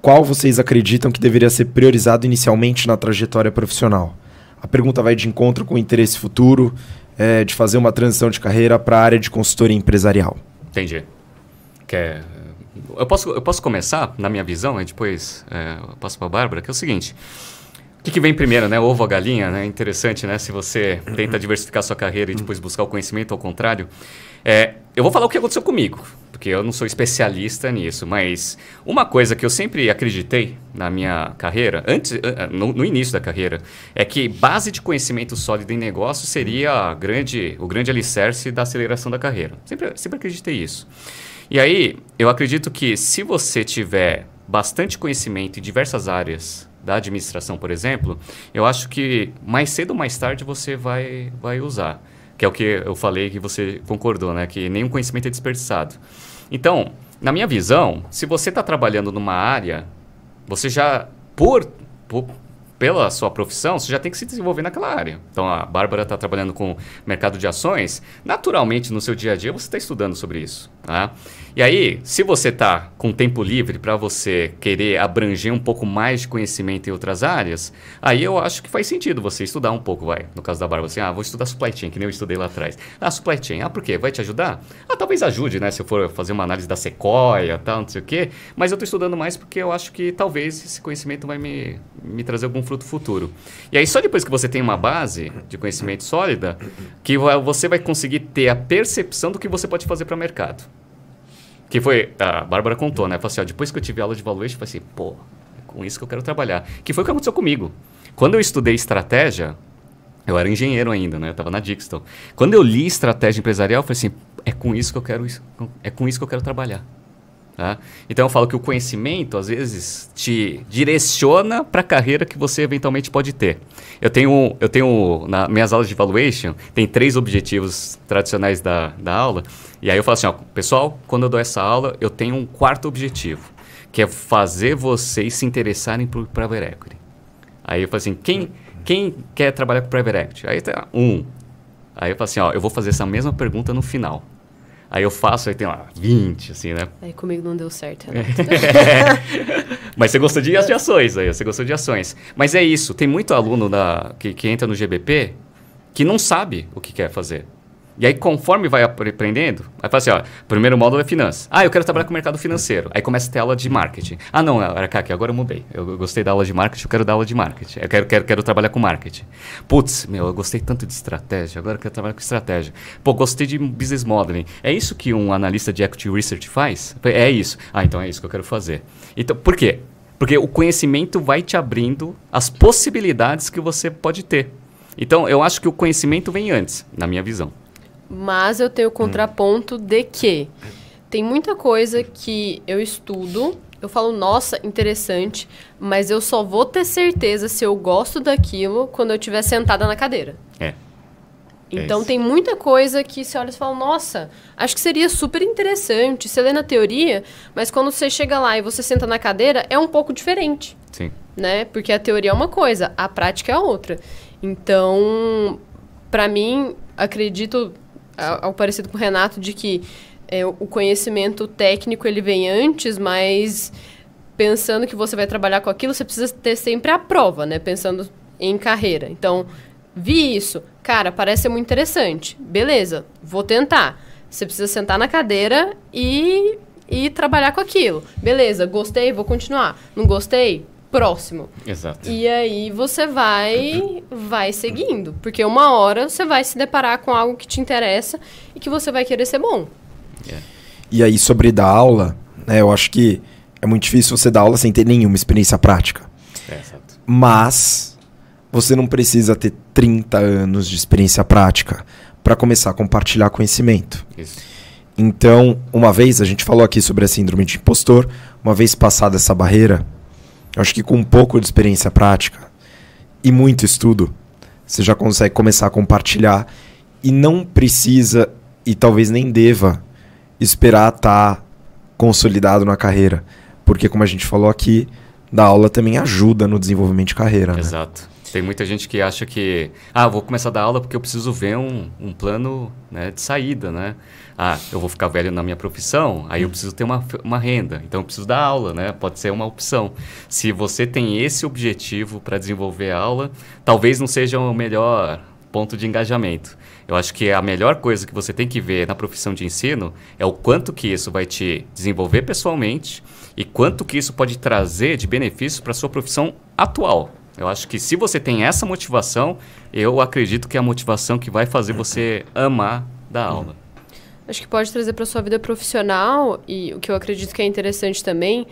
[SPEAKER 1] qual vocês acreditam que deveria ser priorizado inicialmente na trajetória profissional? A pergunta vai de encontro com o interesse futuro é, de fazer uma transição de carreira para a área de consultoria empresarial.
[SPEAKER 2] Entendi. Quer... Eu, posso, eu posso começar, na minha visão, e depois é, eu passo para a Bárbara, que é o seguinte. O que, que, vem primeiro, né? Ovo ou galinha, né? Interessante, né? Se você uhum. tenta diversificar sua carreira e depois uhum. buscar o conhecimento ao contrário. É, eu vou falar o que aconteceu comigo, porque eu não sou especialista nisso, mas uma coisa que eu sempre acreditei na minha carreira, antes, eh, eh, no, no início da carreira, é que base de conhecimento sólido em negócio seria grande, o grande alicerce da aceleração da carreira. Sempre, sempre acreditei isso. E aí, eu acredito que se você tiver bastante conhecimento em diversas áreas da administração, por exemplo, eu acho que mais cedo ou mais tarde você vai, vai usar. Que é o que eu falei que você concordou, né? Que nenhum conhecimento é desperdiçado. Então, na minha visão, se você está trabalhando numa área, você já, por, por pela sua profissão, você já tem que se desenvolver naquela área. Então, a Bárbara está trabalhando com mercado de ações, naturalmente, no seu dia a dia, você está estudando sobre isso. Tá? E aí, se você está com tempo livre para você querer abranger um pouco mais de conhecimento em outras áreas, aí eu acho que faz sentido você estudar um pouco, vai. No caso da barba assim, ah, vou estudar supply chain, que nem eu estudei lá atrás. Ah, supply chain, ah, por quê? Vai te ajudar? Ah, talvez ajude, né? Se eu for fazer uma análise da sequoia, tal, não sei o quê. Mas eu estou estudando mais porque eu acho que talvez esse conhecimento vai me, me trazer algum fruto futuro. E aí, só depois que você tem uma base de conhecimento sólida, que você vai conseguir ter a percepção do que você pode fazer para o mercado. Que foi, a Bárbara contou, né? Falou assim, ó, depois que eu tive aula de valuation, eu falei assim, pô, é com isso que eu quero trabalhar. Que foi o que aconteceu comigo. Quando eu estudei estratégia, eu era engenheiro ainda, né? Eu tava na Dixon. Quando eu li estratégia empresarial, eu falei assim, é com isso que eu quero, é com isso que eu quero trabalhar. Tá? Então eu falo que o conhecimento às vezes te direciona para a carreira que você eventualmente pode ter. Eu tenho, eu tenho nas minhas aulas de valuation, tem três objetivos tradicionais da, da aula. E aí eu falo assim, ó, pessoal, quando eu dou essa aula, eu tenho um quarto objetivo, que é fazer vocês se interessarem por private equity. Aí eu falo assim, quem, quem quer trabalhar com private equity? Aí tem tá, um. Aí eu falo assim, ó, eu vou fazer essa mesma pergunta no final. Aí eu faço, aí tem lá 20, assim, né?
[SPEAKER 3] Aí comigo não deu certo, né?
[SPEAKER 2] Mas você gostou de, de ações, aí você gostou de ações. Mas é isso, tem muito aluno na, que, que entra no GBP que não sabe o que quer fazer. E aí, conforme vai aprendendo, vai falar assim: ó, primeiro módulo é finanças. Ah, eu quero trabalhar com o mercado financeiro. Aí começa a ter aula de marketing. Ah, não, Aracaki, agora eu mudei. Eu gostei da aula de marketing, eu quero dar aula de marketing. Eu quero, quero, quero trabalhar com marketing. Putz, meu, eu gostei tanto de estratégia, agora eu quero trabalhar com estratégia. Pô, gostei de business modeling. É isso que um analista de equity research faz? É isso. Ah, então é isso que eu quero fazer. Então, por quê? Porque o conhecimento vai te abrindo as possibilidades que você pode ter. Então, eu acho que o conhecimento vem
[SPEAKER 3] antes, na minha visão. Mas eu tenho o hum. contraponto hum. de que tem muita coisa que eu estudo, eu falo, nossa, interessante, mas eu só vou ter certeza se eu gosto daquilo quando eu estiver sentada na cadeira. É. Então é tem muita coisa que você olha e fala, nossa, acho que seria super interessante. Você lê na teoria, mas quando você chega lá e você senta na cadeira, é um pouco diferente. Sim. Né? Porque a teoria é uma coisa, a prática é outra. Então, para mim, acredito ao é, é parecido com o Renato, de que é, o conhecimento técnico ele vem antes, mas pensando que você vai trabalhar com aquilo, você precisa ter sempre a prova, né? Pensando em carreira. Então, vi isso, cara, parece ser muito interessante. Beleza, vou tentar. Você precisa sentar na cadeira e, e trabalhar com aquilo. Beleza, gostei, vou continuar. Não gostei? próximo. Exato. E aí você vai vai seguindo, porque uma hora você vai se deparar com algo que te interessa e que você vai querer ser bom.
[SPEAKER 1] Yeah. É. E aí sobre dar aula, né, eu acho que é muito difícil você dar aula sem ter nenhuma experiência prática. É, exato. Mas você não precisa ter 30 anos de experiência prática para começar a compartilhar conhecimento. Isso. Então, uma vez a gente falou aqui sobre a síndrome de impostor, uma vez passada essa barreira, eu acho que com um pouco de experiência prática e muito estudo, você já consegue começar a compartilhar e não precisa e talvez nem deva esperar estar tá consolidado na carreira, porque como a gente falou aqui, da aula também ajuda no desenvolvimento de carreira. Né?
[SPEAKER 2] Exato. Né? Tem muita gente que acha que, ah, vou começar a dar aula porque eu preciso ver um, um plano né, de saída, né? ah, eu vou ficar velho na minha profissão, aí eu hum. preciso ter uma, uma renda, então eu preciso dar aula, né? Pode ser uma opção. Se você tem esse objetivo para desenvolver a aula, talvez não seja o melhor ponto de engajamento. Eu acho que a melhor coisa que você tem que ver na profissão de ensino é o quanto que isso vai te desenvolver pessoalmente e quanto que isso pode trazer de benefício para sua profissão atual. Eu acho que se você tem essa motivação, eu acredito que é a motivação que vai fazer você uhum. amar dar aula. Uhum
[SPEAKER 3] acho que pode trazer para sua vida profissional e o que eu acredito que é interessante também,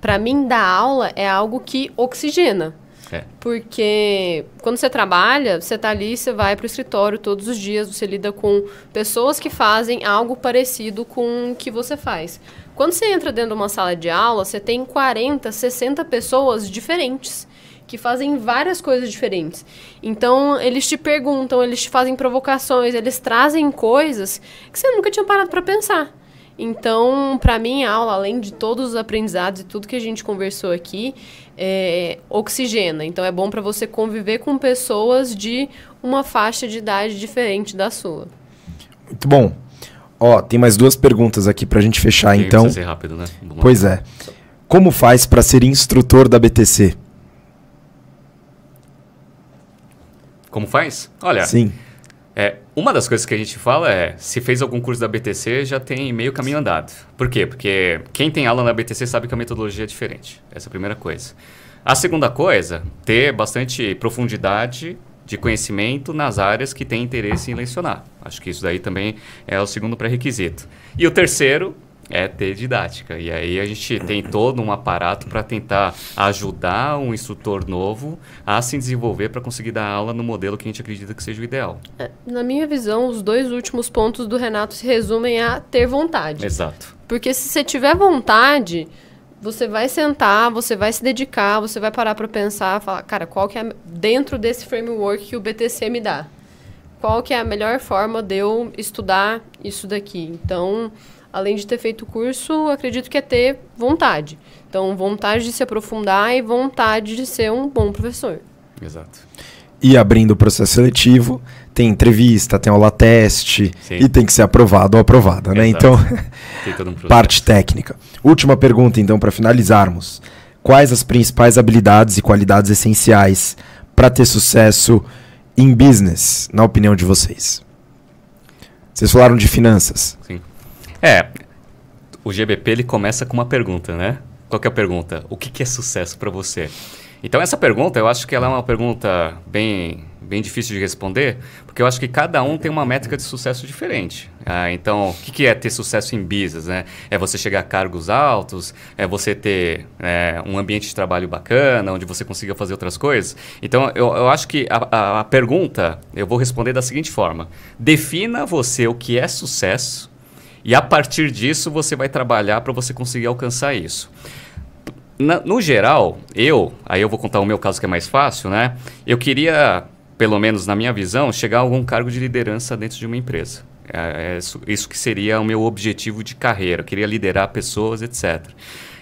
[SPEAKER 3] para mim dar aula é algo que oxigena. É. Porque quando você trabalha, você está ali, você vai para o escritório todos os dias, você lida com pessoas que fazem algo parecido com o que você faz. Quando você entra dentro de uma sala de aula, você tem 40, 60 pessoas diferentes que fazem várias coisas diferentes. Então, eles te perguntam, eles te fazem provocações, eles trazem coisas que você nunca tinha parado para pensar. Então, para mim, a aula, além de todos os aprendizados e tudo que a gente conversou aqui, é, oxigena. Então, é bom para você conviver com pessoas de uma faixa de idade diferente da sua.
[SPEAKER 1] Muito bom. Ó, tem mais duas perguntas aqui para a gente fechar, tem então. ser rápido, né? Pois é. Como faz para ser instrutor da BTC?
[SPEAKER 2] Como faz? Olha. Sim. É, uma das coisas que a gente fala é, se fez algum curso da BTC, já tem meio caminho andado. Por quê? Porque quem tem aula na BTC sabe que a metodologia é diferente. Essa é a primeira coisa. A segunda coisa, ter bastante profundidade de conhecimento nas áreas que tem interesse em lecionar. Acho que isso daí também é o segundo pré-requisito. E o terceiro, é ter didática. E aí a gente tem todo um aparato para tentar ajudar um instrutor novo a se desenvolver para conseguir dar aula no modelo que a gente acredita que seja o ideal.
[SPEAKER 3] É, na minha visão, os dois últimos pontos do Renato se resumem a ter vontade. Exato. Porque se você tiver vontade, você vai sentar, você vai se dedicar, você vai parar para pensar, falar, cara, qual que é dentro desse framework que o BTC me dá? Qual que é a melhor forma de eu estudar isso daqui? Então, além de ter feito o curso, acredito que é ter vontade. Então, vontade de se aprofundar e vontade de ser um bom professor. Exato.
[SPEAKER 1] E abrindo o processo seletivo, tem entrevista, tem aula teste Sim. e tem que ser aprovado ou aprovada, né? Então, um parte técnica. Última pergunta, então, para finalizarmos. Quais as principais habilidades e qualidades essenciais para ter sucesso em business, na opinião de vocês? Vocês falaram de finanças. Sim.
[SPEAKER 2] É, o GBP ele começa com uma pergunta, né? Qual é a pergunta? O que, que é sucesso para você? Então essa pergunta, eu acho que ela é uma pergunta bem, bem difícil de responder, porque eu acho que cada um tem uma métrica de sucesso diferente. Ah, então, o que, que é ter sucesso em business? Né? É você chegar a cargos altos, é você ter é, um ambiente de trabalho bacana, onde você consiga fazer outras coisas. Então, eu, eu acho que a, a, a pergunta eu vou responder da seguinte forma: defina você o que é sucesso e a partir disso você vai trabalhar para você conseguir alcançar isso. Na, no geral, eu, aí eu vou contar o meu caso que é mais fácil, né? Eu queria, pelo menos na minha visão, chegar a algum cargo de liderança dentro de uma empresa. É, é isso, isso que seria o meu objetivo de carreira. Eu queria liderar pessoas, etc.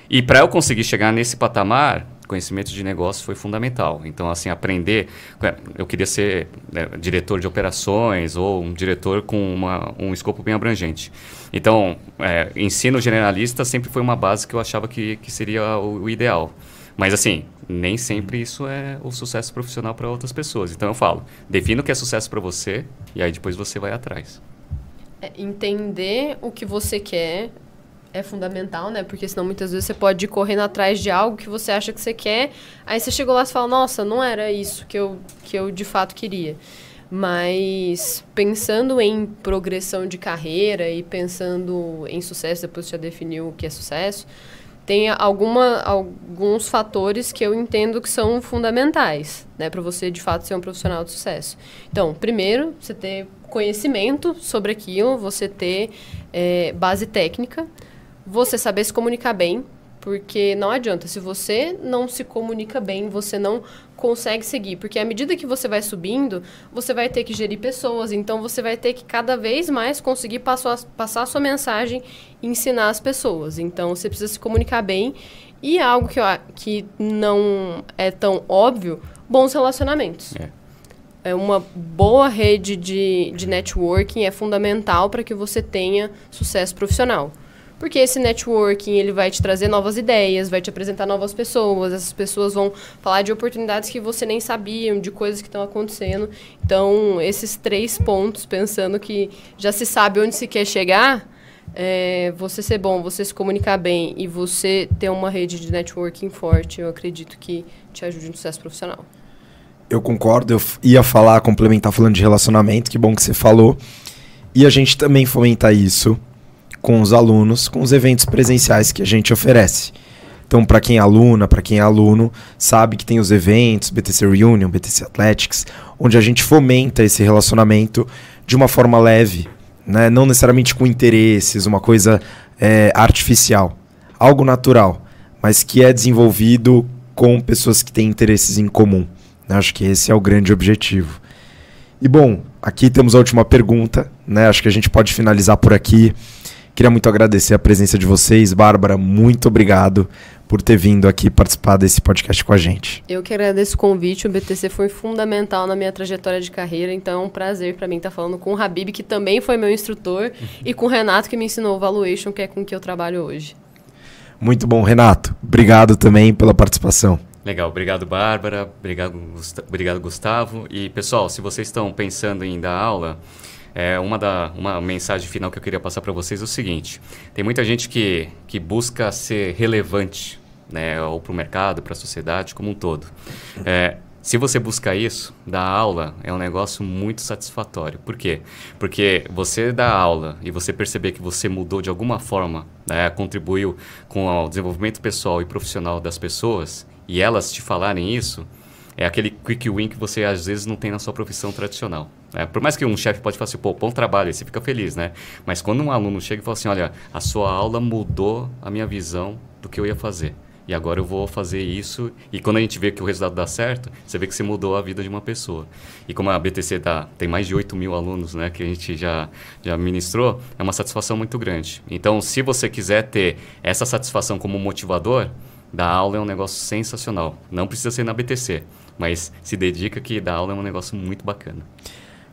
[SPEAKER 2] E para eu conseguir chegar nesse patamar, conhecimento de negócio foi fundamental. Então, assim, aprender. É, eu queria ser né, diretor de operações ou um diretor com uma, um escopo bem abrangente. Então, é, ensino generalista sempre foi uma base que eu achava que, que seria o, o ideal. Mas assim, nem sempre isso é o sucesso profissional para outras pessoas. Então eu falo, defina o que é sucesso para você e aí depois você vai atrás.
[SPEAKER 3] É, entender o que você quer é fundamental, né? Porque senão muitas vezes você pode ir correndo atrás de algo que você acha que você quer, aí você chegou lá e fala, nossa, não era isso que eu, que eu de fato queria. Mas pensando em progressão de carreira e pensando em sucesso, depois você já definiu o que é sucesso, tem alguma, alguns fatores que eu entendo que são fundamentais né, para você de fato ser um profissional de sucesso. Então, primeiro, você ter conhecimento sobre aquilo, você ter é, base técnica, você saber se comunicar bem, porque não adianta, se você não se comunica bem, você não consegue seguir, porque à medida que você vai subindo, você vai ter que gerir pessoas, então você vai ter que cada vez mais conseguir passar, passar a sua mensagem e ensinar as pessoas. Então você precisa se comunicar bem e é algo que, que não é tão óbvio, bons relacionamentos. É. É uma boa rede de, de networking é fundamental para que você tenha sucesso profissional. Porque esse networking, ele vai te trazer novas ideias, vai te apresentar novas pessoas, essas pessoas vão falar de oportunidades que você nem sabia, de coisas que estão acontecendo. Então, esses três pontos, pensando que já se sabe onde se quer chegar, é, você ser bom, você se comunicar bem e você ter uma rede de networking forte, eu acredito que te ajude no sucesso profissional.
[SPEAKER 1] Eu concordo, eu ia falar, complementar falando de relacionamento, que bom que você falou. E a gente também fomenta isso com os alunos, com os eventos presenciais que a gente oferece. Então, para quem é aluna, para quem é aluno, sabe que tem os eventos, BTC Reunion, BTC Athletics, onde a gente fomenta esse relacionamento de uma forma leve, né? não necessariamente com interesses, uma coisa é, artificial, algo natural, mas que é desenvolvido com pessoas que têm interesses em comum. Né? Acho que esse é o grande objetivo. E bom, aqui temos a última pergunta, né? Acho que a gente pode finalizar por aqui. Queria muito agradecer a presença de vocês. Bárbara, muito obrigado por ter vindo aqui participar desse podcast com a gente.
[SPEAKER 3] Eu que agradeço o convite. O BTC foi fundamental na minha trajetória de carreira, então é um prazer para mim estar tá falando com o Habib, que também foi meu instrutor, e com o Renato, que me ensinou o Valuation, que é com que eu trabalho hoje.
[SPEAKER 1] Muito bom, Renato. Obrigado também pela participação.
[SPEAKER 2] Legal, obrigado Bárbara, obrigado, obrigado Gustavo. E pessoal, se vocês estão pensando em dar aula, é, uma, da, uma mensagem final que eu queria passar para vocês é o seguinte: tem muita gente que, que busca ser relevante, né, ou para o mercado, para a sociedade como um todo. É, se você busca isso, dar aula é um negócio muito satisfatório. Por quê? Porque você dá aula e você perceber que você mudou de alguma forma, né, contribuiu com o desenvolvimento pessoal e profissional das pessoas, e elas te falarem isso, é aquele quick win que você às vezes não tem na sua profissão tradicional. Né? Por mais que um chefe pode falar assim, pô, bom trabalho, você fica feliz, né? Mas quando um aluno chega e fala assim, olha, a sua aula mudou a minha visão do que eu ia fazer. E agora eu vou fazer isso. E quando a gente vê que o resultado dá certo, você vê que você mudou a vida de uma pessoa. E como a BTC tá, tem mais de 8 mil alunos né, que a gente já, já ministrou, é uma satisfação muito grande. Então, se você quiser ter essa satisfação como motivador, da aula é um negócio sensacional. Não precisa ser na BTC mas se dedica que dar aula é um negócio muito bacana.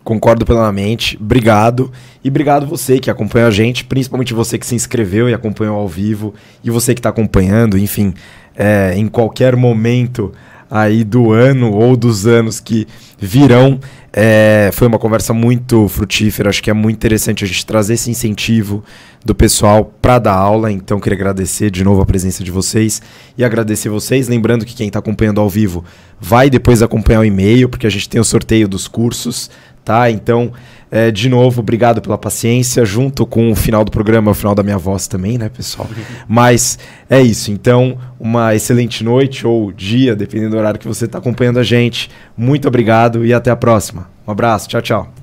[SPEAKER 1] Concordo plenamente. Obrigado. E obrigado você que acompanha a gente, principalmente você que se inscreveu e acompanhou ao vivo, e você que está acompanhando, enfim, é, em qualquer momento aí do ano ou dos anos que virão. É, foi uma conversa muito frutífera, acho que é muito interessante a gente trazer esse incentivo do pessoal para dar aula. Então, queria agradecer de novo a presença de vocês e agradecer vocês. Lembrando que quem está acompanhando ao vivo vai depois acompanhar o e-mail, porque a gente tem o sorteio dos cursos, tá? Então, é, de novo, obrigado pela paciência, junto com o final do programa, o final da minha voz também, né, pessoal? Mas é isso. Então, uma excelente noite ou dia, dependendo do horário que você está acompanhando a gente. Muito obrigado e até a próxima. Um abraço, tchau, tchau.